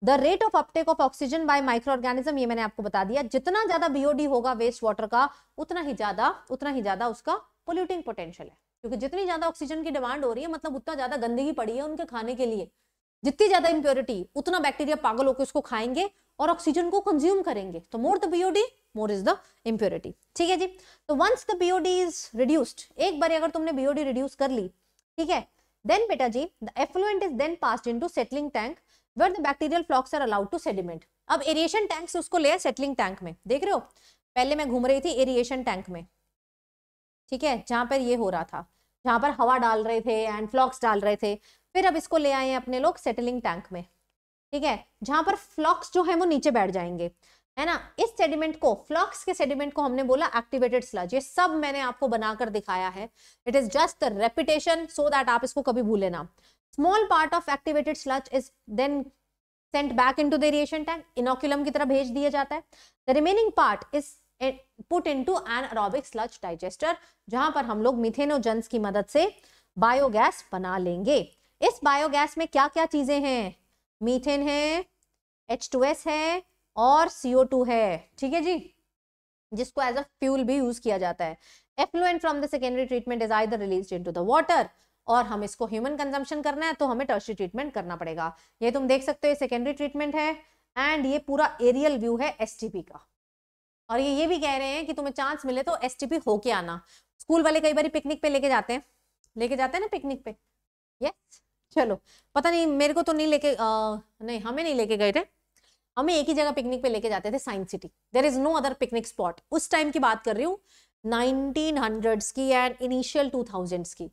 the rate of uptake of oxygen by microorganism ये मैंने आपको बता दिया जितना ज्यादा बीओडी होगा वेस्ट वाटर का उतना ही ज्यादा उतना ही ज्यादा उसका पोल्यूटिंग पोटेंशियल है क्योंकि जितनी ज्यादा ऑक्सीजन की डिमांड हो रही है मतलब उतना ज्यादा गंदगी पड़ी है उनके खाने के लिए जितनी ज्यादा इंप्योरिटी उतना बैक्टीरिया पागल होकर उसको खाएंगे और ऑक्सीजन को कंज्यूम करेंगे तो more the BOD more is the impurity ठीक है जी तो once the BOD is reduced एक बार अगर तुमने बीओडी रिड्यूस कर ली ठीक है देन बेटा जी the effluent is then passed into settling tank where the bacterial flocs are allowed to sediment अब एरिएशन टैंक से उसको ले लिया सेटलिंग टैंक में देख रहे हो पहले मैं घूम रही थी एरिएशन टैंक में ठीक है जहां पर ये हो रहा था जहां पर हवा डाल रहे थे एंड फ्लॉक्स डाल रहे थे फिर अब इसको ले आए हैं अपने लोग सेटलिंग टैंक में ठीक है जहां पर फ्लॉक्स जो है वो नीचे बैठ जाएंगे है ना इस सेडिमेंट को फ्लक्स के सेडिमेंट को हमने बोला एक्टिवेटेड स्लज ये सब मैंने आपको बनाकर दिखाया है it is just repetition so that आप इसको कभी भूले ना small part of activated sludge is then sent back into the aeration tank inoculum की तरह भेज दिया जाता है the remaining part is put into anaerobic sludge digester जहां पर हम लोग मिथेनोजेंस की मदद से बायोगैस बना लेंगे इस बायोगैस में क्या क्या चीजें हैं मीथेन है एच टू एस है और CO2 है ठीक है जी जिसको एज अ फ्यूल भी यूज किया जाता है effluent from the secondary treatment is either release into the water और हम इसको ह्यूमन कंजम्पशन करना है तो हमें टर्सरी ट्रीटमेंट करना पड़ेगा ये तुम देख सकते हो ये सेकेंडरी ट्रीटमेंट है एंड ये पूरा एरियल व्यू है एसटीपी का और ये ये भी कह रहे हैं कि तुम्हें चांस मिले तो एस एसटीपी होके आना स्कूल वाले कई बार पिकनिक पे लेके जाते हैं लेके जाते हैं ना पिकनिक पे यस चलो पता नहीं मेरे को तो नहीं लेके नहीं हमें नहीं लेके गए थे हमें एक ही जगह पिकनिक पे लेके जाते थे science city there is no other picnic spot उस टाइम की बात कर रही हूँ नाइनटीन हंड्रेड्स की एंड इनिशियल टू थाउजेंड्स की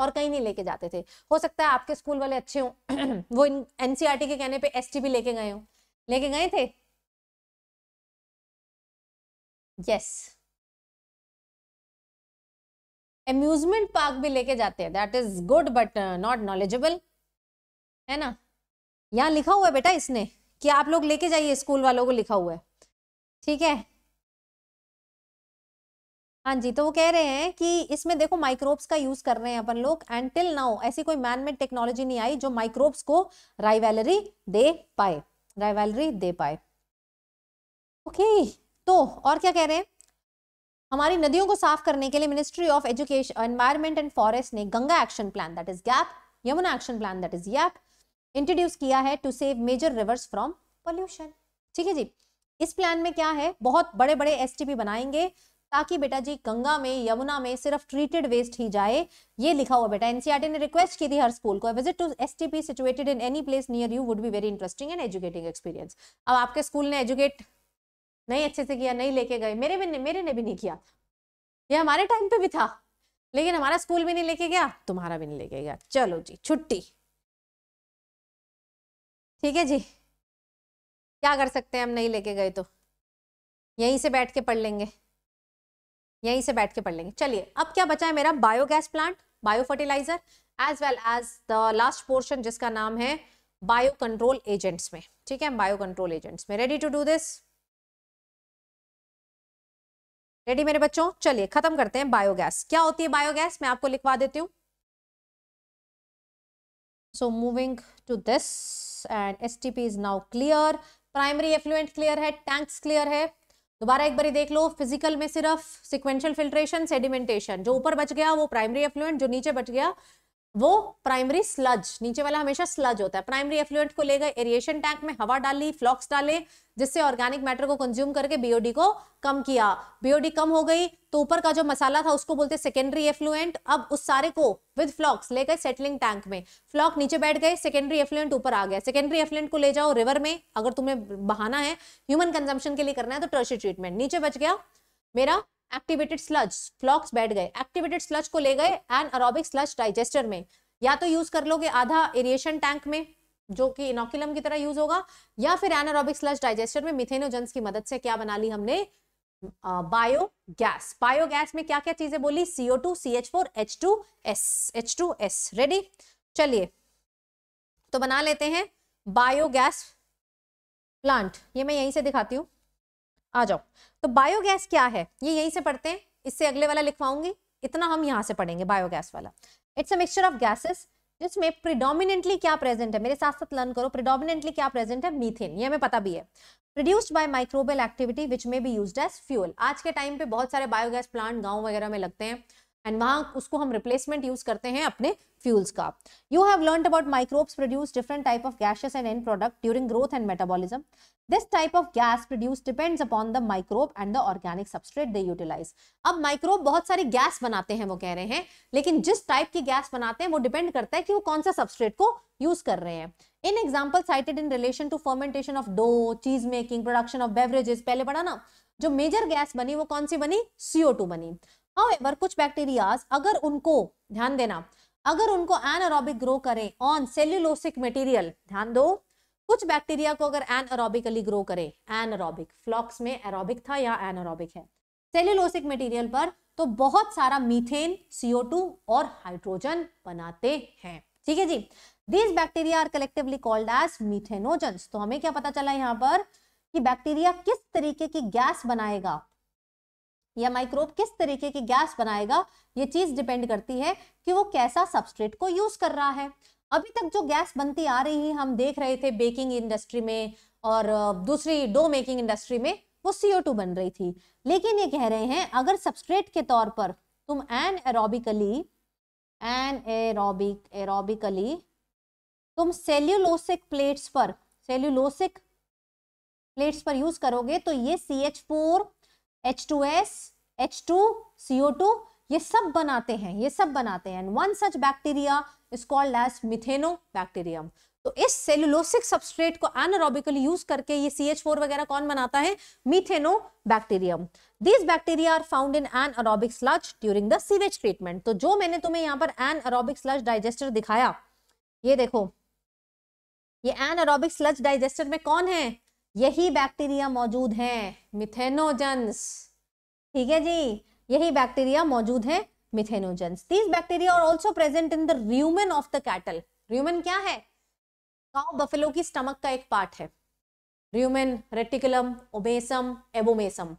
और कहीं नहीं लेके जाते थे हो सकता है आपके स्कूल वाले अच्छे हों [clears throat] वो टी e के कहने पे एस टी लेके गए हों लेके गए थे यस एम्यूजमेंट पार्क भी लेके जाते हैं that is good but not knowledgeable है ना यहाँ लिखा हुआ है बेटा इसने कि आप लोग लेके जाइए स्कूल वालों को लिखा हुआ है ठीक है हाँ जी तो वो कह रहे हैं कि इसमें देखो माइक्रोब्स का यूज कर रहे हैं अपन लोग एंड टिल नाउ ऐसी कोई मैनमेड टेक्नोलॉजी नहीं आई जो माइक्रोब्स को राइवेलरी दे पाए राइवेलरी दे पाए ओके तो और क्या कह रहे हैं हमारी नदियों को साफ करने के लिए ministry of education environment and forest ने Ganga action plan that is GAP Yamuna action plan that is GAP introduce किया है to save major rivers from pollution ठीक है जी इस प्लान में क्या है बहुत बड़े बड़े एस बनाएंगे ताकि बेटा जी गंगा में यमुना में सिर्फ ट्रीटेड वेस्ट ही जाए ये लिखा हुआ बेटा एनसीआरटी e ने रिक्वेस्ट की थी हर स्कूल को visit to as situated in any place near you would be very interesting and educating experience अब आपके स्कूल ने एजुकेट नहीं अच्छे से किया नहीं लेके गए मेरे भी मेरे ने भी नहीं किया ये हमारे टाइम पे भी था लेकिन हमारा स्कूल भी नहीं लेके गया तुम्हारा भी नहीं लेके गया चलो जी छुट्टी ठीक है जी क्या कर सकते हैं हम नहीं लेके गए तो यहीं से बैठ के पढ़ लेंगे यहीं से बैठ के पढ़ लेंगे चलिए अब क्या बचा है मेरा biogas plant bio fertilizer as well as the last portion जिसका नाम है बायो कंट्रोल एजेंट्स में ठीक है बायो कंट्रोल एजेंट्स में ready to do this ready मेरे बच्चों चलिए खत्म करते हैं बायोगैस क्या होती है बायोगैस मैं आपको लिखवा देती हूँ so moving to this and as is now clear primary effluent clear है टैंक्स क्लियर है दोबारा एक बार देख लो फिजिकल में सिर्फ सिक्वेंशियल फिल्ट्रेशन सेडिमेंटेशन जो ऊपर बच गया वो प्राइमरी एफ्लुएंट जो नीचे बच गया वो प्राइमरी स्लज नीचे वाला हमेशा स्लज होता है प्राइमरी एफ्लुएंट को ले गए एरिएशन टैंक में हवा डाली फ्लॉक्स डाले जिससे ऑर्गेनिक मैटर को कंज्यूम करके बीओडी को कम किया बीओडी कम हो गई तो ऊपर का जो मसाला था उसको बोलते सेकेंडरी एफ्लुएंट अब उस सारे को विद फ्लॉक्स ले गए सेटलिंग टैंक में फ्लॉक नीचे बैठ गए सेकेंडरी एफ्लुएंट ऊपर आ गया सेकेंडरी एफ्लुएंट को ले जाओ रिवर में अगर तुम्हें बहाना है ह्यूमन कंजम्पशन के लिए करना है तो टर्शी ट्रीटमेंट नीचे बच गया मेरा एक्टिवेटेड स्लज फ्लॉक्स बैठ गए एक्टिवेटेड स्लज को ले गए एन अरोबिक स्लज डाइजेस्टर में या तो यूज कर लोगे आधा एरिएशन टैंक में जो कि इनोकुलम की तरह यूज होगा या फिर एनारोबिक स्लज डाइजेस्टर में मिथेनोजेंस की मदद से क्या बना ली हमने बायो गैस बायो गैस में क्या क्या चीजें बोली CO two C H four H two S H two S ready चलिए तो बना लेते हैं बायोगैस प्लांट ये मैं यहीं से दिखाती हूँ आ जाओ तो बायोगैस क्या है ये यहीं से पढ़ते हैं इससे अगले वाला लिखवाऊंगी इतना हम यहाँ से पढ़ेंगे बायोगैस वाला it's a mixture of gases जिसमें प्रिडोमिनेंटली क्या प्रेजेंट है मेरे साथ साथ लर्न करो प्रिडोमिनेंटली क्या प्रेजेंट है मीथेन ये हमें पता भी है produced by microbial activity which may be use as fuel आज के टाइम पे बहुत सारे बायोगैस प्लांट गाँव वगैरह में लगते हैं एंड वहां उसको हम रिप्लेसमेंट यूज करते हैं अपने फ्यूल्स का you have learn about microbes produce different type of gases and end product during growth and metabolism this type of gas produce depends upon the microbe and the organic substrate they utilize अब microbe बहुत सारी gas बनाते हैं वो कह रहे हैं लेकिन जिस टाइप की गैस बनाते हैं वो डिपेंड करता है कि वो कौन सा सबस्ट्रेट को यूज कर रहे हैं in example cited in relation to fermentation of dough cheese making production of beverages पहले पढ़ा ना जो मेजर गैस बनी वो कौन सी बनी सीओ बनी हाउएवर कुछ बैक्टीरियाज अगर उनको ध्यान देना अगर उनको एनअरोबिक ग्रो करें ऑन सेल्यूलोसिक मटेरियल ध्यान दो कुछ बैक्टीरिया को अगर एनअरोबिकली ग्रो करें एनअरोबिक फ्लॉक्स में एरोबिक था या एनअरोबिक है सेल्यूलोसिक मटेरियल पर तो बहुत सारा मीथेन CO2 और हाइड्रोजन बनाते हैं ठीक है जी these bacteria are collectively called as methanogen तो हमें क्या पता चला यहाँ पर कि बैक्टीरिया किस तरीके की गैस बनाएगा या माइक्रोब किस तरीके की गैस बनाएगा ये चीज डिपेंड करती है कि वो कैसा सबस्ट्रेट को यूज कर रहा है अभी तक जो गैस बनती आ रही है हम देख रहे थे बेकिंग इंडस्ट्री में और दूसरी डो मेकिंग इंडस्ट्री में वो सीओ बन रही थी लेकिन ये कह रहे हैं अगर सबस्ट्रेट के तौर पर तुम anaerobically anaerobic aerobically तुम सेल्यूलोसिक प्लेट्स पर सेल्यूलोसिक प्लेट्स पर यूज करोगे तो ये C H four H two S H two CO two ये सब बनाते हैं ये सब बनाते हैं one such bacteria is called as methanobacterium तो इस सेलुलोसिक सबस्ट्रेट को एनारोबिकली यूज करके ये सी एच फोर वगैरह कौन बनाता है methanobacterium this bacteria are found in N anaerobic sludge during the sewage treatment तो जो मैंने तुम्हें यहाँ पर एन अरोबिक स्लज डाइजेस्टर दिखाया ये देखो ये एन अरोबिक स्लज डाइजेस्टर में कौन है यही बैक्टीरिया मौजूद हैं मिथेनोजेंस ठीक है जी यही बैक्टीरिया मौजूद हैं methanogens these bacteria are also present in the rumen of the cattle rumen क्या है काउ बफेलो की स्टमक का एक पार्ट है र्यूमन रेटिकुलम ओबेसम एबोमेसम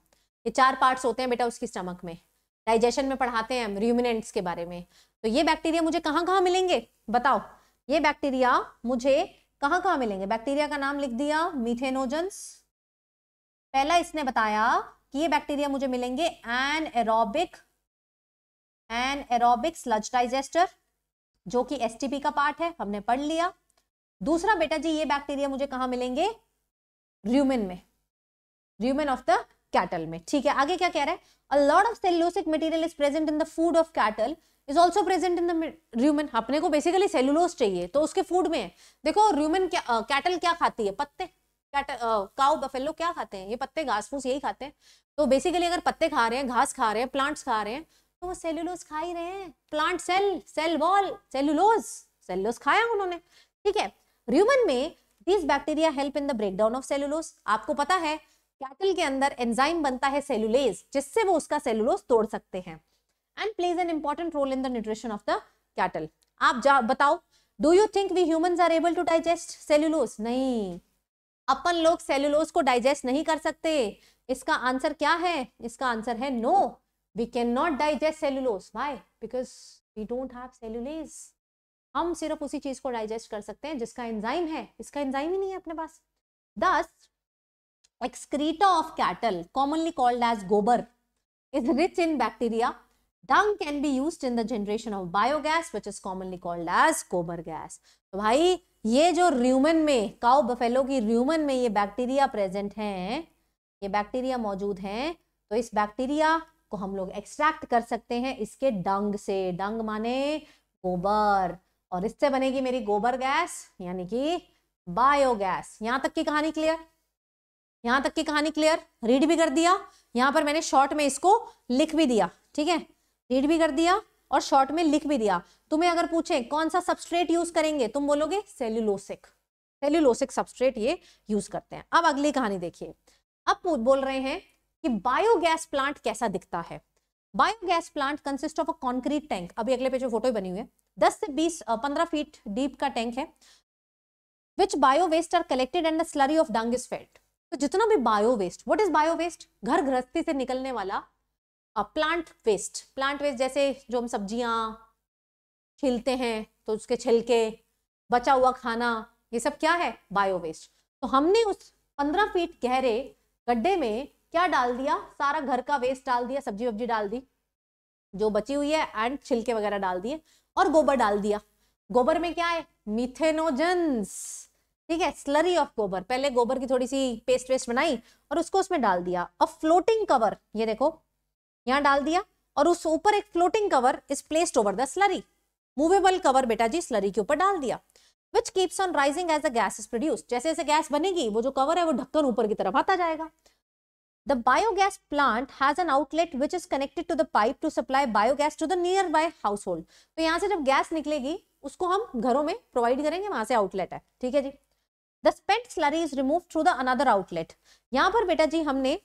ये चार पार्ट्स होते हैं बेटा उसकी स्टमक में डाइजेशन में पढ़ाते हैं हम र्यूमिनेंट्स के बारे में तो ये बैक्टीरिया मुझे कहाँ कहाँ मिलेंगे बताओ ये बैक्टीरिया मुझे कहां कहां मिलेंगे बैक्टीरिया का नाम लिख दिया मीथेनोजन्स पहला इसने बताया कि ये बैक्टीरिया मुझे मिलेंगे anaerobic anaerobic sludge digester जो कि एस का पार्ट है हमने पढ़ लिया दूसरा बेटा जी ये बैक्टीरिया मुझे कहां मिलेंगे र्यूमेन में र्यूमेन ऑफ द कैटल में ठीक है आगे क्या कह रहा है a lot of cellulosic material is present in the food of cattle is also present in the rumen अपने को बेसिकली सेलुलोज चाहिए तो उसके फूड में है देखो र्यूमन क्या कैटल क्या खाती है पत्ते काउ बफेलो क्या खाते हैं ये पत्ते घास फूस यही खाते हैं तो बेसिकली अगर पत्ते खा रहे हैं घास खा रहे हैं प्लांट्स खा रहे हैं तो वो सेलुलोज खा ही रहे हैं plant cell cell wall cellulose cellulose खाया उन्होंने ठीक है र्यूमन में these bacteria help in the down of cellulose आपको पता है कैटल के अंदर एंजाइम बनता है सेलुलेज जिससे वो उसका सेलुलोज तोड़ सकते हैं and plays an important role in the nutrition of the cattle. aap ja batao do you think we humans are able to digest cellulose nahi अपन लोग सेल्यूलोज को डाइजेस्ट नहीं कर सकते इसका आंसर क्या है इसका आंसर है no we can not digest cellulose why because we don't have cellulase हम सिर्फ उसी चीज को डाइजेस्ट कर सकते हैं जिसका एंजाइम है इसका एंजाइम ही नहीं है अपने पास thus excreta of cattle commonly called as gobar is rich in bacteria dung can be used in the generation of biogas which is commonly called as गोबर gas तो भाई ये जो र्यूमन में काउ बफेलो की र्यूमन में ये बैक्टीरिया प्रेजेंट हैं ये बैक्टीरिया मौजूद हैं तो इस बैक्टीरिया को हम लोग एक्सट्रैक्ट कर सकते हैं इसके डंग से डंग माने गोबर और इससे बनेगी मेरी गोबर गैस यानी कि बायोगैस यहाँ तक की कहानी क्लियर यहाँ तक की कहानी क्लियर रीड भी कर दिया यहाँ पर मैंने शॉर्ट में इसको लिख भी दिया ठीक है रीड भी कर दिया और शॉर्ट में लिख भी दिया तुम्हें अगर पूछे कौन सा सबस्ट्रेट यूज करेंगे तुम बोलोगे सेल्यूलोसिक सेल्यूलोसिक सबस्ट्रेट ये यूज करते हैं अब अगली कहानी देखिए अब बोल रहे हैं कि बायोगैस प्लांट कैसा दिखता है biogas plant consist of a concrete tank अभी अगले पेज में फोटो बनी हुई है दस से बीस पंद्रह फीट डीप का टैंक है which bio waste are collected and the slurry of dung is fed तो जितना भी bio waste what is bio waste घर गृहस्थी से निकलने वाला प्लांट वेस्ट प्लांट वेस्ट जैसे जो हम सब्जियाँ छिलते हैं तो उसके छिलके बचा हुआ खाना ये सब क्या है बायो वेस्ट तो हमने उस पंद्रह फीट गहरे गड्ढे में क्या डाल दिया सारा घर का वेस्ट डाल दिया सब्जी वब्जी डाल दी जो बची हुई है एंड छिलके वगैरह डाल दिए और गोबर डाल दिया गोबर में क्या है मिथेनोजन्स ठीक है स्लरी ऑफ गोबर पहले गोबर की थोड़ी सी पेस्ट वेस्ट बनाई और उसको उसमें डाल दिया अब फ्लोटिंग कवर ये देखो यहाँ डाल दिया और उस ऊपर एक floating cover is placed over the slurry movable cover बेटा जी स्लरी के ऊपर डाल दिया which keeps on rising as a gas is produce जैसे जैसे गैस बनेगी वो जो कवर है वो ढक्कन ऊपर की तरफ आता जाएगा the biogas plant has an outlet which is connected to the pipe to supply biogas to the nearby household तो यहाँ से जब गैस निकलेगी उसको हम घरों में प्रोवाइड करेंगे वहां से आउटलेट है ठीक है जी the spent slurry is remove through the another outlet यहाँ पर बेटा जी हमने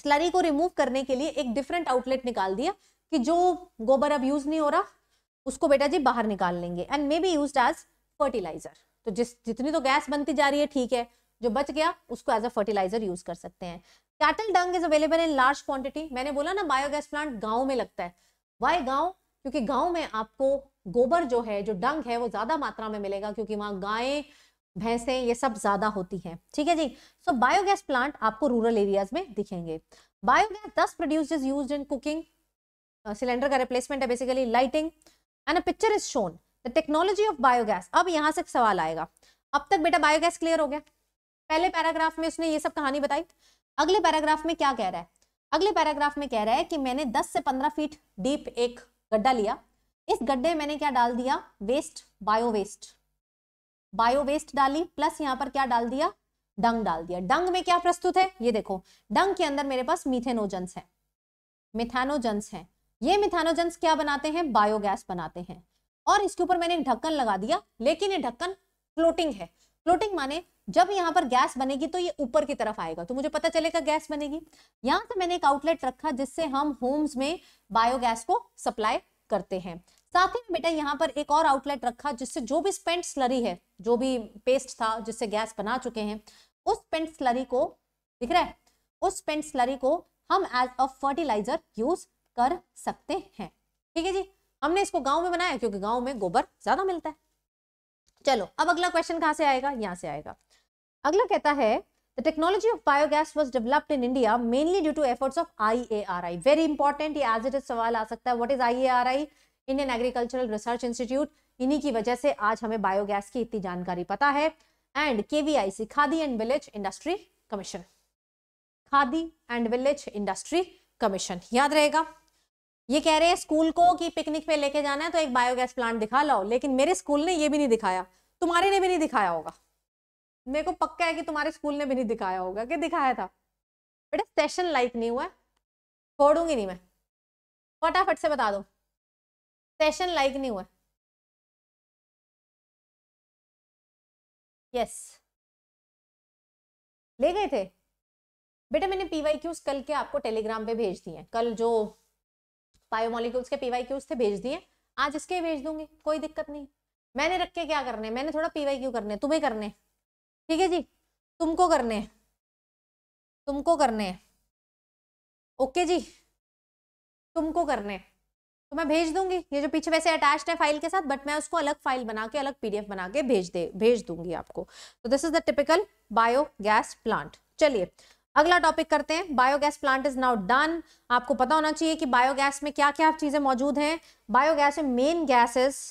स्लरी को रिमूव करने के लिए एक डिफरेंट आउटलेट निकाल दिया कि जो गोबर अब यूज नहीं हो रहा उसको बेटा जी बाहर निकाल लेंगे and may be use as fertiliser तो जिस जितनी तो गैस बनती जा रही है ठीक है जो बच गया उसको एज अ फर्टिलाइजर यूज कर सकते हैं cattle dung is available in large quantity मैंने बोला ना बायोगैस प्लांट गांव में लगता है वाई गाँव क्योंकि गांव में आपको गोबर जो है जो डंग है वो ज्यादा मात्रा में मिलेगा क्योंकि वहां गायें भैंसें ये सब ज्यादा होती हैं ठीक है जी सो बायोगैस प्लांट आपको रूरल एरियाज में दिखेंगे biogas thus produce is use in cooking cylinder का रिप्लेसमेंट है basically lighting and a picture is shown the technology of biogas अब यहाँ से सवाल आएगा अब तक बेटा बायोगैस क्लियर हो गया पहले पैराग्राफ में उसने ये सब कहानी बताई अगले पैराग्राफ में क्या कह रहा है अगले पैराग्राफ में कह रहा है कि मैंने 10 से 15 फीट डीप एक गड्ढा लिया इस गड्ढे में मैंने क्या डाल दिया waste bio waste bio waste डाली प्लस यहाँ पर क्या डाल दिया डंग डाल दिया डंग में क्या प्रस्तुत है ये देखो डंग के अंदर मेरे पास मिथेनोजेंस है मिथेनोजेंस है ये मिथेनोजेंस क्या बनाते हैं बायोगैस बनाते हैं और इसके ऊपर मैंने एक ढक्कन लगा दिया लेकिन ये ढक्कन फ्लोटिंग है फ्लोटिंग माने जब यहाँ पर गैस बनेगी तो ये ऊपर की तरफ आएगा तो मुझे पता चलेगा गैस बनेगी यहाँ से मैंने एक आउटलेट रखा जिससे हम होम्स में बायोगैस को सप्लाई करते हैं साथ ही बेटा यहाँ पर एक और आउटलेट रखा जिससे जो भी स्पेंट स्लरी है जो भी पेस्ट था जिससे गैस बना चुके हैं उस पेंट स्लरी को दिख रहा है उस पेंट स्लरी को हम एज अ फर्टिलाइजर यूज कर सकते हैं ठीक है जी हमने इसको गांव में बनाया क्योंकि गांव में गोबर ज्यादा मिलता है चलो अब अगला क्वेश्चन कहाँ से आएगा यहाँ से आएगा अगला कहता है the technology of biogas was developed in India mainly due to efforts of I A R I very important ये एज इट इज सवाल आ सकता है what is I A R I Indian Agricultural Research Institute इन्हीं की वजह से आज हमें बायोगैस की इतनी जानकारी पता है and KVIC Khadi and Village Industry Commission Khadi and Village Industry Commission याद रहेगा ये कह रहे हैं स्कूल को कि पिकनिक पे लेके जाना है तो एक बायोगैस प्लांट दिखा लाओ लेकिन मेरे स्कूल ने ये भी नहीं दिखाया तुम्हारे ने भी नहीं दिखाया होगा मेरे को पक्का है कि तुम्हारे स्कूल ने भी नहीं दिखाया होगा कि दिखाया था बेटा सेशन लाइक नहीं हुआ है छोड़ूंगी नहीं मैं फटाफट से बता दो सेशन लाइक नहीं हुआ यस ले गए थे बेटा मैंने पीवाई क्यूज कल के आपको टेलीग्राम पे भेज दिए कल जो बायोमोलिक्यूल्स के पीवाई क्यूज थे भेज दिए आज इसके भेज दूंगी कोई दिक्कत नहीं मैंने रख के क्या करने मैंने थोड़ा पीवाई क्यू करने तुम्हें करने ठीक है जी तुमको करने तुमको करने ओके जी तुमको करने तो मैं भेज दूंगी ये जो पीछे वैसे अटैच्ड है फाइल के साथ बट मैं उसको अलग फाइल बना के अलग पीडीएफ बना के भेज दे भेज दूंगी आपको तो this is the typical biogas plant चलिए अगला टॉपिक करते हैं biogas plant is now done आपको पता होना चाहिए कि बायोगैस में क्या क्या चीजें मौजूद हैं बायोगैस में मेन गैसेस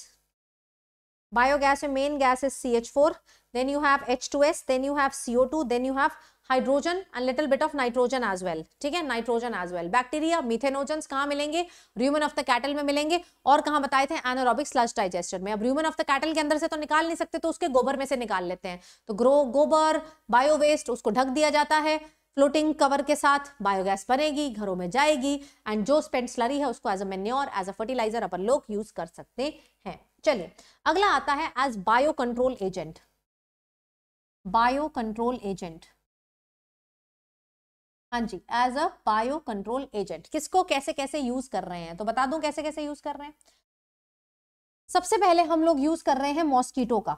बायोगैस में main gas is C H four then you have H2S, then you have CO2, then you have hydrogen and little bit of nitrogen as well ठीक है nitrogen as well bacteria methanogen कहाँ मिलेंगे र्यूमन of the cattle में मिलेंगे और कहाँ बताए थे एनोरॉबिक स्लज डाइजेस्टर में अब र्यूमन ऑफ द कैटल के अंदर से तो निकाल नहीं सकते तो उसके गोबर में से निकाल लेते हैं तो ग्रो गोबर बायो वेस्ट उसको ढक दिया जाता है फ्लोटिंग कवर के साथ बायोगैस बनेगी घरों में जाएगी एंड जो स्पेंट स्लरी है उसको as a manure as a fertiliser अपन लोग यूज कर सकते हैं चलिए अगला आता है as bio control agent bio control agent हाँ जी as a bio control agent किसको कैसे कैसे यूज कर रहे हैं तो बता दूं कैसे कैसे यूज कर रहे हैं सबसे पहले हम लोग यूज कर रहे हैं मॉस्किटो का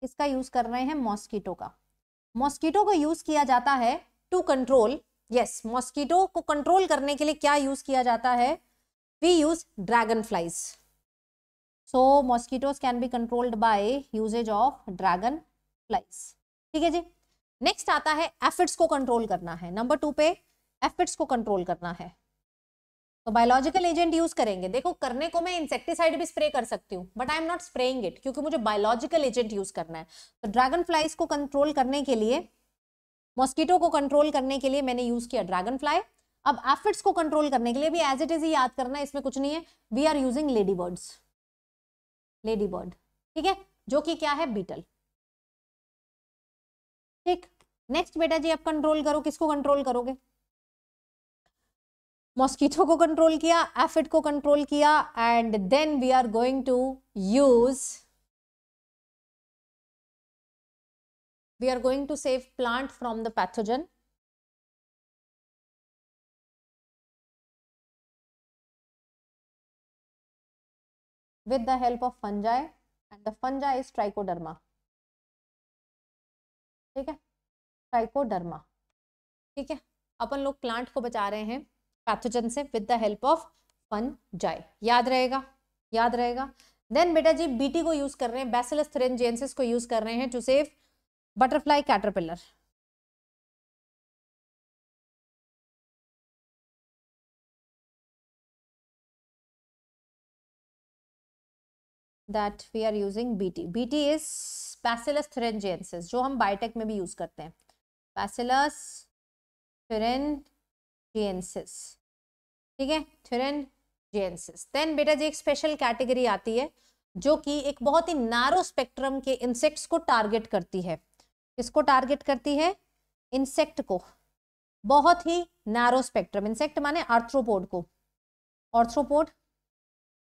किसका यूज कर रहे हैं मॉस्किटो का मॉस्किटो को यूज किया जाता है टू कंट्रोल यस मॉस्किटो को कंट्रोल करने के लिए क्या यूज किया जाता है we use dragonflies so mosquitoes can be controlled by uses of dragonflies ठीक है जी नेक्स्ट आता है एफिड्स को कंट्रोल करना है नंबर टू पे एफिड्स को कंट्रोल करना है तो बायोलॉजिकल एजेंट यूज करेंगे देखो करने को मैं इंसेक्टिसाइड भी स्प्रे कर सकती हूँ but I am not spraying it क्योंकि मुझे बायोलॉजिकल एजेंट यूज करना है तो ड्रैगन फ्लाइज को कंट्रोल करने के लिए मॉस्किटो को कंट्रोल करने के लिए मैंने यूज किया ड्रैगन फ्लाई अब एफिड्स को कंट्रोल करने के लिए भी एज इट इज ही याद करना है इसमें कुछ नहीं है we are using ladybirds ladybird ठीक है जो कि क्या है बीटल ठीक नेक्स्ट बेटा जी आप कंट्रोल करो किसको कंट्रोल करोगे मॉस्किटो को कंट्रोल किया एफिड को कंट्रोल किया and then we are going to use we are going to save plant from the pathogen with the help of fungi and the fungi is Trichoderma ठीक है trichoderma ठीक है अपन लोग plant को बचा रहे हैं पैथोजन से विद द हेल्प ऑफ जाए याद रहेगा याद रहेगा देन बेटा जी बीटी को यूज कर रहे हैं बेसिलस थ्रेनजेंसिस को यूज कर रहे हैं to save butterfly caterpillar that we are using B T B T is Bacillus thuringiensis जो हम बायोटेक में भी यूज करते हैं पैसिलस थ्रेनजेंसिस ठीक है थ्रेनजेंसिस देन बेटा जी एक स्पेशल कैटेगरी आती है जो कि एक बहुत ही नारो स्पेक्ट्रम के इंसेक्ट्स को टारगेट करती है किसको टारगेट करती है इंसेक्ट को बहुत ही नारो स्पेक्ट्रम इंसेक्ट माने आर्थ्रोपोड को आर्थ्रोपोड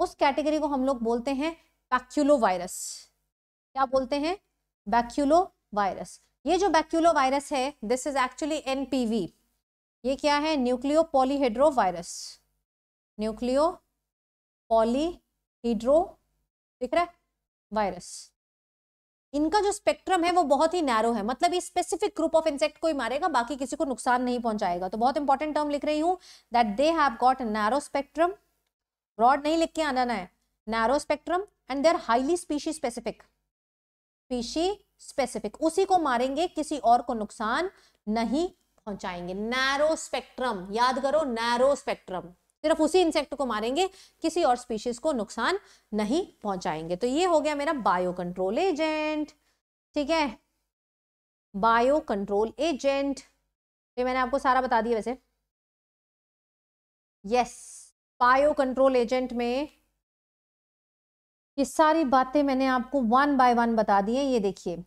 उस कैटेगरी को हम लोग बोलते हैं बैक्यूलो वायरस क्या बोलते हैं बैक्यूलो वायरस ये जो बैक्यूलो वायरस है दिस इज एक्चुअली एनपीवी ये क्या है nucleopolyhedrovirus nucleo polyhedro दिख रहा है वायरस इनका जो स्पेक्ट्रम है वो बहुत ही नैरो है मतलब ये स्पेसिफिक ग्रुप ऑफ इंसेक्ट को ही मारेगा बाकी किसी को नुकसान नहीं पहुंचाएगा तो बहुत इंपॉर्टेंट टर्म लिख रही हूं that they have got narrow spectrum broad नहीं लिख के आना है narrow spectrum and there highly species specific species specific उसी को मारेंगे किसी और को नुकसान नहीं पहुंचाएंगे नैरो स्पेक्ट्रम याद करो नैरो स्पेक्ट्रम सिर्फ उसी इंसेक्ट को मारेंगे किसी और स्पीशीज को नुकसान नहीं पहुंचाएंगे तो ये हो गया मेरा बायो कंट्रोल एजेंट ठीक है बायो कंट्रोल एजेंट ये मैंने आपको सारा बता दिया वैसे यस बायो कंट्रोल एजेंट में ये सारी बातें मैंने आपको वन बाय वन बता दी है ये देखिए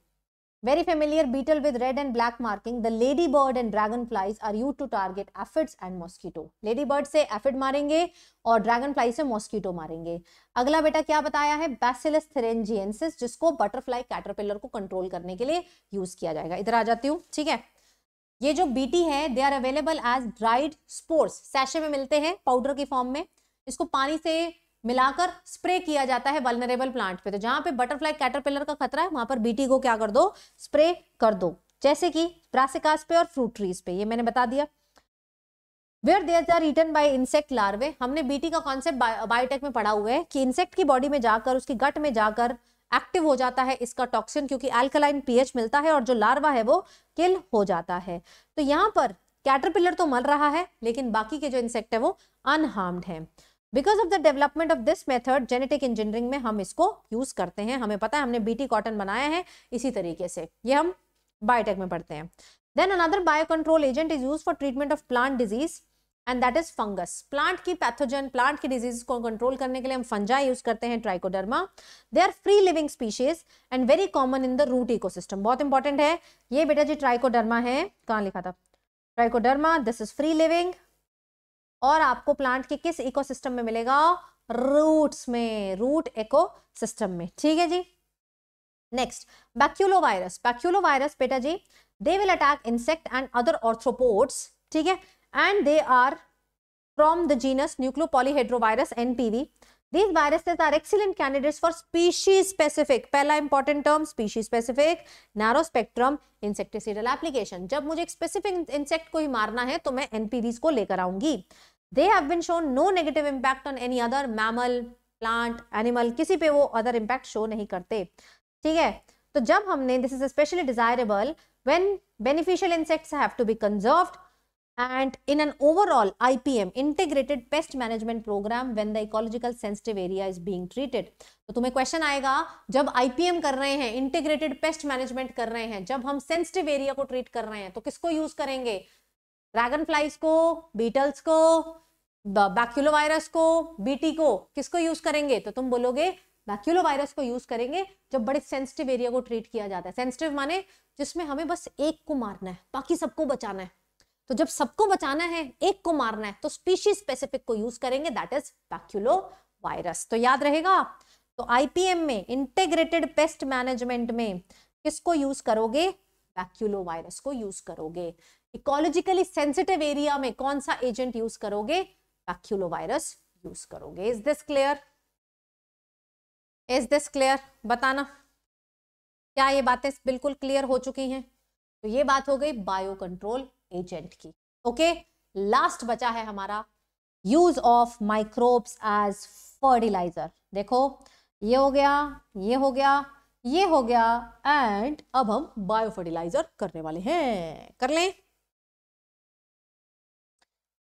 very familiar beetle with red and black marking the ladybird and dragonflies are use to target aphids and mosquito ladybird से एफिड मारेंगे और ड्रैगन फ्लाई से मॉस्किटो मारेंगे अगला बेटा क्या बताया है बैसिलस थेरेंजियंसिस जिसको बटरफ्लाई कैटरपिलर को कंट्रोल करने के लिए यूज किया जाएगा इधर आ जाती हूँ ठीक है ये जो बीटी है they are available as dried spores sachet में मिलते हैं पाउडर की फॉर्म में इसको पानी से मिलाकर स्प्रे किया जाता है वलनरेबल प्लांट पे तो जहां पे बटरफ्लाई कैटरपिलर का खतरा है वहां पर बीटी को क्या कर दो स्प्रे कर दो जैसे कि ब्रासिकास पे और फ्रूट ट्रीज पे ये मैंने बता दिया where there are written by insect larvae हमने बीटी का कॉन्सेप्ट बायोटेक में पढ़ा हुआ है कि इंसेक्ट की बॉडी में जाकर उसकी गट में जाकर एक्टिव हो जाता है इसका टॉक्सिन क्योंकि एल्कलाइन पीएच मिलता है और जो लार्वा है वो किल हो जाता है तो यहाँ पर कैटरपिलर तो मर रहा है लेकिन बाकी के जो इंसेक्ट है वो अनहार्म्ड है because of the development of this method genetic engineering में हम इसको यूज करते हैं हमें पता है हमने बीटी कॉटन बनाया है इसी तरीके से ये हम बायोटेक में पढ़ते हैं then another bio control agent is use for treatment of plant disease and that is fungus plant की पैथोजन प्लांट की डिजीज को कंट्रोल करने के लिए हम फंजा यूज करते हैं Trichoderma they are free living species and very common in the root ecosystem बहुत इंपॉर्टेंट है ये बेटा जी ट्राइकोडर्मा है कहाँ लिखा था Trichoderma this is free living और आपको प्लांट के किस इकोसिस्टम में मिलेगा रूट्स में रूट इको में ठीक है जी next baculovirus baculovirus बेटा जी they will attack insect and other arthropods ठीक है and they are from the genus nucleopolyhedrovirus NPV These viruses are excellent candidates for species specific. पहला important term species specific, narrow spectrum insecticidal application. जब मुझे एक specific insect को ही मारना है तो मैं NPVs को लेकर आऊंगी They have been shown no negative impact on any other mammal, plant, animal. किसी पे वो other impact show नहीं करते ठीक है तो जब हमने this is especially desirable when beneficial insects have to be conserved and in an overall IPM integrated pest management program when the ecological sensitive area is being treated तो तुम्हें question आएगा जब आईपीएम कर रहे हैं इंटीग्रेटेड पेस्ट मैनेजमेंट कर रहे हैं जब हम सेंसिटिव एरिया को ट्रीट कर रहे हैं तो किसको यूज करेंगे ड्रैगन फ्लाइज को बीटल्स को बैक्यूलोवायरस को बीटी को किसको यूज करेंगे तो तुम बोलोगे वैक्यूलो वायरस को यूज करेंगे जब बड़े सेंसिटिव एरिया को ट्रीट किया जाता है सेंसिटिव माने जिसमें हमें बस एक को मारना है बाकी सबको बचाना है तो जब सबको बचाना है एक को मारना है तो स्पीशी स्पेसिफिक को यूज करेंगे दैट इज पैक्यूलो वायरस तो याद रहेगा तो आईपीएम में इंटेग्रेटेड पेस्ट मैनेजमेंट में किसको यूज करोगे पैक्यूलो वायरस को यूज करोगे इकोलॉजिकली सेंसिटिव एरिया में कौन सा एजेंट यूज करोगे वैक्यूलो वायरस यूज करोगे is this clear is this clear बताना क्या ये बातें बिल्कुल क्लियर हो चुकी हैं तो ये बात हो गई बायो कंट्रोल एजेंट की ओके लास्ट बचा है हमारा use of microbes as fertiliser देखो ये हो गया ये हो गया ये हो गया एंड अब हम बायो फर्टिलाइजर करने वाले हैं कर लें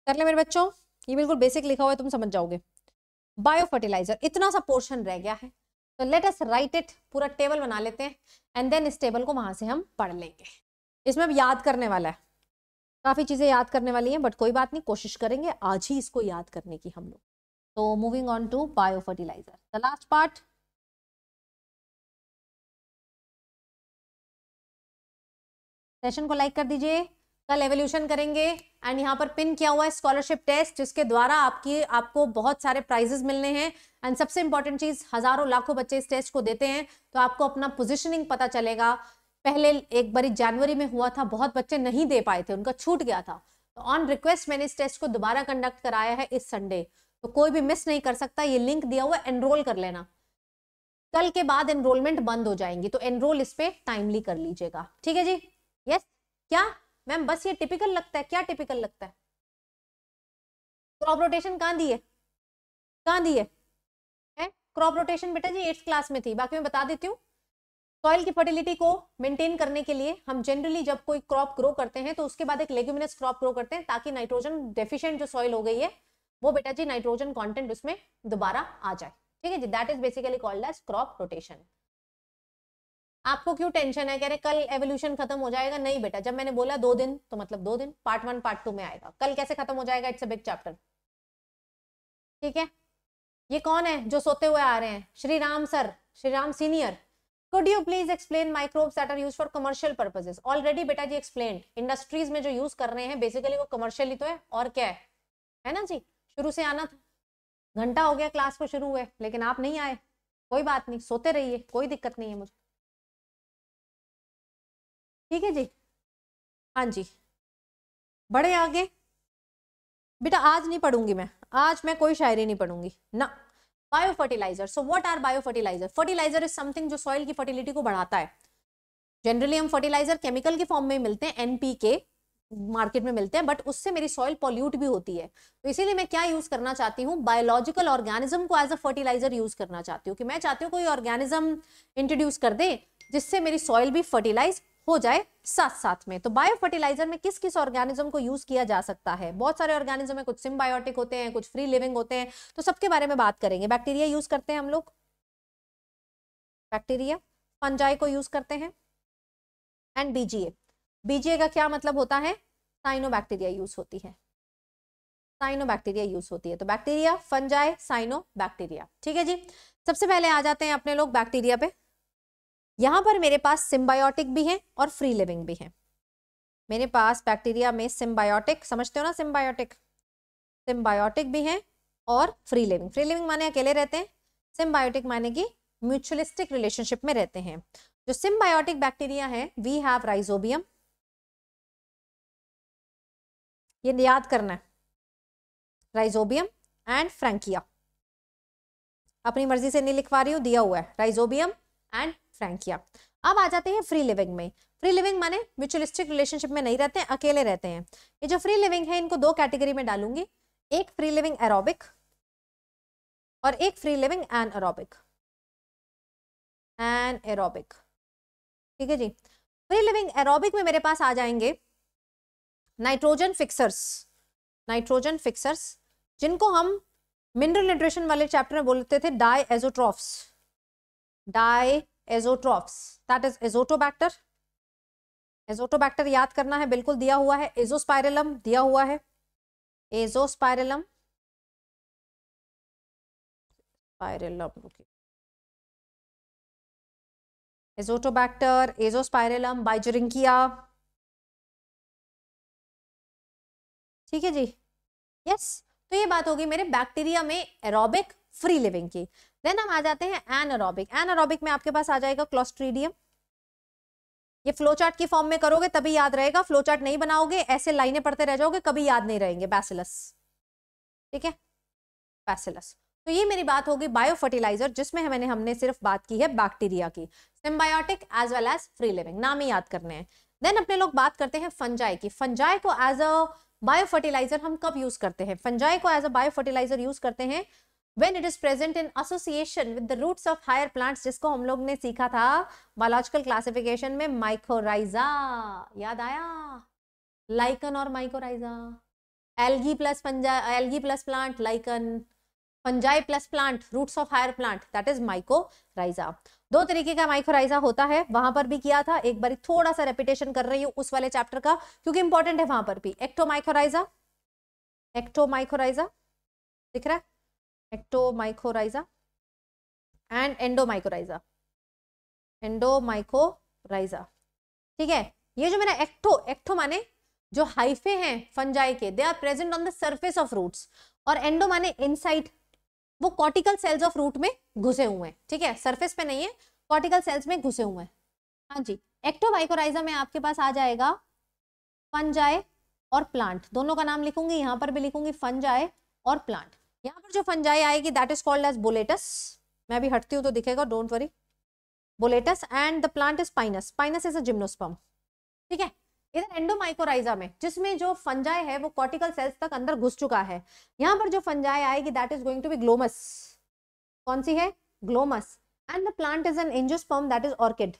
कर लें मेरे बच्चों ये बिल्कुल बेसिक लिखा हुआ है तुम समझ जाओगे बायो फर्टिलाइजर इतना सा पोर्शन रह गया है तो लेट अस राइट इट पूरा टेबल बना लेते हैं एंड देन इस टेबल को वहां से हम पढ़ लेंगे इसमें अब याद करने वाला है काफ़ी चीज़ें याद करने वाली हैं बट कोई बात नहीं कोशिश करेंगे आज ही इसको याद करने की हम लोग तो moving on to bio fertiliser the last part session को लाइक कर दीजिए कल एवोल्यूशन करेंगे एंड यहाँ पर पिन किया हुआ है स्कॉलरशिप टेस्ट जिसके द्वारा आपकी आपको बहुत सारे प्राइजेस मिलने हैं एंड सबसे इंपॉर्टेंट चीज़ हज़ारों लाखों बच्चे इस टेस्ट को देते हैं तो आपको अपना पोजिशनिंग पता चलेगा पहले एक बारी जनवरी में हुआ था बहुत बच्चे नहीं दे पाए थे उनका छूट गया था तो ऑन रिक्वेस्ट मैंने इस टेस्ट को दोबारा कंडक्ट कराया है इस संडे तो कोई भी मिस नहीं कर सकता ये लिंक दिया हुआ एनरोल कर लेना कल के बाद एनरोलमेंट बंद हो जाएंगी तो एनरोल इस पर टाइमली कर लीजिएगा ठीक है जी यस क्या मैम बस ये टिपिकल लगता है क्या टिपिकल लगता है क्रॉप रोटेशन कहाँ दी है कहाँ दी है क्रॉप रोटेशन बेटा जी एट्थ क्लास में थी बाकी मैं बता देती हूँ सॉइल की फर्टिलिटी को मेंटेन करने के लिए हम जनरली जब कोई क्रॉप ग्रो करते हैं तो उसके बाद एक लेग्यूमिनस क्रॉप ग्रो करते हैं ताकि नाइट्रोजन डेफिशिएंट जो सॉइल हो गई है वो बेटा जी नाइट्रोजन कंटेंट उसमें दोबारा आ जाए ठीक है जी that is basically called as crop rotation आपको क्यों टेंशन है कह रहे कल एवोल्यूशन खत्म हो जाएगा नहीं बेटा जब मैंने बोला दो दिन तो मतलब दो दिन पार्ट वन पार्ट टू में आएगा कल कैसे खत्म हो जाएगा इट्स अ बिग चैप्टर ठीक है ये कौन है जो सोते हुए आ रहे हैं Shri Ram sir Shri Ram senior could you please explain microbes that are used for commercial purposes already beta ji explained industries में जो use कर रहे हैं basically वो commercially तो है और क्या है है ना जी शुरू से आना था घंटा हो गया क्लास को शुरू हुए लेकिन आप नहीं आए कोई बात नहीं सोते रहिए कोई दिक्कत नहीं है मुझे ठीक है जी हाँ जी बड़े आगे बेटा आज नहीं पढ़ूंगी मैं आज मैं कोई शायरी नहीं पढ़ूंगी ना bio fertiliser so what are bio fertiliser fertiliser is something जो सॉइल की फर्टिलिटी को बढ़ाता है जनरली हम फर्टिलाइजर केमिकल के फॉर्म में मिलते हैं एनपी के मार्केट में मिलते हैं बट उससे मेरी सॉइल पॉल्यूट भी होती है तो इसीलिए मैं क्या यूज करना चाहती हूँ बायोलॉजिकल ऑर्गेनिज्म को एज अ फर्टिलाइजर यूज करना चाहती हूँ कि मैं चाहती हूँ कोई ऑर्गेनिज्म इंट्रोड्यूस कर दे जिससे मेरी सॉइल भी फर्टिलाइज हो जाए साथ साथ में तो बायो फर्टिलाइजर में किस किस ऑर्गेनिज्म को यूज किया जा सकता है बहुत सारे ऑर्गेनिज्म है कुछ सिम्बायोटिक होते हैं कुछ फ्री लिविंग होते हैं तो सबके बारे में बात करेंगे बैक्टीरिया यूज करते हैं हम लोग बैक्टीरिया फंजाई को यूज करते हैं एंड बीजीए बीजीए का क्या मतलब होता है साइनोबैक्टीरिया यूज होती है साइनोबैक्टीरिया यूज होती है तो बैक्टीरिया फंजाई साइनोबैक्टीरिया ठीक है जी सबसे पहले आ जाते हैं अपने लोग बैक्टीरिया पे यहाँ पर मेरे पास सिम्बायोटिक भी है और फ्री लिविंग भी है मेरे पास बैक्टीरिया में सिम्बायोटिक समझते हो ना सिम्बायोटिक सिम्बायोटिक भी है और फ्री लिविंग फ्री लिविंग माने अकेले रहते हैं सिम्बायोटिक माने कि म्यूचुअलिस्टिक रिलेशनशिप में रहते हैं जो सिम्बायोटिक बैक्टीरिया है वी हैव राइजोबियम ये याद करना है राइजोबियम एंड फ्रेंकिया अपनी मर्जी से नहीं लिखवा रही हूँ दिया हुआ है राइजोबियम एंड फ्रैंक किया अब आ जाते हैं फ्री लिविंग में फ्री लिविंग माने म्यूचुअलिस्टिक रिलेशनशिप में नहीं रहते हैं अकेले रहते हैं ये जो फ्री लिविंग है इनको दो कैटेगरी में डालूंगी एक फ्री लिविंग एरोबिक और एक free living anaerobic anaerobic ठीक है जी फ्री लिविंग एरोबिक में मेरे पास आ जाएंगे नाइट्रोजन फिक्सर्स नाइट्रोजन फिक्सर्स जिनको हम मिनरल न्यूट्रिशन वाले चैप्टर में बोलते थे diazotrophs diazotrophs that is Azotobacter Azotobacter याद करना है बिल्कुल दिया हुआ है एजोस्पायरलम दिया हुआ है एजोस्पायरलम स्पायरलम एजोटोबैक्टर एजोस्पायरलम बाइजरिंकिया ठीक है जी यस yes. तो ये बात होगी मेरे बैक्टीरिया में एरोबिक फ्री लिविंग की देन हम आ जाते हैं एनारोबिक एनारोबिक में आपके पास आ जाएगा क्लोस्ट्रीडियम ये फ्लो चार्ट की फॉर्म में करोगे तभी याद रहेगा फ्लो चार्ट नहीं बनाओगे ऐसे लाइनें पढ़ते रह जाओगे कभी याद नहीं रहेंगे बैसिलस ठीक है बैसिलस तो ये मेरी बात होगी बायो फर्टिलाइजर जिसमें मैंने हमने सिर्फ बात की है बैक्टीरिया की symbiotic as well as free living नाम ही याद करने हैं देन अपने लोग बात करते हैं फंजाई की फंजाई को एज अ बायो फर्टिलाइजर हम कब यूज करते हैं फंजाई को as a bio fertiliser use करते हैं when it is present in association with the roots of higher plant जिसको हम लोग ने सीखा था बायोलॉजिकल क्लासिफिकेशन में माइकोराइजा याद आया लाइकन और mycorrhiza algae plus fungi algae plus plant lichen fungi plus plant roots of higher plant that is mycorrhiza दो तरीके का माइक्रोराइजा होता है वहां पर भी किया था एक बार थोड़ा सा रेपिटेशन कर रही हूँ उस वाले चैप्टर का क्योंकि इंपॉर्टेंट है वहां पर भी एक्टो एक्टोमाइक्रोराइजा एक्टोमाइक्रोराइजा दिख रहा है एक्टोमाइकोराइजा एंड एंडोमाइकोराइजा एंडोमाइकोराइजा ठीक है ये जो मेरा एक्टो एक्टो माने जो हाइफे हैं फंजाई के they are present on the surface of roots और एंडो माने इनसाइड वो कॉर्टिकल सेल्स ऑफ रूट में घुसे हुए हैं ठीक है सर्फेस पे नहीं है कॉर्टिकल सेल्स में घुसे हुए हैं हाँ जी एक्टोमाइकोराइजा में आपके पास आ जाएगा फंजाई और प्लांट दोनों का नाम लिखूंगी यहाँ पर भी लिखूंगी फंजाई और प्लांट यहाँ पर जो फंजाई आएगी that is called as Boletus मैं भी हटती हूँ तो दिखेगा don't worry Boletus and the plant is Pinus Pinus is a gymnosperm ठीक है इधर एंडोमाइकोराइजा में जिसमें जो फंजाई है वो कॉर्टिकल सेल्स तक अंदर घुस चुका है यहाँ पर जो फंजाई आएगी that is going to be glomus कौन सी है glomus and the plant is an angiosperm that is orchid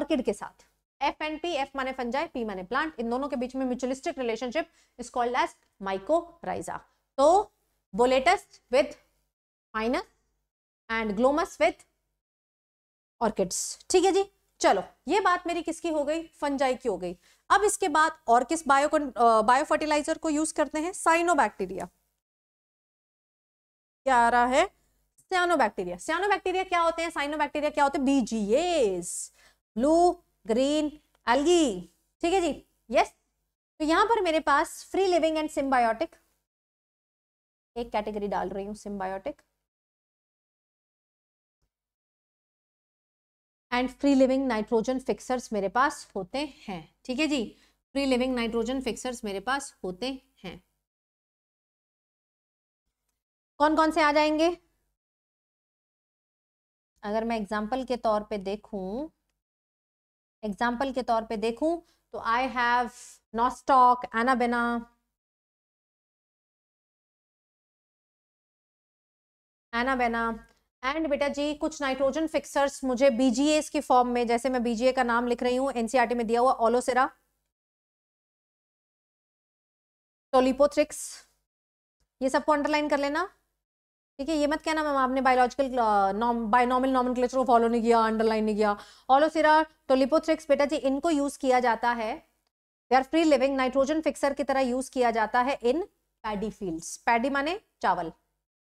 orchid के साथ एफ एंड पी एफ माने फंजाई पी माने प्लांट इन दोनों के बीच में mutualistic relationship is called as mycorrhiza तो boletus with minus and glomus with orchids ठीक है जी चलो ये बात मेरी किसकी हो गई फंजाई की हो गई अब इसके बाद और किस बायो बायो फर्टिलाइजर को यूज करते हैं साइनो बैक्टीरिया क्या आ रहा है बैक्टीरिया सियानो बैक्टीरिया क्या होते हैं साइनो बैक्टीरिया क्या होते हैं बीजीएस ब्लू ग्रीन एल्गी ठीक है जी यस तो यहां पर मेरे पास फ्री लिविंग एंड सिम्बायोटिक एक कैटेगरी डाल रही हूँ symbiotic and free living nitrogen fixers मेरे पास होते हैं ठीक है जी फ्री लिविंग नाइट्रोजन फिक्सर्स मेरे पास होते हैं कौन कौन से आ जाएंगे अगर मैं एग्जाम्पल के तौर पे देखूं एग्जाम्पल के तौर पे देखूं तो आई हैव नॉस्टॉक एनाबेना ना बेना एंड बेटा जी कुछ नाइट्रोजन फिक्सर्स मुझे बीजीए की फॉर्म में जैसे मैं बीजीए का नाम लिख रही हूँ एनसीआरटी e में दिया हुआ ओलोसेरा टोलिपोथ्रिक्स ये सबको अंडरलाइन कर लेना ठीक है ये मत कहना मैम आपने बायोलॉजिकल नॉम नॉमन क्लेचर को फॉलो नहीं किया अंडरलाइन नहीं किया ओलोसेरा टोलिपोथ्रिक्स बेटा जी इनको यूज किया जाता है they are free living nitrogen fixer की तरह यूज किया जाता है इन पैडी फील्ड्स पैडी माने चावल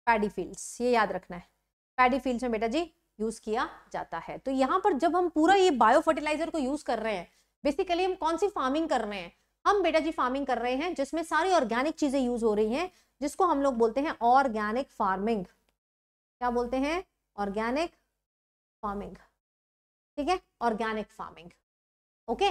पैडी फील्ड्स ये याद रखना है पैडी फील्ड्स में बेटा जी यूज किया जाता है तो यहाँ पर जब हम पूरा ये बायो फर्टिलाइजर को यूज कर रहे हैं बेसिकली हम कौन सी फार्मिंग कर रहे हैं हम बेटा जी फार्मिंग कर रहे हैं जिसमें सारी ऑर्गेनिक चीजें यूज हो रही हैं जिसको हम लोग बोलते हैं ऑर्गेनिक फार्मिंग क्या बोलते हैं ऑर्गेनिक फार्मिंग ठीक है ऑर्गेनिक फार्मिंग ओके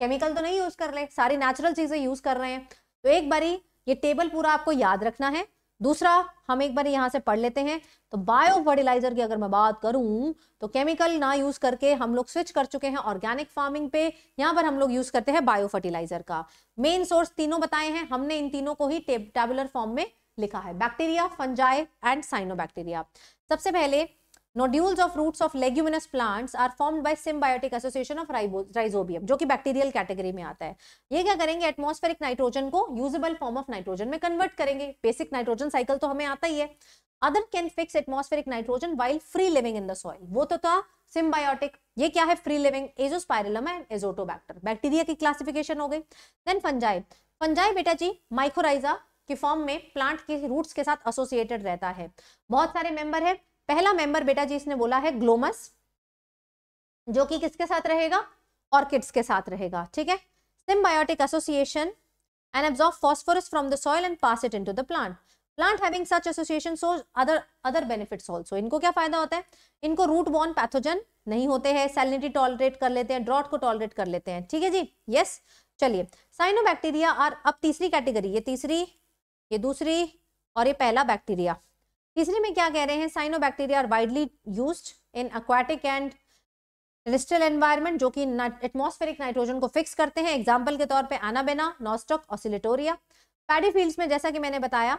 केमिकल तो नहीं यूज कर रहे सारी नेचुरल चीजें यूज कर रहे हैं तो एक बारी ये टेबल पूरा आपको याद रखना है दूसरा हम एक बार यहाँ से पढ़ लेते हैं तो बायो फर्टिलाइजर की अगर मैं बात करूं तो केमिकल ना यूज करके हम लोग स्विच कर चुके हैं ऑर्गेनिक फार्मिंग पे यहाँ पर हम लोग यूज करते हैं बायो फर्टिलाइजर का मेन सोर्स तीनों बताए हैं हमने इन तीनों को ही टेबुलर फॉर्म में लिखा है बैक्टीरिया फंजाई एंड साइनो सबसे पहले nodules of roots of leguminous plants are form by symbiotic association of rhizobium जो कि बैक्टीरियल कैटेगरी में आता है ये क्या करेंगे एटमॉस्फेरिक नाइट्रोजन को यूजेबल फॉर्म ऑफ नाइट्रोजन में कन्वर्ट करेंगे बेसिक नाइट्रोजन साइकिल तो हमें आता ही है other can fix atmospheric nitrogen while free living in the soil वो तो था सिम्बायोटिक ये क्या है free living azospirillum and azotobacter bacteria की क्लासिफिकेशन हो गई देन फंजाई फंजाई बेटा जी माइकोराइजा के फॉर्म में प्लांट के रूट्स के साथ एसोसिएटेड रहता है बहुत सारे मेंबर है पहला मेंबर बेटा जी इसने बोला है ग्लोमस जो कि किसके साथ रहेगा ऑर्किड्स के साथ रहेगा ठीक है symbiotic association and absorb phosphorus from the soil and pass it into the plant plant having such association so other other benefits also इनको क्या फायदा होता है इनको रूट बॉर्न पैथोजन नहीं होते हैं सैलिनिटी टॉलरेट कर लेते हैं ड्रॉट को टॉलरेट कर लेते हैं ठीक है जी यस चलिए साइनोबैक्टीरिया और अब तीसरी कैटेगरी ये तीसरी ये दूसरी और ये पहला बैक्टीरिया तीसरे में क्या कह रहे हैं bacteria are widely use in aquatic and crystal environment जो कि एटमोस्फेरिक नाइट्रोजन को फिक्स करते हैं एग्जाम्पल के तौर पर anabaena nostoc oscillatoria paddy field में जैसा कि मैंने बताया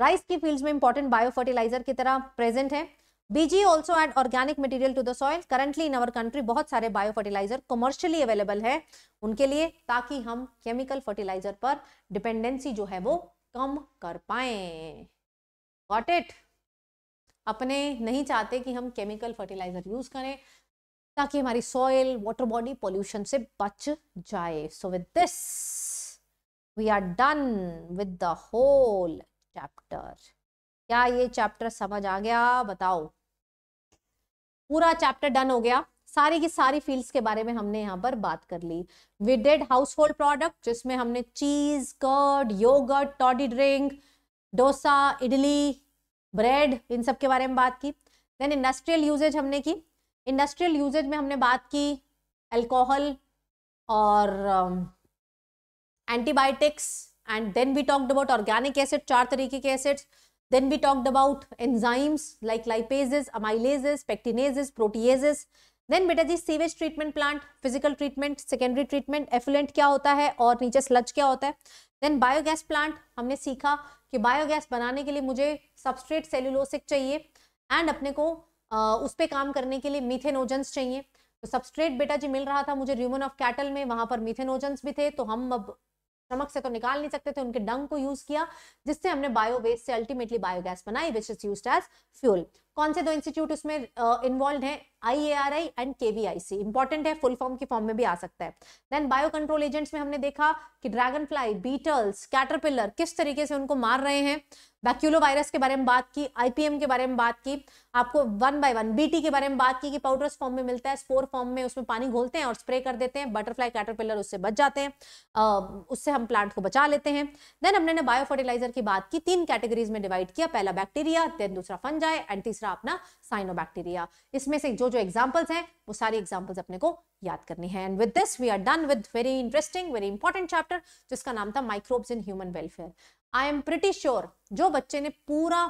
राइस की फील्ड में इंपॉर्टेंट बायो फर्टिलाइजर की तरह प्रेजेंट है BG also add organic material to the soil currently in our country बहुत सारे बायो फर्टिलाइजर कमर्शियली अवेलेबल है उनके लिए ताकि हम केमिकल फर्टिलाइजर पर डिपेंडेंसी जो है वो कम कर पाए वॉट इट अपने नहीं चाहते कि हम केमिकल फर्टिलाइजर यूज करें ताकि हमारी सॉइल वाटर बॉडी पॉल्यूशन से बच जाए so with this we are done with the whole chapter क्या ये चैप्टर समझ आ गया बताओ पूरा चैप्टर डन हो गया सारी की सारी फील्ड्स के बारे में हमने यहाँ पर बात कर ली विडेड हाउस होल्ड प्रोडक्ट जिसमें हमने cheese curd yogurt toddy drink dosa idli bread इन सब के बारे में बात की देन इंडस्ट्रियल यूजेज हमने की इंडस्ट्रियल यूजेज में हमने बात की अल्कोहल और antibiotics and then we talked about organic acid चार तरीके के acids then we talked about enzymes like lipases amylases pectinases proteases then बेटा जी sewage treatment plant physical treatment secondary treatment effluent क्या होता है और नीचे स्लज क्या होता है देन बायोगैस प्लांट हमने सीखा कि बायोगैस बनाने के लिए मुझे सबस्ट्रेट सेल्यूलोसिक चाहिए एंड अपने को आ, उस पर काम करने के लिए मिथेनोजन्स चाहिए तो सबस्ट्रेट बेटा जी मिल रहा था मुझे र्यूमन ऑफ कैटल में वहां पर मिथेनोजन्स भी थे तो हम अब चमक से तो निकाल नहीं सकते थे उनके डंग को यूज किया जिससे हमने बायो वेस्ट से अल्टीमेटली बायोगैस बनाई which is use as fuel कौन से दो इंस्टीट्यूट उसमें इन्वॉल्व uh, हैं आईएआरआई एंड केवीआईसी इंपॉर्टेंट है फुल फॉर्म के फॉर्म में भी आ सकता है देन बायो कंट्रोल एजेंट्स में हमने देखा कि ड्रैगन फ्लाई बीटल्स कैटरपिलर किस तरीके से उनको मार रहे हैं बैक्यूलो वायरस के बारे में बात की आईपीएम के बारे में बात की आपको वन बाय वन बीटी के बारे में बात की कि पाउडर्स फॉर्म में मिलता है स्पोर फॉर्म में उसमें पानी घोलते हैं और स्प्रे कर देते हैं बटरफ्लाई कैटरपिलर उससे बच जाते हैं आ, उससे हम प्लांट को बचा लेते हैं देन हमने बायो फर्टिलाइजर की बात की तीन कैटेगरीज में डिवाइड किया पहला बैक्टीरिया देन दूसरा फंजाई एंड तीसरा दूसरा अपना साइनोबैक्टीरिया इसमें से जो जो एग्जाम्पल्स हैं वो सारी एग्जाम्पल्स अपने को याद करनी है and with this we are done with very interesting very important chapter जिसका नाम था microbes in human welfare I am pretty sure जो बच्चे ने पूरा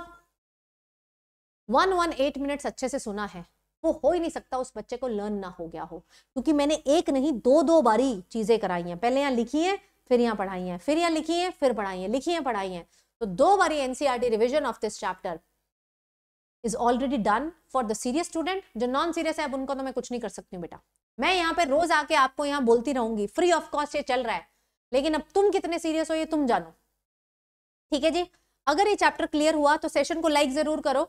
वन वन एट मिनट्स अच्छे से सुना है वो हो ही नहीं सकता उस बच्चे को लर्न ना हो गया हो क्योंकि मैंने एक नहीं दो दो बारी चीजें कराई हैं पहले यहाँ लिखी है फिर यहाँ पढ़ाई है फिर यहाँ लिखी है फिर पढ़ाई है लिखी है पढ़ाई है तो दो बारी NCR revision of this chapter is already done for the serious student जो नॉन सीरियस है अब उनको तो मैं कुछ नहीं कर सकती हूँ बेटा मैं यहाँ पे रोज आके आपको यहाँ बोलती रहूंगी फ्री ऑफ कॉस्ट ये चल रहा है लेकिन अब तुम कितने सीरियस हो ये तुम जानो ठीक है जी अगर ये चैप्टर क्लियर हुआ तो सेशन को लाइक जरूर करो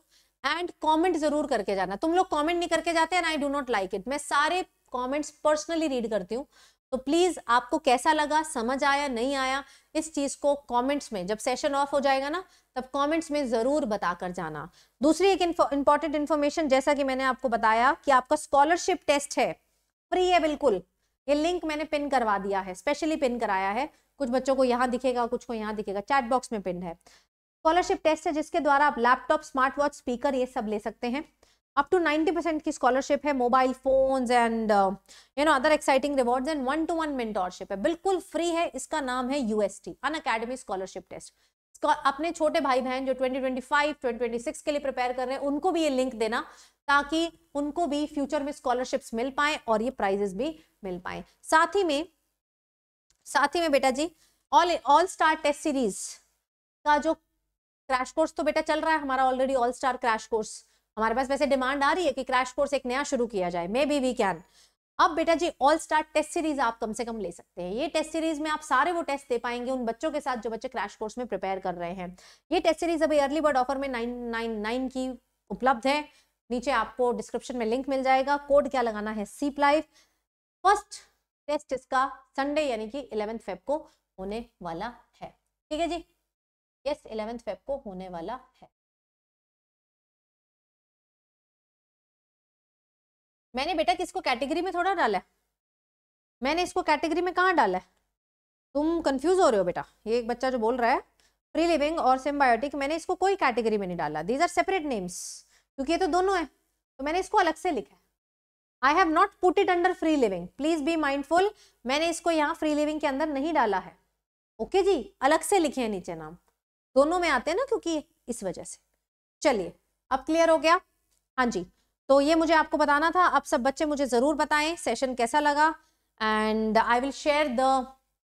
एंड कमेंट जरूर करके जाना तुम लोग कमेंट नहीं करके जाते and I do not like it मैं सारे कमेंट्स पर्सनली रीड करती हूँ तो प्लीज आपको कैसा लगा समझ आया नहीं आया इस चीज को कमेंट्स में जब सेशन ऑफ हो जाएगा ना तब कमेंट्स में ज़रूर बताकर जाना दूसरी एक इंपॉर्टेंट इन्फॉर्मेशन जैसा कि मैंने आपको बताया कि आपका स्कॉलरशिप टेस्ट है फ्री है बिल्कुल ये लिंक मैंने पिन करवा दिया है स्पेशली पिन कराया है कुछ बच्चों को यहाँ दिखेगा कुछ को यहाँ दिखेगा चैट बॉक्स में पिन है स्कॉलरशिप टेस्ट है जिसके द्वारा आप लैपटॉप स्मार्ट वॉच स्पीकर ये सब ले सकते हैं अप टू 90 परसेंट की स्कॉलरशिप है mobile phones and you know other exciting rewards and one to one mentorship है बिल्कुल फ्री है इसका नाम है UST Unacademy scholarship test अपने छोटे भाई बहन जो 2025, 2026 के लिए प्रिपेयर कर रहे हैं उनको भी ये लिंक देना ताकि उनको भी फ्यूचर में स्कॉलरशिप्स मिल पाए और ये प्राइजेस भी मिल पाए साथ ही में साथ ही में बेटा जी all all star test series का जो क्रैश कोर्स तो बेटा चल रहा है हमारा already all star crash course हमारे पास वैसे डिमांड आ रही है कि क्रैश कोर्स एक नया शुरू किया जाए मे बी वी कैन अब बेटा जी ऑल स्टार टेस्ट सीरीज आप कम से कम ले सकते हैं ये टेस्ट सीरीज में आप सारे वो टेस्ट दे पाएंगे उन बच्चों के साथ जो बच्चे क्रैश कोर्स में प्रिपेयर कर रहे हैं ये टेस्ट सीरीज अभी अर्ली बर्ड ऑफर में नाइन नाइन नाइन की उपलब्ध है नीचे आपको डिस्क्रिप्शन में लिंक मिल जाएगा कोड क्या लगाना है सीप लाइफ फर्स्ट टेस्ट इसका संडे यानी कि इलेवेंथ फेब को होने वाला है ठीक है जी यस इलेवेंथ फेब को होने वाला है मैंने बेटा किसको कैटेगरी में थोड़ा डाला है मैंने इसको कैटेगरी में कहाँ डाला है तुम कंफ्यूज हो रहे हो बेटा ये एक बच्चा जो बोल रहा है प्री लिविंग और सिम्बायोटिक मैंने इसको कोई कैटेगरी में नहीं डाला दीज आर सेपरेट नेम्स क्योंकि ये तो दोनों है तो मैंने इसको अलग से लिखा है I have not put it under free living please be mindful मैंने इसको यहाँ फ्री लिविंग के अंदर नहीं डाला है ओके okay जी अलग से लिखे हैं नीचे नाम दोनों में आते हैं ना क्योंकि इस वजह से चलिए अब क्लियर हो गया हाँ जी तो ये मुझे आपको बताना था आप सब बच्चे मुझे ज़रूर बताएं सेशन कैसा लगा and I will share the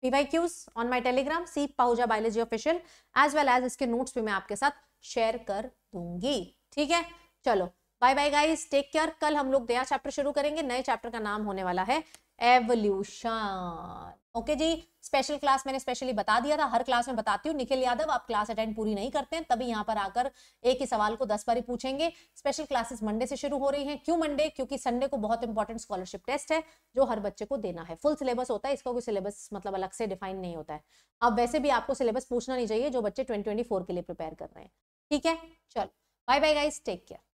P Y Qs on my Telegram Seep Pahuja biology official as well as इसके नोट्स भी मैं आपके साथ शेयर कर दूंगी ठीक है चलो bye bye guys take care कल हम लोग नया चैप्टर शुरू करेंगे नए चैप्टर का नाम होने वाला है एवोल्यूशन ओके जी स्पेशल क्लास मैंने स्पेशली बता दिया था हर क्लास में बताती हूँ निखिल यादव आप क्लास अटेंड पूरी नहीं करते हैं तभी यहाँ पर आकर एक ही सवाल को दस ही पूछेंगे स्पेशल क्लासेस मंडे से शुरू हो रही हैं क्यों मंडे क्योंकि संडे को बहुत इंपॉर्टेंट स्कॉलरशिप टेस्ट है जो हर बच्चे को देना है फुल सिलेबस होता है इसका कोई सिलेबस मतलब अलग से डिफाइन नहीं होता है अब वैसे भी आपको सिलेबस पूछना नहीं चाहिए जो बच्चे ट्वेंटी के लिए प्रिपेयर कर रहे हैं ठीक है चलो bye bye guys take care